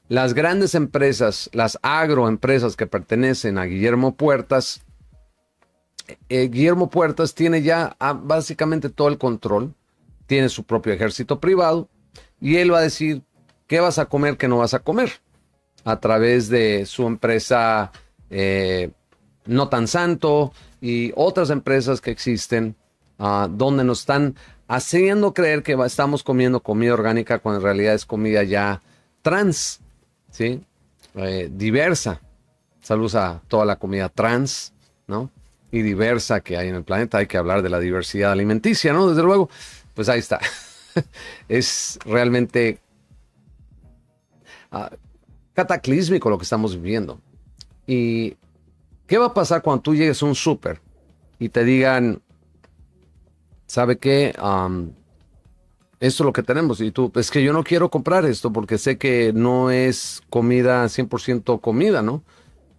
Las grandes empresas, las agroempresas que pertenecen a Guillermo Puertas, eh, Guillermo Puertas tiene ya ah, básicamente todo el control, tiene su propio ejército privado y él va a decir qué vas a comer, qué no vas a comer, a través de su empresa eh, No Tan Santo y otras empresas que existen Ah, donde nos están haciendo creer que estamos comiendo comida orgánica cuando en realidad es comida ya trans, ¿sí? Eh, diversa. Saludos a toda la comida trans, ¿no? Y diversa que hay en el planeta. Hay que hablar de la diversidad alimenticia, ¿no? Desde luego, pues ahí está. *laughs* es realmente ah, cataclísmico lo que estamos viviendo. ¿Y qué va a pasar cuando tú llegues a un súper y te digan, ¿sabe qué? esto es lo que tenemos. Y tú, es que yo no quiero comprar esto porque sé que no es comida 100% comida, ¿no?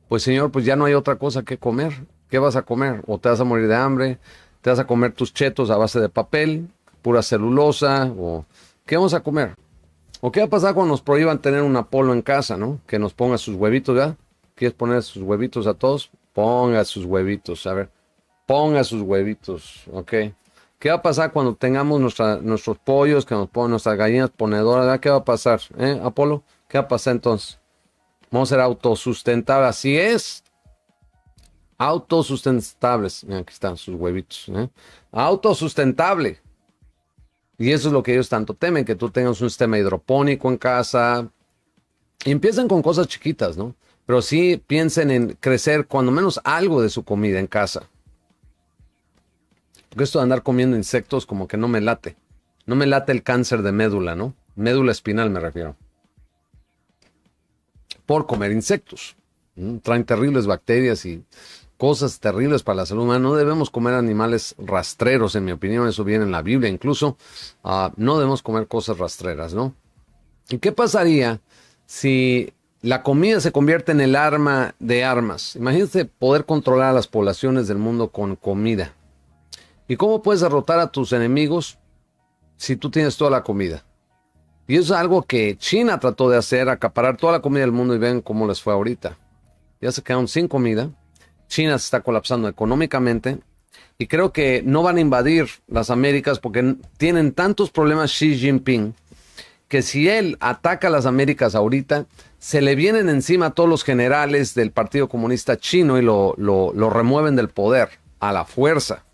Pues señor, pues ya no hay otra cosa que comer. ¿Qué vas a comer? O te vas a morir de hambre, te vas a comer tus chetos a base de papel, pura celulosa, o ¿qué vamos a comer? ¿O qué va a pasar cuando nos prohíban tener un Apolo en casa, no? Que nos ponga sus huevitos, ¿ya? ¿Quieres poner sus huevitos a todos? Ponga sus huevitos, a ver. Ponga sus huevitos, ¿ok? ¿Qué va a pasar cuando tengamos nuestros pollos, que nos ponen nuestras gallinas ponedoras? ¿Qué va a pasar, eh, Apolo? ¿Qué va a pasar entonces? Vamos a ser autosustentables. Así es. Autosustentables. Mira, aquí están sus huevitos. ¿eh? Autosustentable. Y eso es lo que ellos tanto temen, que tú tengas un sistema hidropónico en casa. Empiecen empiezan con cosas chiquitas, ¿no? Pero sí piensen en crecer cuando menos algo de su comida en casa. Porque esto de andar comiendo insectos como que no me late. No me late el cáncer de médula, ¿no? Médula espinal me refiero. Por comer insectos. Mm, traen terribles bacterias y cosas terribles para la salud humana. No debemos comer animales rastreros, en mi opinión, eso viene en la Biblia incluso. Ah, no debemos comer cosas rastreras, ¿no? ¿Y qué pasaría si la comida se convierte en el arma de armas? Imagínense poder controlar a las poblaciones del mundo con comida. ¿Y cómo puedes derrotar a tus enemigos si tú tienes toda la comida? Y es algo que China trató de hacer, acaparar toda la comida del mundo y ven cómo les fue ahorita. Ya se quedaron sin comida. China se está colapsando económicamente y creo que no van a invadir las Américas porque tienen tantos problemas Xi Jinping que si él ataca a las Américas ahorita, se le vienen encima a todos los generales del Partido Comunista Chino y lo, lo remueven del poder a la fuerza.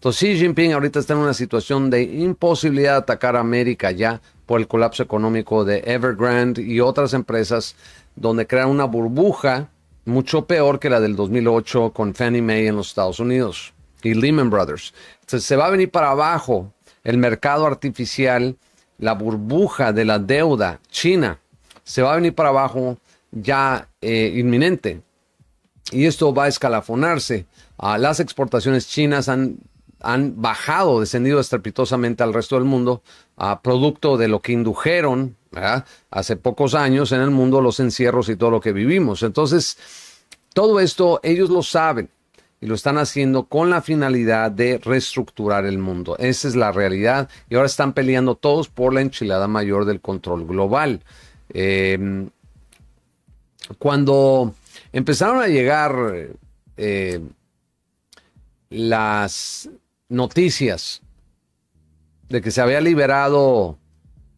Entonces Xi Jinping ahorita está en una situación de imposibilidad de atacar a América ya por el colapso económico de Evergrande y otras empresas donde crean una burbuja mucho peor que la del 2008 con Fannie Mae en los Estados Unidos y Lehman Brothers. Entonces se va a venir para abajo el mercado artificial, la burbuja de la deuda china, se va a venir para abajo ya eh, inminente. Y esto va a escalafonarse. a ah, las exportaciones chinas han han bajado, descendido estrepitosamente al resto del mundo, a producto de lo que indujeron hace pocos años en el mundo los encierros y todo lo que vivimos. Entonces, todo esto ellos lo saben y lo están haciendo con la finalidad de reestructurar el mundo. Esa es la realidad y ahora están peleando todos por la enchilada mayor del control global. Em, cuando empezaron a llegar eh, las noticias de que se había liberado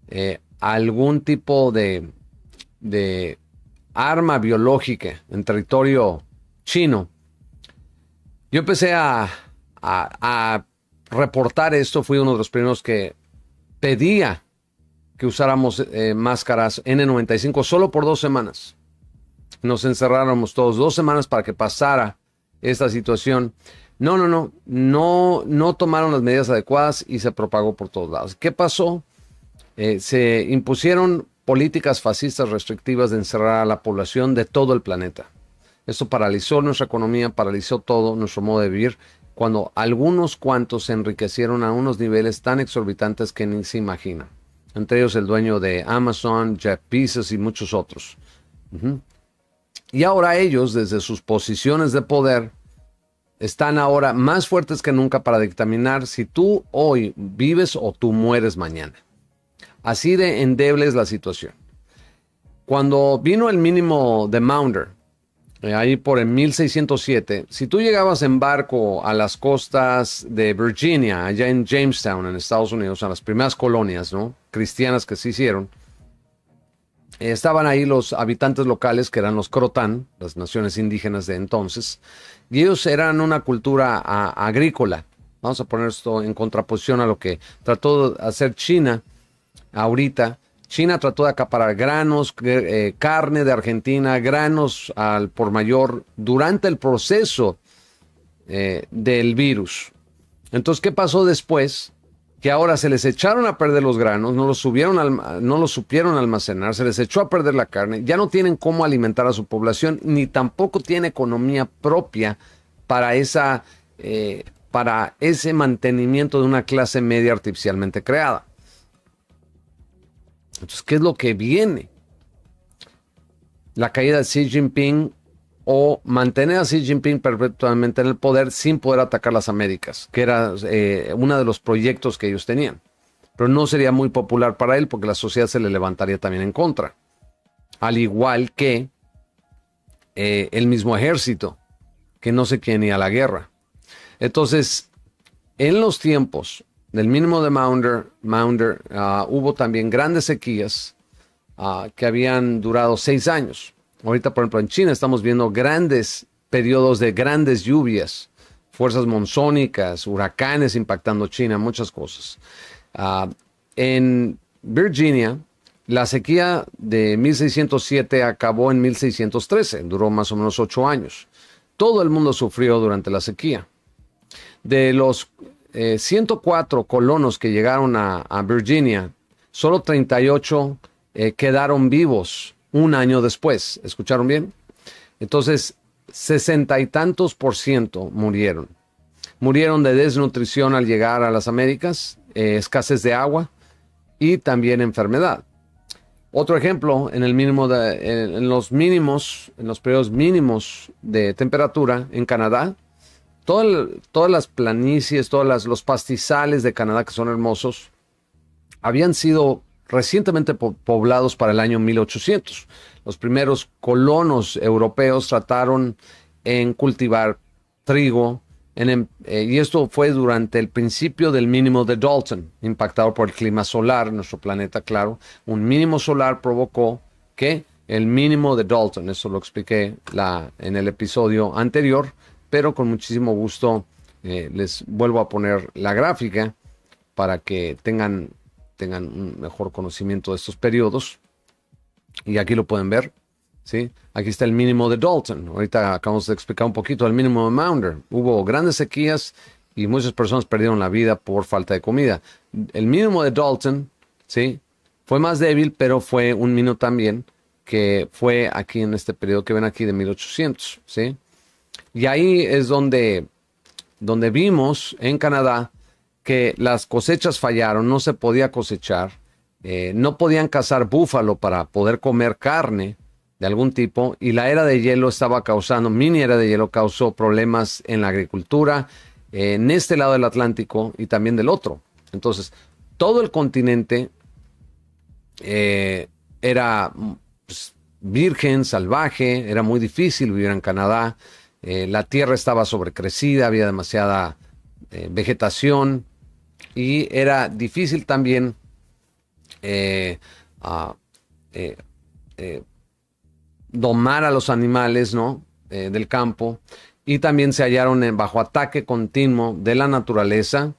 eh, algún tipo de, arma biológica en territorio chino, yo empecé a, reportar esto, fui uno de los primeros que pedía que usáramos eh, máscaras N95 solo por dos semanas. Nos encerráramos todos dos semanas para que pasara esta situación. No, no, no, no, no tomaron las medidas adecuadas y se propagó por todos lados. ¿Qué pasó? Eh, se impusieron políticas fascistas restrictivas de encerrar a la población de todo el planeta. Esto paralizó nuestra economía, paralizó todo nuestro modo de vivir, cuando algunos cuantos se enriquecieron a unos niveles tan exorbitantes que ni se imagina, Entre ellos el dueño de Amazon, Jeff Bezos y muchos otros. Y ahora ellos, desde sus posiciones de poder, están ahora más fuertes que nunca para dictaminar si tú hoy vives o tú mueres mañana. Así de endeble es la situación. Cuando vino el mínimo de Mounder, eh, ahí por el 1607, si tú llegabas en barco a las costas de Virginia, allá en Jamestown, en Estados Unidos, a las primeras colonias ¿no? cristianas que se hicieron, estaban ahí los habitantes locales, que eran los Crotán, las naciones indígenas de entonces, y ellos eran una cultura agrícola. Vamos a poner esto en contraposición a lo que trató de hacer China ahorita. China trató de acaparar granos, eh, carne de Argentina, granos al por mayor durante el proceso eh, del virus. Entonces, ¿qué pasó después? que ahora se les echaron a perder los granos, no los, subieron no supieron almacenar, se les echó a perder la carne, ya no tienen cómo alimentar a su población, ni tampoco tiene economía propia para, esa, eh, para ese mantenimiento de una clase media artificialmente creada. Entonces, ¿qué es lo que viene? La caída de Xi Jinping o mantener a Xi Jinping perpetuamente en el poder sin poder atacar las Américas, que era eh, uno de los proyectos que ellos tenían. Pero no sería muy popular para él porque la sociedad se le levantaría también en contra. Al igual que eh, el mismo ejército, que no se quiere a la guerra. Entonces, en los tiempos del mínimo de Maunder, Maunder ah, hubo también grandes sequías ah, que habían durado seis años. Ahorita, por ejemplo, en China estamos viendo grandes periodos de grandes lluvias, fuerzas monzónicas, huracanes impactando China, muchas cosas. Ah, en Virginia, la sequía de 1607 acabó en 1613, duró más o menos ocho años. Todo el mundo sufrió durante la sequía. De los 104 eh, colonos que llegaron a, Virginia, solo 38 eh, quedaron vivos un año después. ¿Escucharon bien? Entonces, sesenta y tantos por ciento murieron. Murieron de desnutrición al llegar a las Américas, eh, escasez de agua y también enfermedad. Otro ejemplo, en, el en, los mínimos, en los periodos mínimos de temperatura en Canadá, todas las planicies, todos los pastizales de Canadá que son hermosos, habían sido recientemente poblados para el año 1800. Los primeros colonos europeos trataron en cultivar trigo, em-, eh, y esto fue durante el principio del mínimo de Dalton, impactado por el clima solar, nuestro planeta, claro. Un mínimo solar provocó que el mínimo de Dalton, eso lo expliqué la, en el episodio anterior, pero con muchísimo gusto eh, les vuelvo a poner la gráfica para que tengan tengan un mejor conocimiento de estos periodos. Y aquí lo pueden ver, ¿sí? Aquí está el mínimo de Dalton. Ahorita acabamos de explicar un poquito el mínimo de Maunder. Hubo grandes sequías y muchas personas perdieron la vida por falta de comida. El mínimo de Dalton, ¿sí? Fue más débil, pero fue un mínimo también que fue aquí en este periodo que ven aquí de 1800, ¿sí? Y ahí es donde, donde vimos en Canadá que las cosechas fallaron, no se podía cosechar, eh, no podían cazar búfalo para poder comer carne de algún tipo y la era de hielo estaba causando, mini era de hielo causó problemas en la agricultura eh, en este lado del Atlántico y también del otro. Entonces, todo el continente eh, era pues, virgen, salvaje, era muy difícil vivir en Canadá, la tierra estaba sobrecrecida, había demasiada vegetación, y era difícil también eh, eh, eh, domar a los animales del campo y también se hallaron bajo ataque continuo de la naturaleza,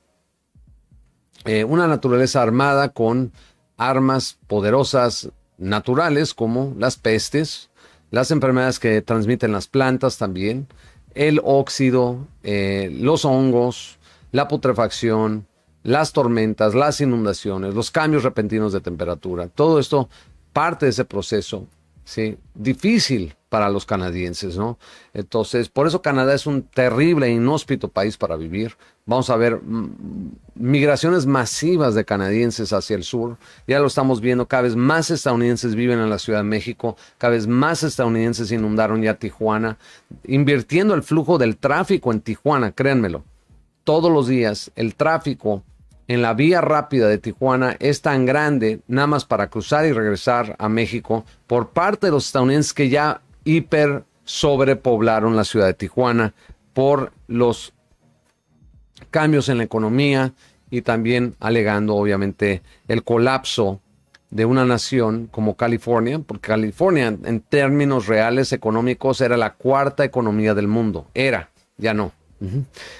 una naturaleza armada con armas poderosas naturales como las pestes, las enfermedades que transmiten las plantas también, el óxido, los hongos, la putrefacción, las tormentas, las inundaciones, los cambios repentinos de temperatura, todo esto parte de ese proceso ¿sí? difícil para los canadienses, ¿no? Entonces, por eso Canadá es un terrible e inhóspito país para vivir. Vamos a ver mm, migraciones masivas de canadienses hacia el sur. Ya lo estamos viendo, cada vez más estadounidenses viven en la Ciudad de México, cada vez más estadounidenses inundaron ya Tijuana, invirtiendo el flujo del tráfico en Tijuana, créanmelo. Todos los días el tráfico en la vía rápida de Tijuana es tan grande, nada más para cruzar y regresar a México, por parte de los estadounidenses que ya hiper sobrepoblaron la ciudad de Tijuana por los cambios en la economía y también alegando obviamente el colapso de una nación como California, porque California en términos reales económicos era la cuarta economía del mundo, era, ya no.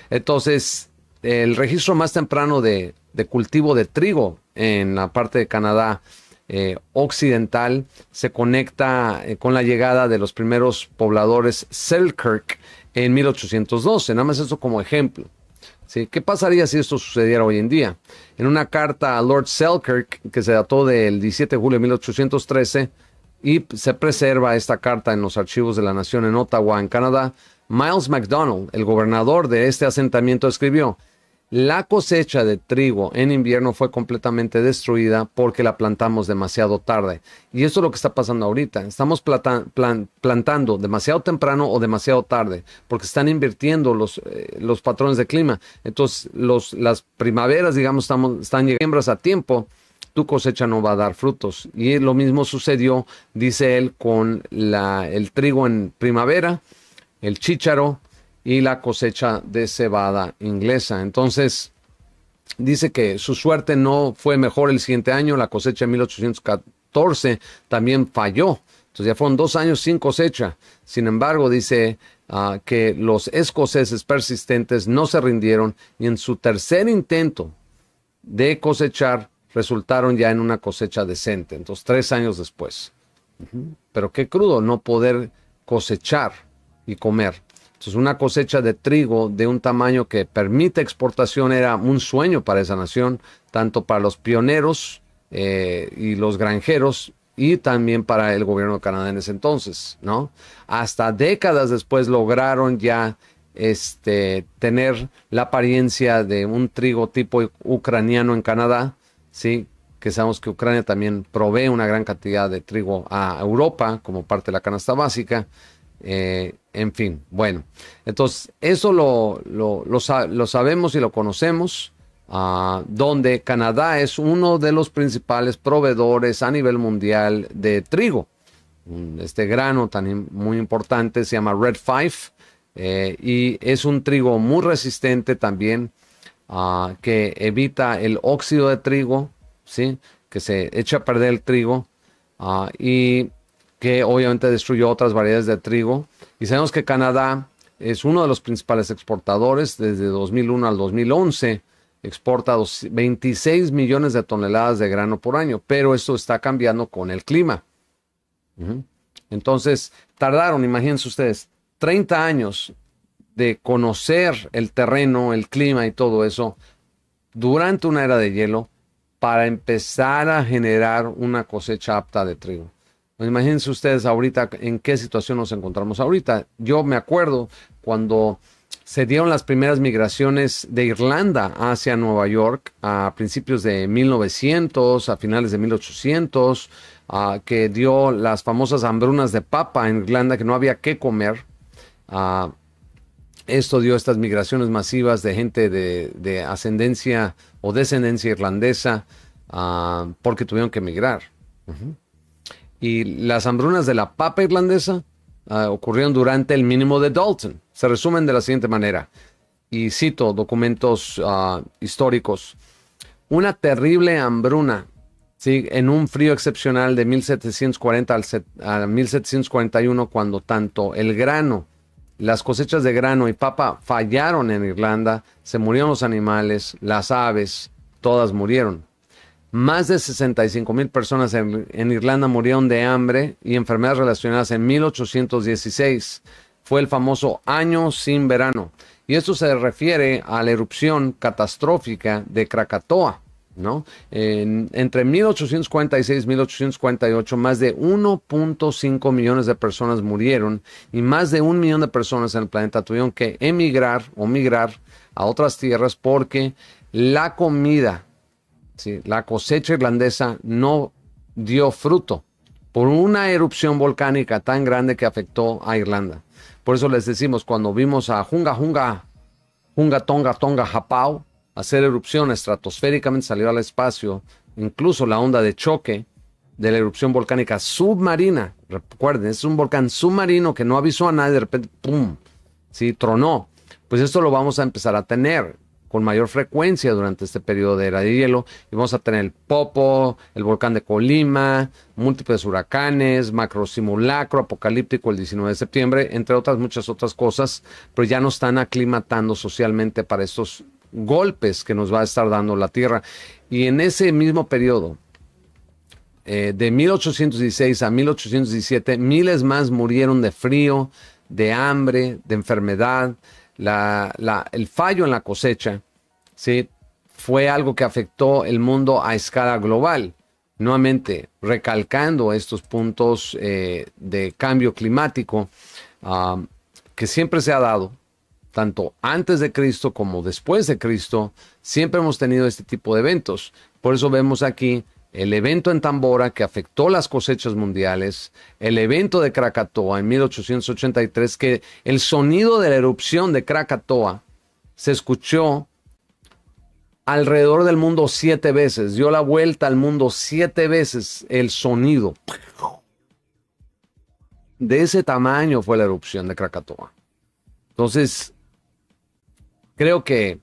Entonces, el registro más temprano de, cultivo de trigo en la parte de Canadá eh, occidental se conecta eh, con la llegada de los primeros pobladores Selkirk en 1812. Nada más eso como ejemplo. ¿Qué pasaría si esto sucediera hoy en día? En una carta a Lord Selkirk que se dató del 17 de julio de 1813 y se preserva esta carta en los archivos de la Nación en Ottawa, en Canadá, Miles MacDonald, el gobernador de este asentamiento, escribió, la cosecha de trigo en invierno fue completamente destruida porque la plantamos demasiado tarde. Y eso es lo que está pasando ahorita. Estamos plantando demasiado temprano o demasiado tarde porque están invirtiendo los, eh, los patrones de clima. Entonces, las primaveras, digamos, están llegando a tiempo tu cosecha no va a dar frutos. Y lo mismo sucedió, dice él, con la, el trigo en primavera, el chícharo y la cosecha de cebada inglesa. Entonces, dice que su suerte no fue mejor el siguiente año, la cosecha de 1814 también falló. Entonces ya fueron dos años sin cosecha. Sin embargo, dice ah, que los escoceses persistentes no se rindieron y en su tercer intento de cosechar resultaron ya en una cosecha decente. Entonces, tres años después. Pero qué crudo no poder cosechar y comer. Entonces, una cosecha de trigo de un tamaño que permite exportación era un sueño para esa nación, tanto para los pioneros eh, y los granjeros y también para el gobierno de Canadá en ese entonces, ¿no? Hasta décadas después lograron ya este, tener la apariencia de un trigo tipo ucraniano en Canadá, ¿sí? que sabemos que Ucrania también provee una gran cantidad de trigo a Europa como parte de la canasta básica. Eh, en fin, bueno, entonces eso lo, sabemos y lo conocemos, ah, donde Canadá es uno de los principales proveedores a nivel mundial de trigo. Este grano tan muy importante se llama Red Five eh, y es un trigo muy resistente también ah, que evita el óxido de trigo, ¿sí? que se echa a perder el trigo ah, y que obviamente destruyó otras variedades de trigo. Y sabemos que Canadá es uno de los principales exportadores desde 2001 al 2011. Exporta 26 millones de toneladas de grano por año, pero eso está cambiando con el clima. Entonces, tardaron, imagínense ustedes, 30 años de conocer el terreno, el clima y todo eso durante una era de hielo para empezar a generar una cosecha apta de trigo. Pues imagínense ustedes ahorita en qué situación nos encontramos ahorita. Yo me acuerdo cuando se dieron las primeras migraciones de Irlanda hacia Nueva York a principios de 1900, a finales de 1800, ah, que dio las famosas hambrunas de papa en Irlanda, que no había qué comer. Ah, esto dio estas migraciones masivas de gente de, ascendencia o descendencia irlandesa ah, porque tuvieron que emigrar y las hambrunas de la papa irlandesa ah, ocurrieron durante el mínimo de Dalton. Se resumen de la siguiente manera, y cito documentos ah, históricos. Una terrible hambruna ¿sí? en un frío excepcional de 1740 al a 1741 cuando tanto el grano las cosechas de grano y papa fallaron en Irlanda, se murieron los animales, las aves, todas murieron. Más de 65 mil personas en, Irlanda murieron de hambre y enfermedades relacionadas en 1816. Fue el famoso año sin verano. Y esto se refiere a la erupción catastrófica de Krakatoa. ¿no? entre 1846 y 1848, más de 1.5 millones de personas murieron y más de un millón de personas en el planeta tuvieron que emigrar o migrar a otras tierras porque la comida la cosecha irlandesa no dio fruto por una erupción volcánica tan grande que afectó a Irlanda. Por eso les decimos, cuando vimos a Junga Junga, Junga Tonga Tonga Japao hacer erupción estratosféricamente, salió al espacio, incluso la onda de choque de la erupción volcánica submarina, recuerden, es un volcán submarino que no avisó a nadie, de repente, ¡pum! Sí, tronó. Pues esto lo vamos a empezar a tener con mayor frecuencia durante este periodo de era de hielo. Y vamos a tener el Popo, el volcán de Colima, múltiples huracanes, macro simulacro, apocalíptico el 19 de septiembre, entre otras muchas otras cosas, pero ya nos están aclimatando socialmente para estos golpes que nos va a estar dando la Tierra. Y en ese mismo periodo, eh, de 1816 a 1817, miles más murieron de frío, de hambre, de enfermedad, la, el fallo en la cosecha, ¿sí? fue algo que afectó el mundo a escala global. Nuevamente, recalcando estos puntos eh, de cambio climático um, que siempre se ha dado, tanto antes de Cristo como después de Cristo, siempre hemos tenido este tipo de eventos. Por eso vemos aquí el evento en Tambora que afectó las cosechas mundiales, el evento de Krakatoa en 1883, que el sonido de la erupción de Krakatoa se escuchó alrededor del mundo siete veces, dio la vuelta al mundo siete veces el sonido. De ese tamaño fue la erupción de Krakatoa. Entonces, creo que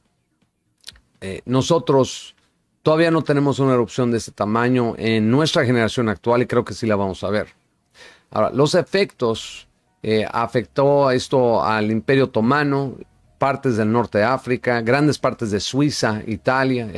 eh, nosotros Todavía no tenemos una erupción de este tamaño en nuestra generación actual y creo que sí la vamos a ver. Ahora, los efectos eh, afectó a esto al Imperio Otomano, partes del norte de África, grandes partes de Suiza, Italia,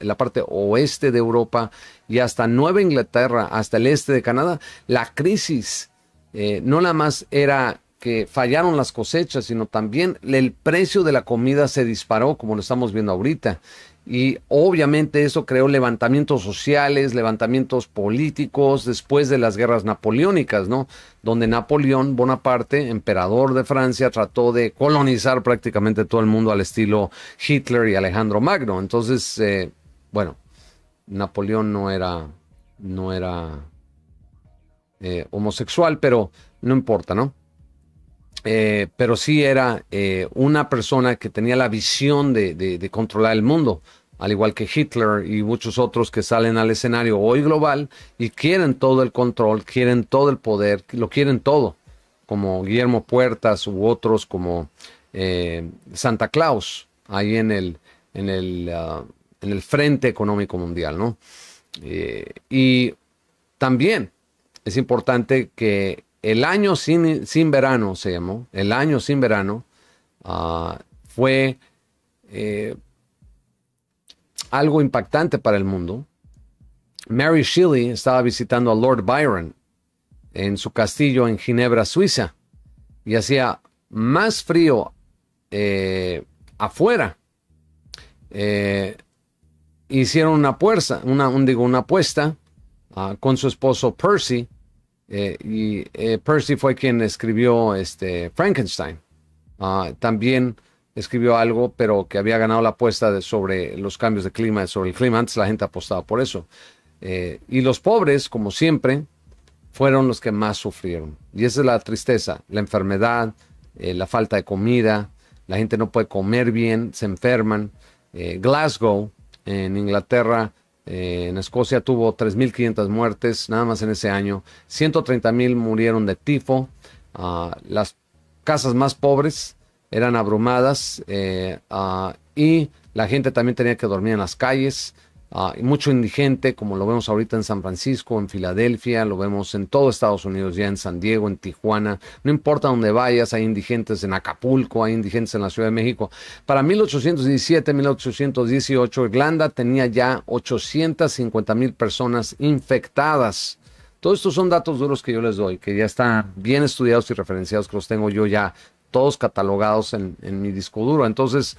la parte oeste de Europa y hasta Nueva Inglaterra, hasta el este de Canadá. La crisis eh, no nada más era que fallaron las cosechas, sino también el precio de la comida se disparó, como lo estamos viendo ahorita y obviamente eso creó levantamientos sociales, levantamientos políticos después de las guerras napoleónicas, ¿no? Donde Napoleón Bonaparte, emperador de Francia, trató de colonizar prácticamente todo el mundo al estilo Hitler y Alejandro Magno. Entonces, eh, bueno, Napoleón no era, no era eh, homosexual, pero no importa, ¿no? Eh, pero sí era eh, una persona que tenía la visión de, controlar el mundo, al igual que Hitler y muchos otros que salen al escenario hoy global y quieren todo el control, quieren todo el poder, lo quieren todo, como Guillermo Puertas u otros como eh, Santa Claus, ahí en el, en el, ah, en el Frente Económico Mundial, ¿no? y también es importante que el año sin, verano se llamó, el año sin verano ah, fue eh, algo impactante para el mundo. Mary Shelley estaba visitando a Lord Byron en su castillo en Ginebra, Suiza, y hacía más frío eh, afuera. Eh, hicieron una, una, apuesta ah, con su esposo Percy eh, y eh, Percy fue quien escribió este, Frankenstein. Ah, también escribió algo, pero que había ganado la apuesta sobre los cambios de clima, sobre el clima. Antes la gente apostaba por eso. Eh, y los pobres, como siempre, fueron los que más sufrieron. Y esa es la tristeza, la enfermedad, la falta de comida, la gente no puede comer bien, se enferman. Glasgow, en Inglaterra, eh, en Escocia tuvo 3.500 muertes nada más en ese año. 130.000 murieron de tifo. Ah, las casas más pobres eran abrumadas eh, ah, y la gente también tenía que dormir en las calles. Uh, mucho indigente, como lo vemos ahorita en San Francisco, en Filadelfia, lo vemos en todo Estados Unidos, ya en San Diego, en Tijuana, no importa dónde vayas, hay indigentes en Acapulco, hay indigentes en la Ciudad de México. Para 1817, 1818, Irlanda tenía ya 850 mil personas infectadas. Todos estos son datos duros que yo les doy, que ya están bien estudiados y referenciados, que los tengo yo ya todos catalogados en mi disco duro. Entonces,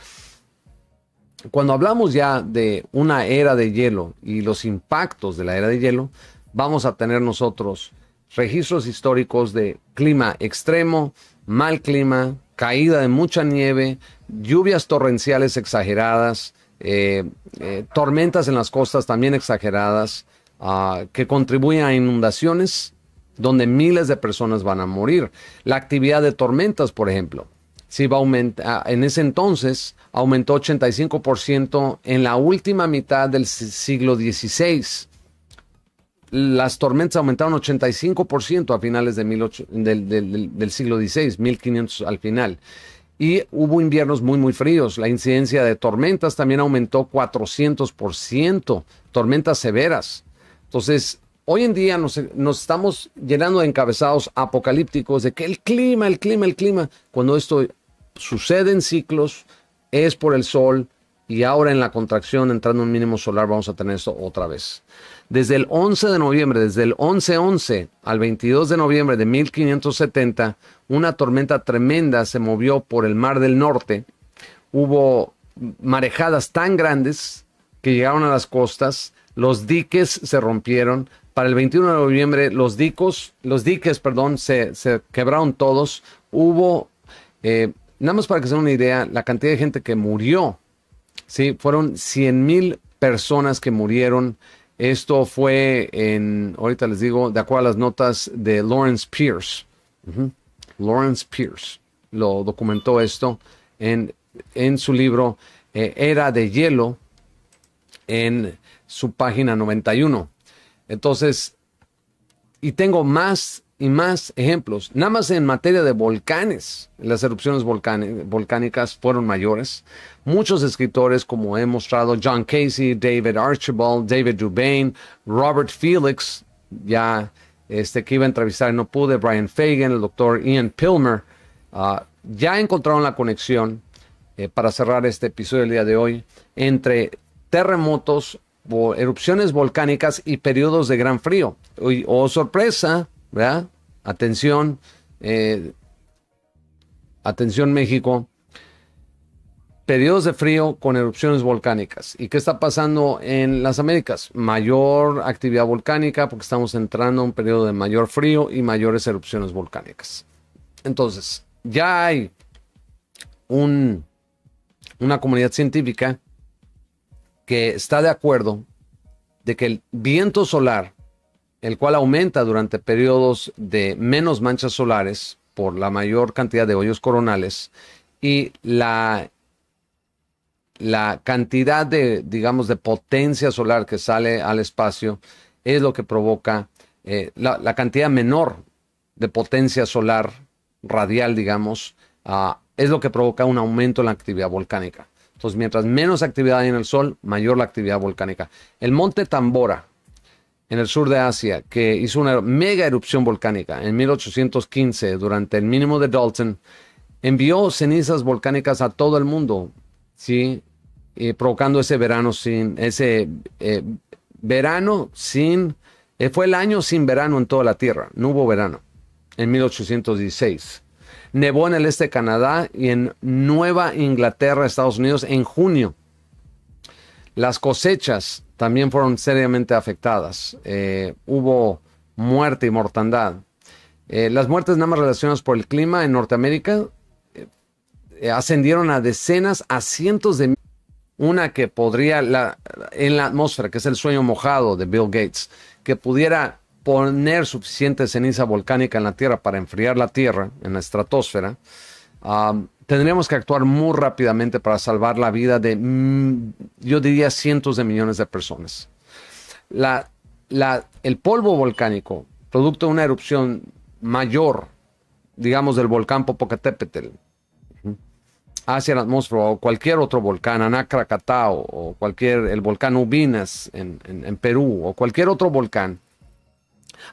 cuando hablamos ya de una era de hielo y los impactos de la era de hielo, vamos a tener nosotros registros históricos de clima extremo, mal clima, caída de mucha nieve, lluvias torrenciales exageradas, eh, eh, tormentas en las costas también exageradas, ah, que contribuyen a inundaciones donde miles de personas van a morir. La actividad de tormentas, por ejemplo, si va a aumentar, ah, en ese entonces aumentó 85% en la última mitad del siglo XVI. Las tormentas aumentaron 85% a finales de del, del, siglo XVI, 1500 al final. Y hubo inviernos muy, muy fríos. La incidencia de tormentas también aumentó 400%, tormentas severas. Entonces, hoy en día nos, estamos llenando de encabezados apocalípticos de que el clima, el clima, el clima, cuando esto suceden ciclos, es por el sol y ahora en la contracción entrando un mínimo solar vamos a tener esto otra vez. Desde el 11 de noviembre, desde el 11-11 al 22 de noviembre de 1570, una tormenta tremenda se movió por el Mar del Norte. Hubo marejadas tan grandes que llegaron a las costas, los diques se rompieron. Para el 21 de noviembre los, dicos, los diques perdón, se, quebraron todos. Hubo eh, Nada más para que se den una idea, la cantidad de gente que murió, ¿sí? Fueron 100 mil personas que murieron. Esto fue en, ahorita les digo, de acuerdo a las notas de Lawrence Pierce. Lawrence Pierce lo documentó esto en, en su libro eh, Era de Hielo, en su página 91. Entonces, y tengo más y más ejemplos. Nada más en materia de volcanes, las erupciones volcánicas fueron mayores. Muchos escritores, como he mostrado, John Casey, David Archibald, David Dubain, Robert Felix, ya este que iba a entrevistar y no pude, Brian Fagan, el doctor Ian Pilmer, ah, ya encontraron la conexión eh, para cerrar este episodio del día de hoy entre terremotos, erupciones volcánicas y periodos de gran frío. O, oh, sorpresa, ¿verdad? Atención, eh, atención México. Periodos de frío con erupciones volcánicas. ¿Y qué está pasando en las Américas? Mayor actividad volcánica porque estamos entrando a un periodo de mayor frío y mayores erupciones volcánicas. Entonces, ya hay una comunidad científica que está de acuerdo de que el viento solar el cual aumenta durante periodos de menos manchas solares por la mayor cantidad de hoyos coronales y la, cantidad de, digamos, de potencia solar que sale al espacio es lo que provoca eh, la, cantidad menor de potencia solar radial, digamos, ah, es lo que provoca un aumento en la actividad volcánica. Entonces, mientras menos actividad hay en el sol, mayor la actividad volcánica. El monte Tambora, en el sur de Asia que hizo una mega erupción volcánica en 1815 durante el mínimo de Dalton, envió cenizas volcánicas a todo el mundo, ¿sí? provocando ese verano sin, ese eh, verano sin, eh, fue el año sin verano en toda la Tierra, no hubo verano, en 1816. Nevó en el este de Canadá y en Nueva Inglaterra, Estados Unidos, en junio. Las cosechas también fueron seriamente afectadas. Eh, hubo muerte y mortandad. Eh, las muertes nada más relacionadas por el clima en Norteamérica eh, ascendieron a decenas, a cientos de una que podría en la atmósfera, que es el sueño mojado de Bill Gates, que pudiera poner suficiente ceniza volcánica en la Tierra para enfriar la Tierra en la estratosfera tendríamos que actuar muy rápidamente para salvar la vida de, mm, yo diría, cientos de millones de personas. el polvo volcánico, producto de una erupción mayor, digamos, del volcán Popocatépetl, hacia la atmósfera o cualquier otro volcán, Anacracatao o cualquier, el volcán Ubinas en, en, Perú o cualquier otro volcán,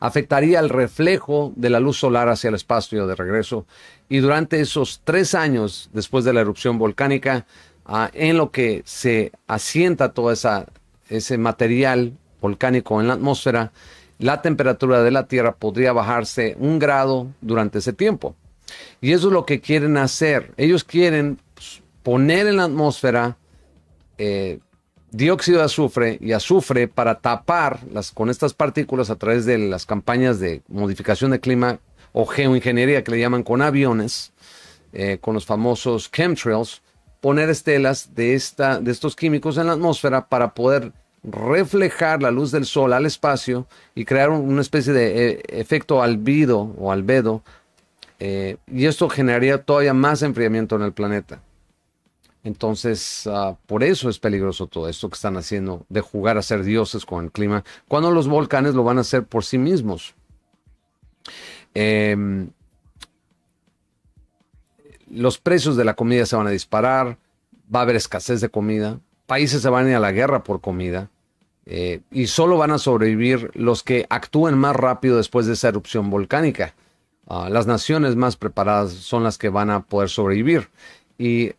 afectaría el reflejo de la luz solar hacia el espacio de regreso y durante esos tres años después de la erupción volcánica, ah, en lo que se asienta todo esa, ese material volcánico en la atmósfera, la temperatura de la Tierra podría bajarse un grado durante ese tiempo. Y eso es lo que quieren hacer. Ellos quieren pues, poner en la atmósfera eh, dióxido de azufre y azufre para tapar las, con estas partículas a través de las campañas de modificación de clima o geoingeniería que le llaman con aviones, eh, con los famosos chemtrails, poner estelas de, esta, de estos químicos en la atmósfera para poder reflejar la luz del sol al espacio y crear una especie de eh, efecto albedo o albedo. Eh, y esto generaría todavía más enfriamiento en el planeta. Entonces, ah, por eso es peligroso todo esto que están haciendo de jugar a ser dioses con el clima, cuando los volcanes lo van a hacer por sí mismos. Em, los precios de la comida se van a disparar, va a haber escasez de comida, países se van a ir a la guerra por comida eh, y solo van a sobrevivir los que actúen más rápido después de esa erupción volcánica. Ah, las naciones más preparadas son las que van a poder sobrevivir. Y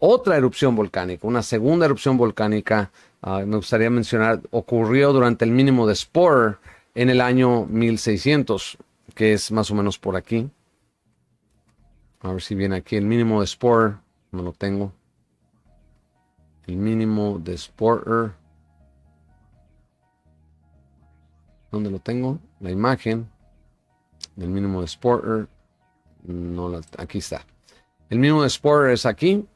otra erupción volcánica, una segunda erupción volcánica, ah, me gustaría mencionar, ocurrió durante el mínimo de Spore en el año 1600 que es más o menos por aquí. A ver si viene aquí el mínimo de Spore. No lo tengo. El mínimo de Spore. ¿Dónde lo tengo? La imagen del mínimo de Spore. No aquí está. El mínimo de Spore es aquí.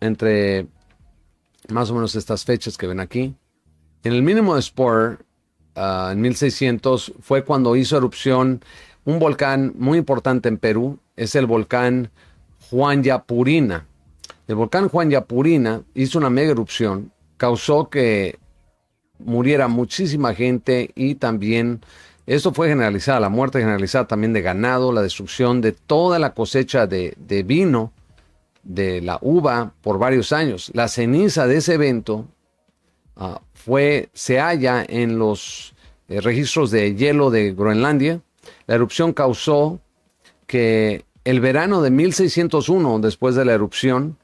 Entre más o menos estas fechas que ven aquí. En el mínimo de Spore. Ah, en 1600, fue cuando hizo erupción un volcán muy importante en Perú, es el volcán Juan Yapurina. El volcán Juan Yapurina hizo una mega erupción, causó que muriera muchísima gente y también esto fue generalizada, la muerte generalizada también de ganado, la destrucción de toda la cosecha de, vino, de la uva por varios años. La ceniza de ese evento ah, fue, se halla en los eh, registros de hielo de Groenlandia, la erupción causó que el verano de 1601, después de la erupción,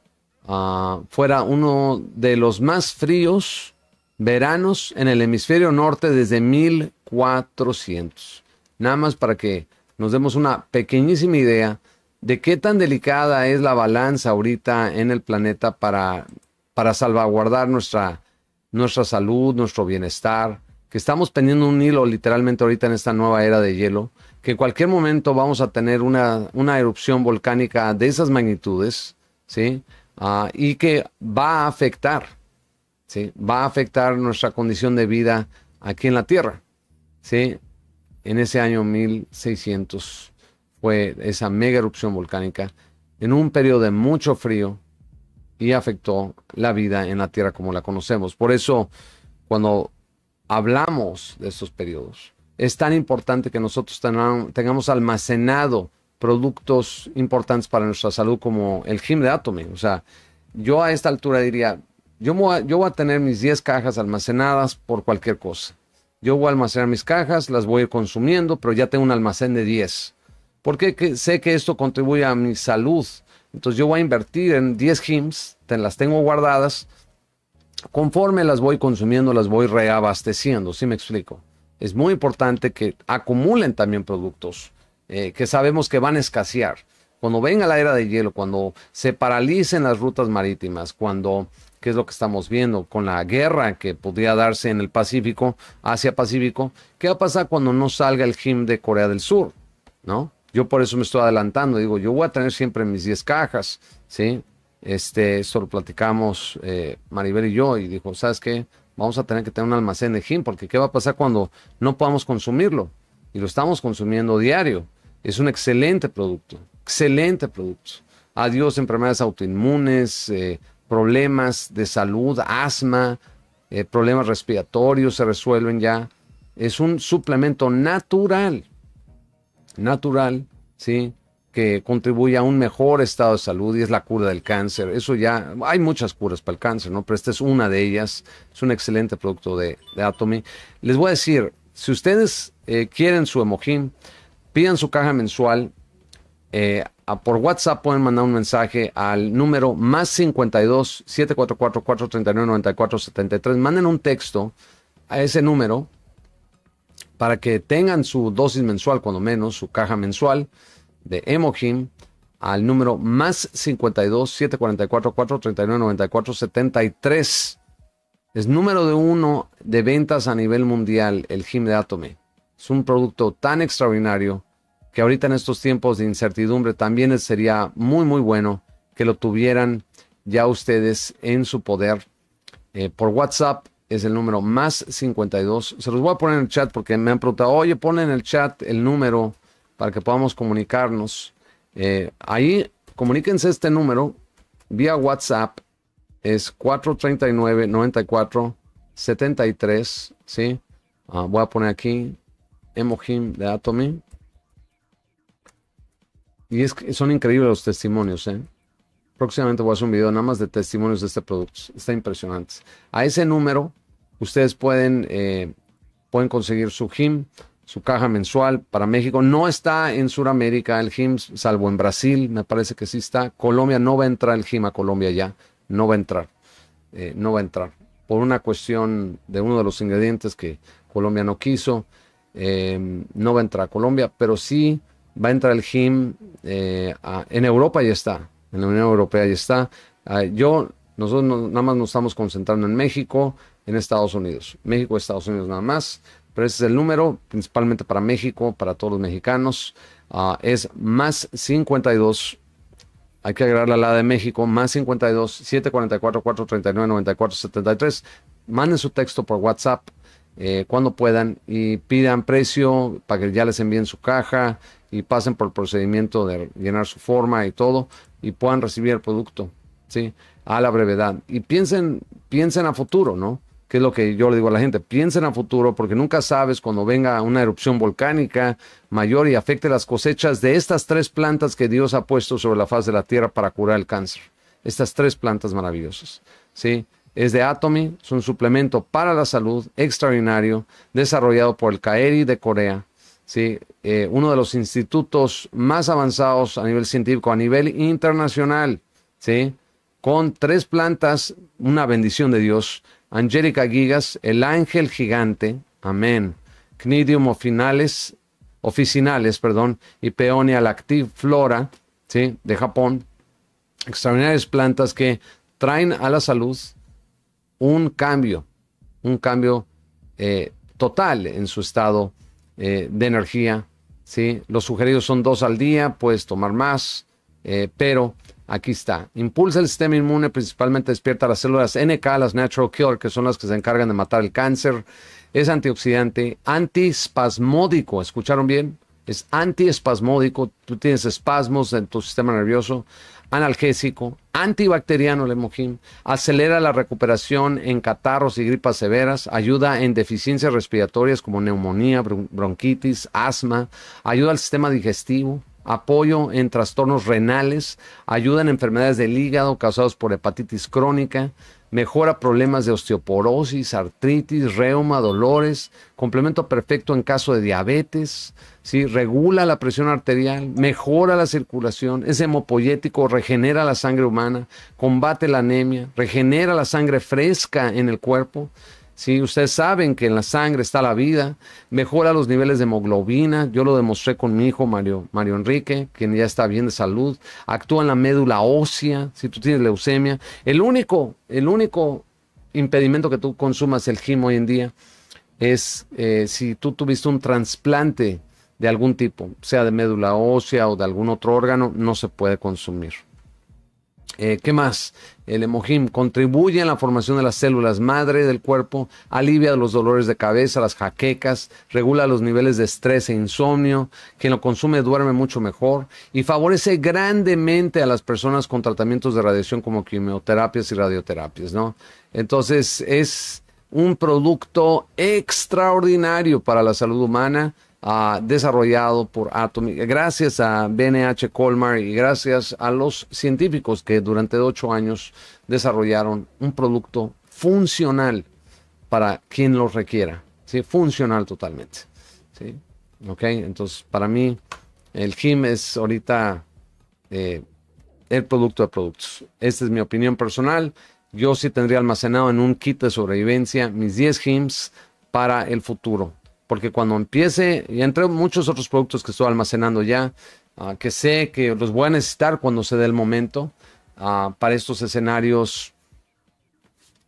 ah, fuera uno de los más fríos veranos en el hemisferio norte desde 1400. Nada más para que nos demos una pequeñísima idea de qué tan delicada es la balanza ahorita en el planeta para, para salvaguardar nuestra, nuestra salud, nuestro bienestar, que estamos pendiendo un hilo literalmente ahorita en esta nueva era de hielo que en cualquier momento vamos a tener una, erupción volcánica de esas magnitudes, ¿sí? Ah, y que va a afectar, ¿sí? Va a afectar nuestra condición de vida aquí en la Tierra, ¿sí? En ese año 1600 fue esa mega erupción volcánica en un periodo de mucho frío y afectó la vida en la Tierra como la conocemos. Por eso, cuando hablamos de estos periodos, es tan importante que nosotros tengamos almacenado productos importantes para nuestra salud como el gym de Atomy. O sea, yo a esta altura diría, yo voy a, tener mis 10 cajas almacenadas por cualquier cosa. Yo voy a almacenar mis cajas, las voy a ir consumiendo, pero ya tengo un almacén de 10. Porque sé que esto contribuye a mi salud. Entonces yo voy a invertir en 10 gyms, te, las tengo guardadas. Conforme las voy consumiendo, las voy reabasteciendo, ¿sí me explico? es muy importante que acumulen también productos eh, que sabemos que van a escasear. Cuando venga la era de hielo, cuando se paralicen las rutas marítimas, cuando, ¿qué es lo que estamos viendo? Con la guerra que podría darse en el Pacífico, Asia Pacífico, ¿qué va a pasar cuando no salga el GIM de Corea del Sur? ¿No? Yo por eso me estoy adelantando, digo, yo voy a tener siempre mis 10 cajas, ¿sí? Este, esto lo platicamos eh, Maribel y yo, y dijo, ¿sabes qué? vamos a tener que tener un almacén de gin, porque ¿qué va a pasar cuando no podamos consumirlo? Y lo estamos consumiendo diario. Es un excelente producto, excelente producto. Adiós enfermedades autoinmunes, eh, problemas de salud, asma, eh, problemas respiratorios se resuelven ya. Es un suplemento natural, natural, ¿sí? que contribuye a un mejor estado de salud y es la cura del cáncer. Eso ya, hay muchas curas para el cáncer, ¿no? Pero esta es una de ellas. Es un excelente producto de, de Atomy. Les voy a decir, si ustedes eh, quieren su emojín, pidan su caja mensual. Eh, a, por WhatsApp pueden mandar un mensaje al número más 52 744 439 73 Manden un texto a ese número para que tengan su dosis mensual, cuando menos, su caja mensual de Emohim al número más 52 744 439 94 73. Es número de uno de ventas a nivel mundial, el Gym de Atome. Es un producto tan extraordinario que ahorita en estos tiempos de incertidumbre también sería muy, muy bueno que lo tuvieran ya ustedes en su poder. Eh, por WhatsApp es el número más 52. Se los voy a poner en el chat porque me han preguntado, oye, pon en el chat el número para que podamos comunicarnos. Eh, ahí comuníquense este número vía WhatsApp. Es 439 94 73, ¿sí? Ah, voy a poner aquí emohim de Atomy. Y es son increíbles los testimonios, ¿eh? Próximamente voy a hacer un video nada más de testimonios de este producto. Está impresionante. A ese número, ustedes pueden, eh, pueden conseguir su GIM su caja mensual para México. No está en Sudamérica el GIM, salvo en Brasil, me parece que sí está. Colombia no va a entrar el GIM a Colombia ya, no va a entrar, eh, no va a entrar. Por una cuestión de uno de los ingredientes que Colombia no quiso, eh, no va a entrar a Colombia, pero sí va a entrar el GIM eh, en Europa ya está, en la Unión Europea ya está. Ah, yo, nosotros nada más nos estamos concentrando en México, en Estados Unidos. México, Estados Unidos nada más pero ese es el número, principalmente para México, para todos los mexicanos. Ah, es más 52, hay que agregar la de México, más 52 744 439 9473. Manden su texto por WhatsApp eh, cuando puedan y pidan precio para que ya les envíen su caja y pasen por el procedimiento de llenar su forma y todo y puedan recibir el producto, ¿sí? A la brevedad. Y piensen, piensen a futuro, ¿no? que es lo que yo le digo a la gente, piensen a futuro porque nunca sabes cuando venga una erupción volcánica mayor y afecte las cosechas de estas tres plantas que Dios ha puesto sobre la faz de la tierra para curar el cáncer. Estas tres plantas maravillosas, ¿sí? Es de Atomy, es un suplemento para la salud extraordinario desarrollado por el CAERI de Corea, ¿sí? Eh, uno de los institutos más avanzados a nivel científico, a nivel internacional, ¿sí? Con tres plantas, una bendición de Dios Angélica gigas, El Ángel Gigante, Amén, Cnidium Ofinales, Oficinales, perdón, y Peonia Lactiflora, ¿sí? de Japón. Extraordinarias plantas que traen a la salud un cambio, un cambio eh, total en su estado eh, de energía. ¿sí? Los sugeridos son dos al día, puedes tomar más, eh, pero Aquí está. Impulsa el sistema inmune, principalmente despierta las células NK, las natural killer, que son las que se encargan de matar el cáncer. Es antioxidante, antispasmódico, ¿Escucharon bien? Es antiespasmódico. Tú tienes espasmos en tu sistema nervioso. Analgésico, antibacteriano el acelera la recuperación en catarros y gripas severas, ayuda en deficiencias respiratorias como neumonía, bronquitis, asma, ayuda al sistema digestivo, apoyo en trastornos renales, ayuda en enfermedades del hígado causados por hepatitis crónica, mejora problemas de osteoporosis, artritis, reuma, dolores, complemento perfecto en caso de diabetes, ¿sí? regula la presión arterial, mejora la circulación, es hemopoyético, regenera la sangre humana, combate la anemia, regenera la sangre fresca en el cuerpo, si Ustedes saben que en la sangre está la vida, mejora los niveles de hemoglobina, yo lo demostré con mi hijo Mario, Mario Enrique, quien ya está bien de salud, actúa en la médula ósea, si tú tienes leucemia, el único, el único impedimento que tú consumas el gimo hoy en día es eh, si tú tuviste un trasplante de algún tipo, sea de médula ósea o de algún otro órgano, no se puede consumir. Eh, ¿Qué más? El emojim contribuye a la formación de las células madre del cuerpo, alivia los dolores de cabeza, las jaquecas, regula los niveles de estrés e insomnio. Quien lo consume duerme mucho mejor y favorece grandemente a las personas con tratamientos de radiación como quimioterapias y radioterapias, ¿no? Entonces es un producto extraordinario para la salud humana Ah, desarrollado por Atomic, gracias a BNH Colmar y gracias a los científicos que durante ocho años desarrollaron un producto funcional para quien lo requiera, ¿sí? funcional totalmente. ¿sí? entonces, para mí, el GIM es ahorita eh, el producto de productos. Esta es mi opinión personal. Yo sí tendría almacenado en un kit de sobrevivencia mis 10 GIMs para el futuro porque cuando empiece, y entre muchos otros productos que estoy almacenando ya, ah, que sé que los voy a necesitar cuando se dé el momento ah, para estos escenarios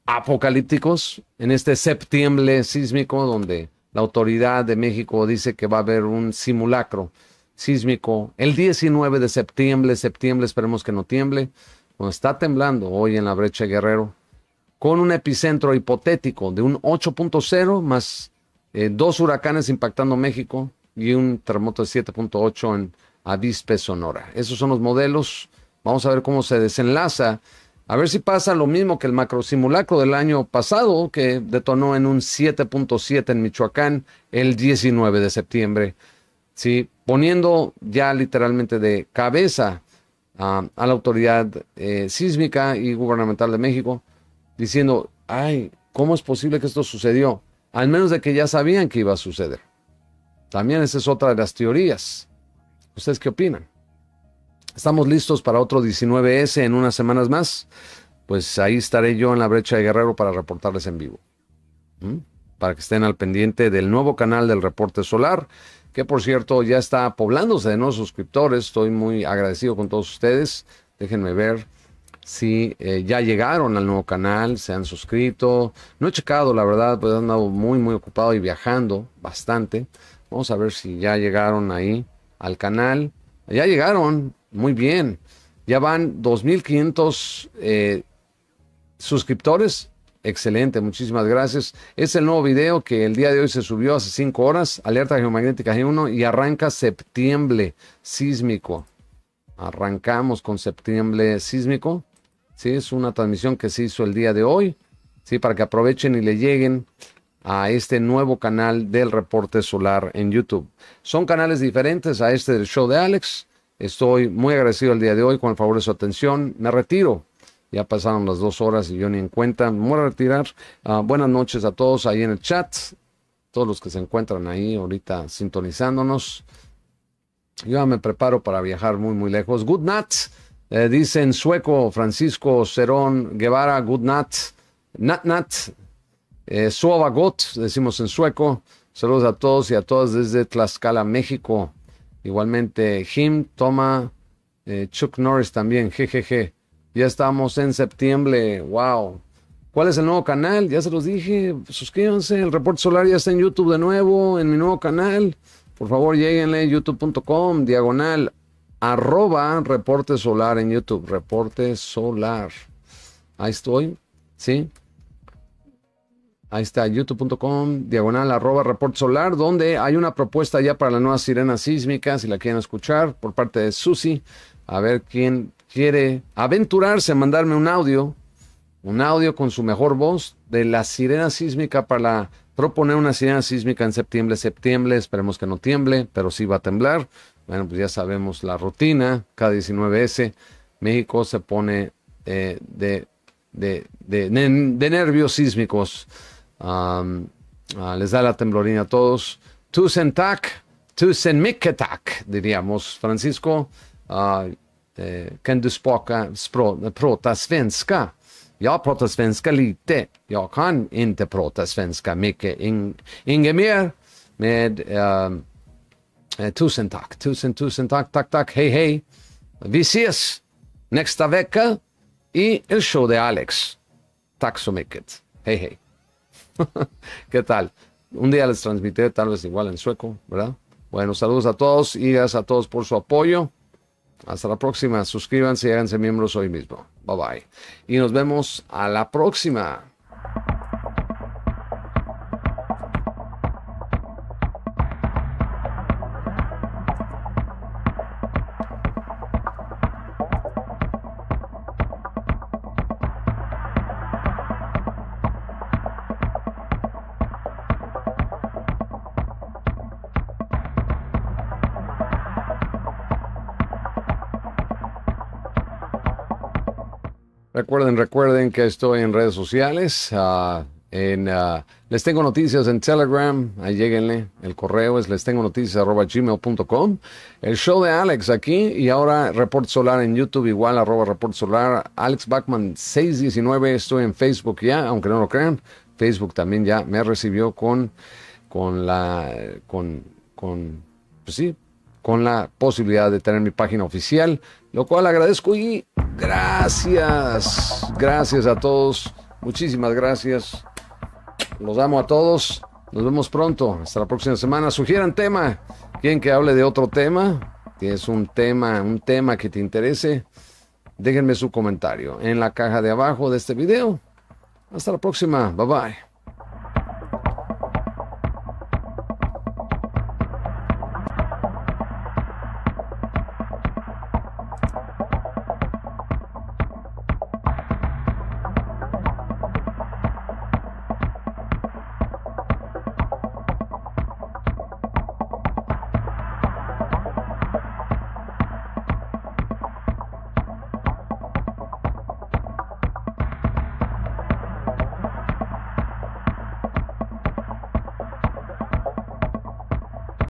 apocalípticos, en este septiembre sísmico donde la autoridad de México dice que va a haber un simulacro sísmico el 19 de septiembre, septiembre esperemos que no tiemble, cuando está temblando hoy en la brecha Guerrero, con un epicentro hipotético de un 8.0 más eh, dos huracanes impactando México y un terremoto de 7.8 en Avispe, Sonora. Esos son los modelos. Vamos a ver cómo se desenlaza. A ver si pasa lo mismo que el macro simulacro del año pasado, que detonó en un 7.7 en Michoacán el 19 de septiembre. Sí, poniendo ya literalmente de cabeza ah, a la autoridad eh, sísmica y gubernamental de México, diciendo, ay, ¿cómo es posible que esto sucedió? al menos de que ya sabían que iba a suceder. También esa es otra de las teorías. ¿Ustedes qué opinan? ¿Estamos listos para otro 19S en unas semanas más? Pues ahí estaré yo en la brecha de Guerrero para reportarles en vivo. ¿Mm? Para que estén al pendiente del nuevo canal del reporte solar, que por cierto ya está poblándose de nuevos suscriptores. Estoy muy agradecido con todos ustedes. Déjenme ver. Sí, eh, ya llegaron al nuevo canal, se han suscrito. No he checado, la verdad, pues han andado muy, muy ocupado y viajando bastante. Vamos a ver si ya llegaron ahí al canal. Ya llegaron, muy bien. Ya van 2.500 eh, suscriptores. Excelente, muchísimas gracias. Es el nuevo video que el día de hoy se subió hace 5 horas, alerta geomagnética G1 y arranca septiembre sísmico. Arrancamos con septiembre sísmico. ¿sí? Es una transmisión que se hizo el día de hoy, ¿sí? Para que aprovechen y le lleguen a este nuevo canal del reporte solar en YouTube. Son canales diferentes a este del show de Alex. Estoy muy agradecido el día de hoy con el favor de su atención. Me retiro. Ya pasaron las dos horas y yo ni en cuenta. Me voy a retirar. Ah, buenas noches a todos ahí en el chat. Todos los que se encuentran ahí ahorita sintonizándonos. Yo me preparo para viajar muy, muy lejos. Good night. Dicen eh, dice en sueco Francisco Cerón Guevara, good nat, nat nat, eh, decimos en sueco. Saludos a todos y a todas desde Tlaxcala, México. Igualmente, Jim, Toma, eh, Chuck Norris también, jejeje. Ya estamos en septiembre, wow. ¿Cuál es el nuevo canal? Ya se los dije, suscríbanse, el reporte solar ya está en YouTube de nuevo, en mi nuevo canal. Por favor, lleguenle youtube.com, diagonal arroba reporte solar en YouTube, reporte solar. Ahí estoy, ¿sí? Ahí está, youtube.com, diagonal arroba reporte solar, donde hay una propuesta ya para la nueva sirena sísmica, si la quieren escuchar, por parte de Susi. A ver quién quiere aventurarse a mandarme un audio, un audio con su mejor voz de la sirena sísmica para proponer una sirena sísmica en septiembre, septiembre, esperemos que no tiemble, pero sí va a temblar. Bueno, pues ya sabemos la rutina, K19S. México se pone eh, de, de, de, nervios sísmicos. Ah, les da la temblorina a todos. Tusen Tusenmiketak, diríamos, Francisco. Uh, eh, kan du spaka, spro, svenska? Jag pratar svenska lite. Jag kan inte prata svenska mycket. In, inget med eh, eh, tusen tack, tusen, tusen tack, tak, tak, hey, hey. Vi ses nästa vecka i El show de Alex. Tack så it. Hey, hey. *laughs* ¿Qué tal? Un día les transmitiré, tal vez igual en sueco, ¿verdad? Bueno, saludos a todos y gracias a todos por su apoyo. Hasta la próxima. Suscríbanse y háganse miembros hoy mismo. Bye bye. Y nos vemos a la próxima. recuerden, que estoy en redes sociales. Ah, en, ah, les tengo noticias en Telegram, ahí lleguenle. El correo es les tengo noticias gmail.com. El show de Alex aquí y ahora Report Solar en YouTube, igual arroba Report Solar. Alex Bachman 619, estoy en Facebook ya, aunque no lo crean. Facebook también ya me recibió con, con la, con, con, pues sí, con la posibilidad de tener mi página oficial lo cual agradezco y gracias, gracias a todos, muchísimas gracias, los amo a todos, nos vemos pronto, hasta la próxima semana, sugieran tema, quieren que hable de otro tema, es un tema, un tema que te interese, déjenme su comentario en la caja de abajo de este video, hasta la próxima, bye bye.